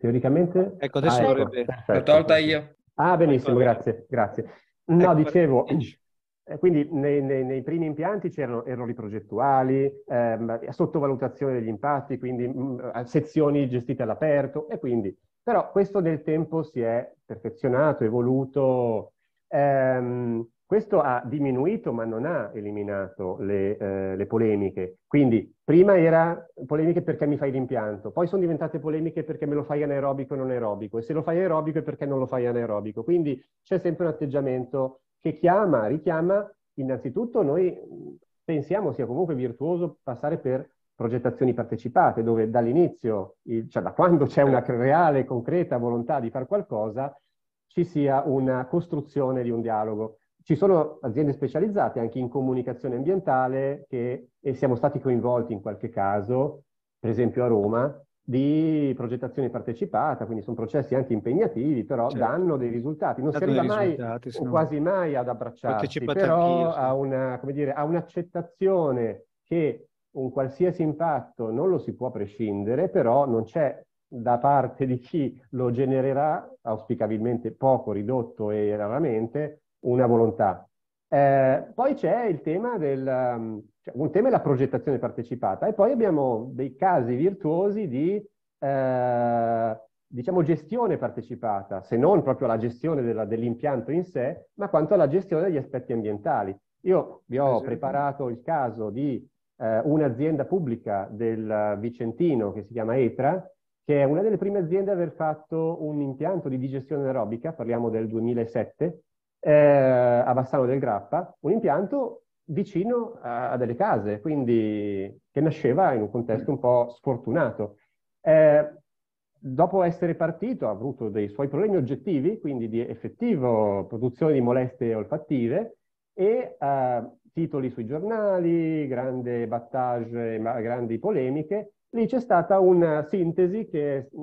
Teoricamente... Ecco, adesso ah, ecco, dovrebbe... Perfetto, L'ho tolta io. Ah, benissimo, ecco, grazie, grazie. No, ecco, dicevo, eh, quindi nei, nei, nei, primi impianti c'erano errori progettuali, ehm, sottovalutazione degli impatti, quindi mh, mm, eh, sezioni gestite all'aperto e quindi... Però questo nel tempo si è perfezionato, evoluto. Ehm, questo ha diminuito ma non ha eliminato le, eh, le, polemiche. Quindi prima era polemiche perché mi fai l'impianto, poi sono diventate polemiche perché me lo fai anaerobico e non aerobico, e se lo fai aerobico è perché non lo fai anaerobico. Quindi c'è sempre un atteggiamento che chiama, richiama, innanzitutto noi pensiamo sia comunque virtuoso passare per progettazioni partecipate, dove dall'inizio, cioè da quando c'è una certo. reale, concreta volontà di fare qualcosa, ci sia una costruzione di un dialogo ci sono aziende specializzate anche in comunicazione ambientale che, e siamo stati coinvolti in qualche caso, per esempio a Roma, di progettazione partecipata, quindi sono processi anche impegnativi, però certo. danno dei risultati. Non si arriva mai o quasi mai ad abbracciarsi, però a, una, dire, a un'accettazione che un qualsiasi impatto non lo si può prescindere, però non c'è da parte di chi lo genererà, auspicabilmente poco ridotto e raramente, una volontà. Eh, poi c'è il tema del... Um, cioè, un tema è la progettazione partecipata e poi abbiamo dei casi virtuosi di, eh, diciamo, gestione partecipata, se non proprio la gestione della, dell'impianto in sé, ma quanto alla gestione degli aspetti ambientali. Io vi ho esatto. preparato il caso di eh, un'azienda pubblica del Vicentino che si chiama ETRA, che è una delle prime aziende ad aver fatto un impianto di digestione aerobica, parliamo del 2007, eh, a Bassano del Grappa, un impianto vicino a, a, delle case, quindi che nasceva in un contesto un po' sfortunato. Eh, dopo essere partito ha avuto dei suoi problemi oggettivi, quindi di effettivo produzione di molestie olfattive e eh, titoli sui giornali, grande battage, grandi polemiche. Lì c'è stata una sintesi che mh,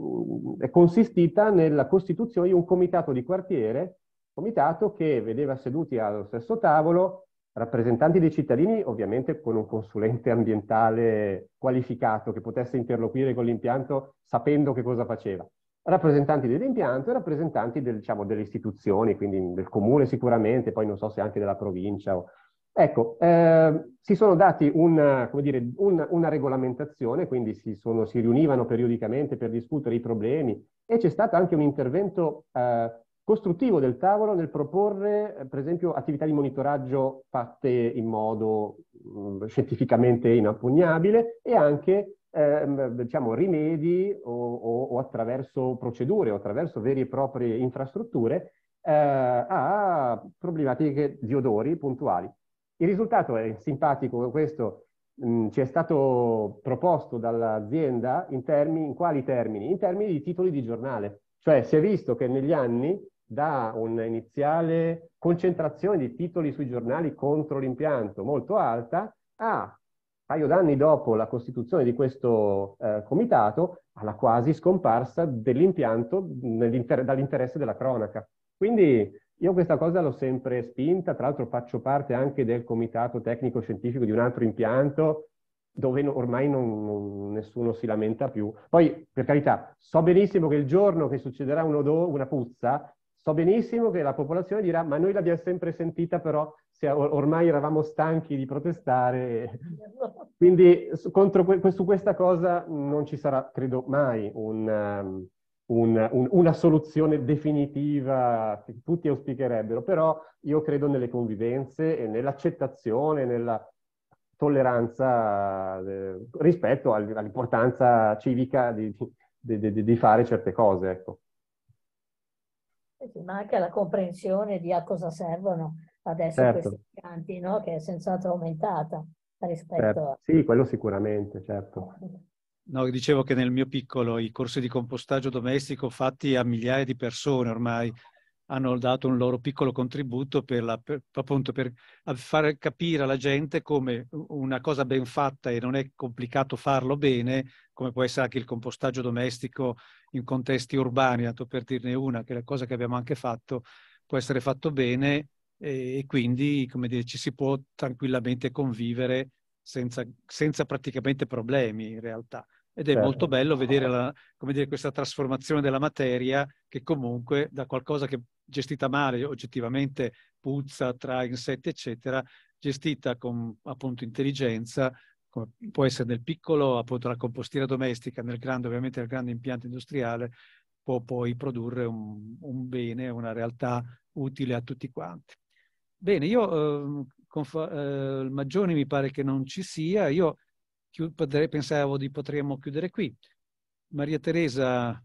mm, è consistita nella costituzione di un comitato di quartiere comitato che vedeva seduti allo stesso tavolo rappresentanti dei cittadini, ovviamente con un consulente ambientale qualificato che potesse interloquire con l'impianto sapendo che cosa faceva, rappresentanti dell'impianto e rappresentanti del, diciamo, delle istituzioni, quindi del comune sicuramente, poi non so se anche della provincia. O... Ecco, eh, si sono dati un, dire, un, una regolamentazione, quindi si, sono, si, riunivano periodicamente per discutere i problemi e c'è stato anche un intervento eh, costruttivo del tavolo nel proporre, eh, per esempio, attività di monitoraggio fatte in modo mh, mm, scientificamente inappugnabile e anche ehm, diciamo, rimedi o, o, o, attraverso procedure o attraverso vere e proprie infrastrutture eh, a problematiche di odori puntuali. Il risultato è simpatico, questo mh, mm, ci è stato proposto dall'azienda in, termini, in quali termini? In termini di titoli di giornale. Cioè si è visto che negli anni da un'iniziale concentrazione di titoli sui giornali contro l'impianto molto alta a paio d'anni dopo la costituzione di questo eh, comitato alla quasi scomparsa dell'impianto dall'interesse della cronaca. Quindi io questa cosa l'ho sempre spinta, tra l'altro faccio parte anche del comitato tecnico-scientifico di un altro impianto dove no, ormai non, non, nessuno si lamenta più. Poi, per carità, so benissimo che il giorno che succederà un odo, una puzza, So benissimo che la popolazione dirà ma noi l'abbiamo sempre sentita però ormai eravamo stanchi di protestare. <laughs> Quindi su, que- su questa cosa non ci sarà, credo, mai un, ehm, un, un, una soluzione definitiva che tutti auspicherebbero, però io credo nelle convivenze e nell'accettazione, nella tolleranza eh, rispetto all'importanza civica di, di, di, di, fare certe cose. Ecco. Ci manca la comprensione di a cosa servono adesso certo. questi impianti, no? che è senz'altro aumentata rispetto certo. a... Sì, quello sicuramente, certo. No, dicevo che nel mio piccolo i corsi di compostaggio domestico fatti a migliaia di persone ormai hanno dato un loro piccolo contributo per, la, per, appunto, per far capire alla gente come una cosa ben fatta e non è complicato farlo bene, come può essere anche il compostaggio domestico in contesti urbani, tanto per dirne una, che è la cosa che abbiamo anche fatto, può essere fatto bene e, e quindi come dire, ci si può tranquillamente convivere senza, senza praticamente problemi in realtà ed è certo. molto bello vedere la, dire, questa trasformazione della materia che comunque da qualcosa che gestita male oggettivamente puzza, tra insetti, eccetera, gestita con appunto intelligenza, come può essere nel piccolo, appunto la compostiera domestica, nel grande, ovviamente nel grande impianto industriale, può poi produrre un, un bene, una realtà utile a tutti quanti. Bene, io ehm, eh, con eh, Maggioni mi pare che non ci sia, io pensavo di potremmo chiudere qui. Maria Teresa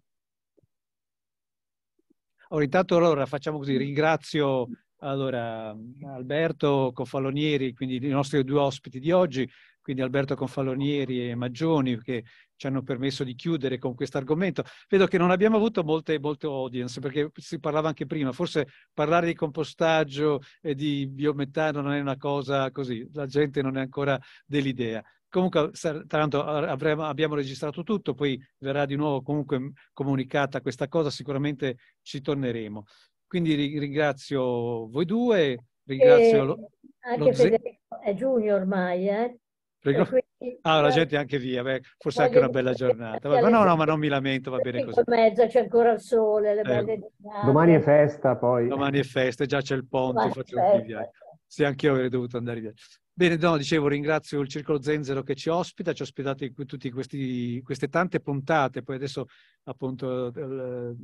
allora, intanto allora facciamo così, mm. ringrazio allora, Alberto Confalonieri, quindi i nostri due ospiti di oggi, quindi Alberto Confalonieri e Maggioni che ci hanno permesso di chiudere con questo argomento. Vedo che non abbiamo avuto molte, molte audience perché si parlava anche prima, forse parlare di compostaggio e di biometano non è una cosa così, la gente non è ancora dell'idea. Comunque, tanto avremo, abbiamo registrato tutto, poi verrà di nuovo comunque mm, comunicata questa cosa, sicuramente ci torneremo. Quindi ringrazio voi due, ringrazio... lo, anche lo Federico, è giugno ormai, eh? Prego. Quindi, ah, la gente è anche via, Beh, forse anche una bella giornata. Ma no, no, ma non mi lamento, va bene così. mezza c'è ancora il sole, le eh, belle eh. Domani è festa poi. Domani è festa, già c'è il ponte, faccio un viaggio. Sì, anch'io avrei dovuto andare via. Bene, no, dicevo, ringrazio il Circolo Zenzero che ci ospita, ci ha ospitato tutte queste tante puntate, poi adesso appunto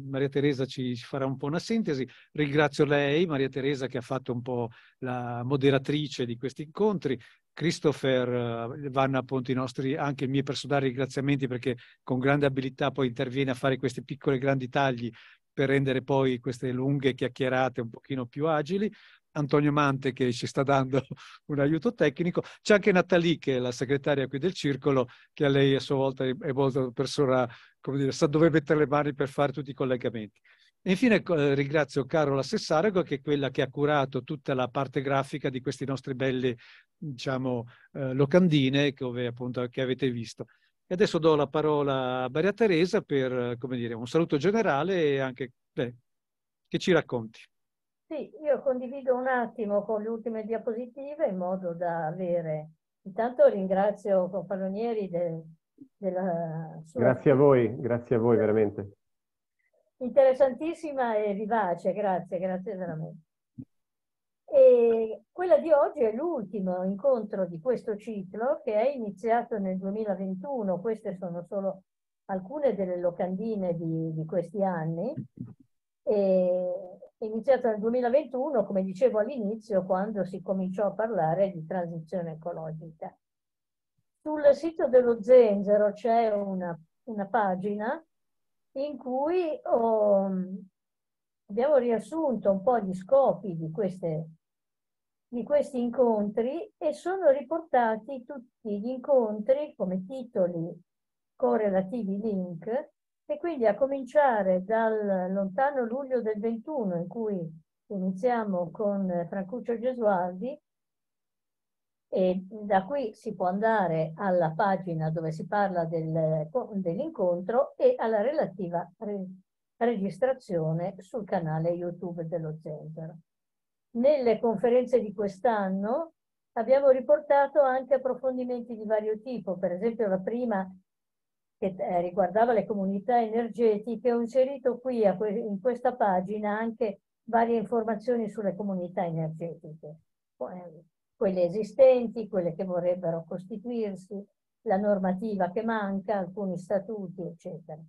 Maria Teresa ci, ci, farà un po' una sintesi. Ringrazio lei, Maria Teresa, che ha fatto un po' la moderatrice di questi incontri. Christopher, eh, vanno appunto i nostri, anche i miei personali ringraziamenti perché con grande abilità poi interviene a fare questi piccoli grandi tagli per rendere poi queste lunghe chiacchierate un pochino più agili. Antonio Mante che ci sta dando <laughs> un aiuto tecnico, c'è anche Nathalie che è la segretaria qui del circolo, che a lei a sua volta è molto persona, come dire, sa dove mettere le mani per fare tutti i collegamenti. E infine eh, ringrazio Carola Sessarego che è quella che ha curato tutta la parte grafica di queste nostre belle diciamo, eh, locandine che, appunto, che avete visto. E adesso do la parola a Maria Teresa per eh, dire, un saluto generale e anche beh, che ci racconti. Sì, io condivido un attimo con le ultime diapositive in modo da avere... Intanto ringrazio Compagonieri del, della sua... Grazie a voi, grazie a voi veramente. Interessantissima e vivace, grazie, grazie veramente. E quella di oggi è l'ultimo incontro di questo ciclo che è iniziato nel 2021, queste sono solo alcune delle locandine di, di questi anni. E iniziato nel 2021, come dicevo all'inizio, quando si cominciò a parlare di transizione ecologica. Sul sito dello Zenzero c'è una, una pagina in cui ho, um, abbiamo riassunto un po' gli scopi di, queste, di questi incontri e sono riportati tutti gli incontri come titoli correlativi link e quindi a cominciare dal lontano luglio del 21, in cui iniziamo con Francuccio Gesualdi, e da qui si può andare alla pagina dove si parla del, dell'incontro e alla relativa re, registrazione sul canale YouTube dello Center. Nelle conferenze di quest'anno abbiamo riportato anche approfondimenti di vario tipo, per esempio la prima che eh, riguardava le comunità energetiche, ho inserito qui in questa pagina anche varie informazioni sulle comunità energetiche, quelle esistenti, quelle che vorrebbero costituirsi, la normativa che manca, alcuni statuti, eccetera.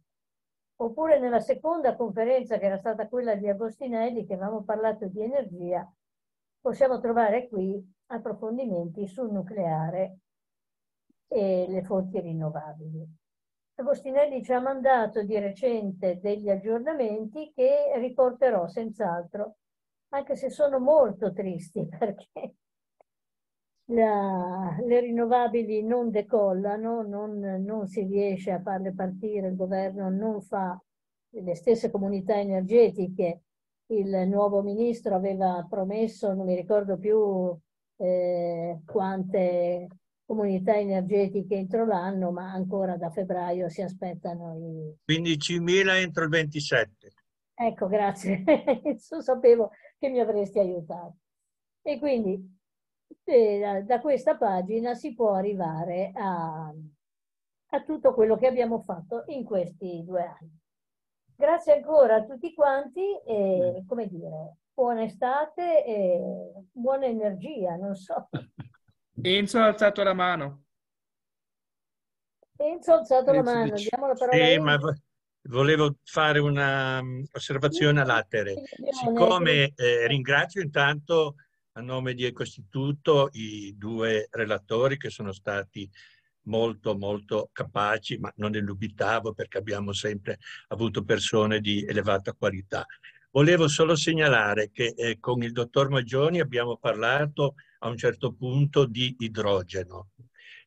Oppure nella seconda conferenza, che era stata quella di Agostinelli, che avevamo parlato di energia, possiamo trovare qui approfondimenti sul nucleare e le fonti rinnovabili. Agostinelli ci ha mandato di recente degli aggiornamenti che riporterò senz'altro, anche se sono molto tristi <laughs> perché la, le rinnovabili non decollano, non, non si riesce a farle partire, il governo non fa le stesse comunità energetiche. Il nuovo ministro aveva promesso, non mi ricordo più eh, quante comunità energetiche entro l'anno, ma ancora da febbraio si aspettano i... 15.000 entro il 27. Ecco, grazie. Io <laughs> sapevo che mi avresti aiutato. E quindi eh, da questa pagina si può arrivare a, a tutto quello che abbiamo fatto in questi due anni. Grazie ancora a tutti quanti e, come dire, buona estate e buona energia, non so. <laughs> Enzo ha alzato la mano. Enzo ha alzato la mano, dice, la parola. Sì, ma volevo fare un'osservazione mm, a latere. Siccome eh, ringrazio intanto a nome di Ecostituto i due relatori che sono stati molto molto capaci, ma non ne dubitavo perché abbiamo sempre avuto persone di elevata qualità. Volevo solo segnalare che eh, con il dottor Maggioni abbiamo parlato a un certo punto di idrogeno.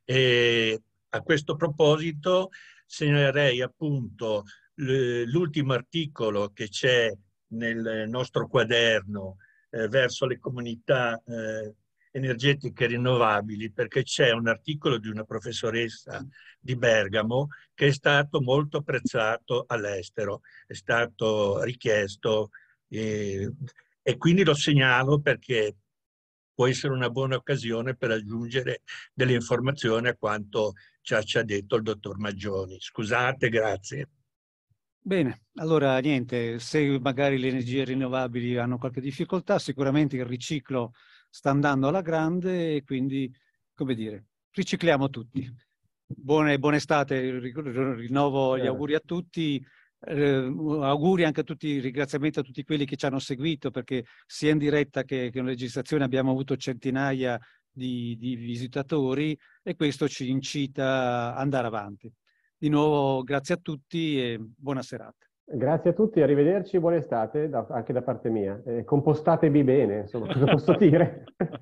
E a questo proposito segnalerei appunto l'ultimo articolo che c'è nel nostro quaderno eh, verso le comunità eh, energetiche rinnovabili perché c'è un articolo di una professoressa di Bergamo che è stato molto apprezzato all'estero, è stato richiesto eh, e quindi lo segnalo perché può essere una buona occasione per aggiungere delle informazioni a quanto già ci ha detto il dottor Maggioni. Scusate, grazie. Bene, allora niente, se magari le energie rinnovabili hanno qualche difficoltà, sicuramente il riciclo sta andando alla grande e quindi, come dire, ricicliamo tutti. Buone, buona estate, rinnovo gli certo. auguri a tutti. Eh, auguri anche a tutti, ringraziamenti a tutti quelli che ci hanno seguito perché sia in diretta che, che in registrazione abbiamo avuto centinaia di, di visitatori e questo ci incita ad andare avanti. Di nuovo grazie a tutti e buona serata. Grazie a tutti, arrivederci, buona estate da, anche da parte mia. Eh, compostatevi bene, insomma, cosa posso dire? <laughs>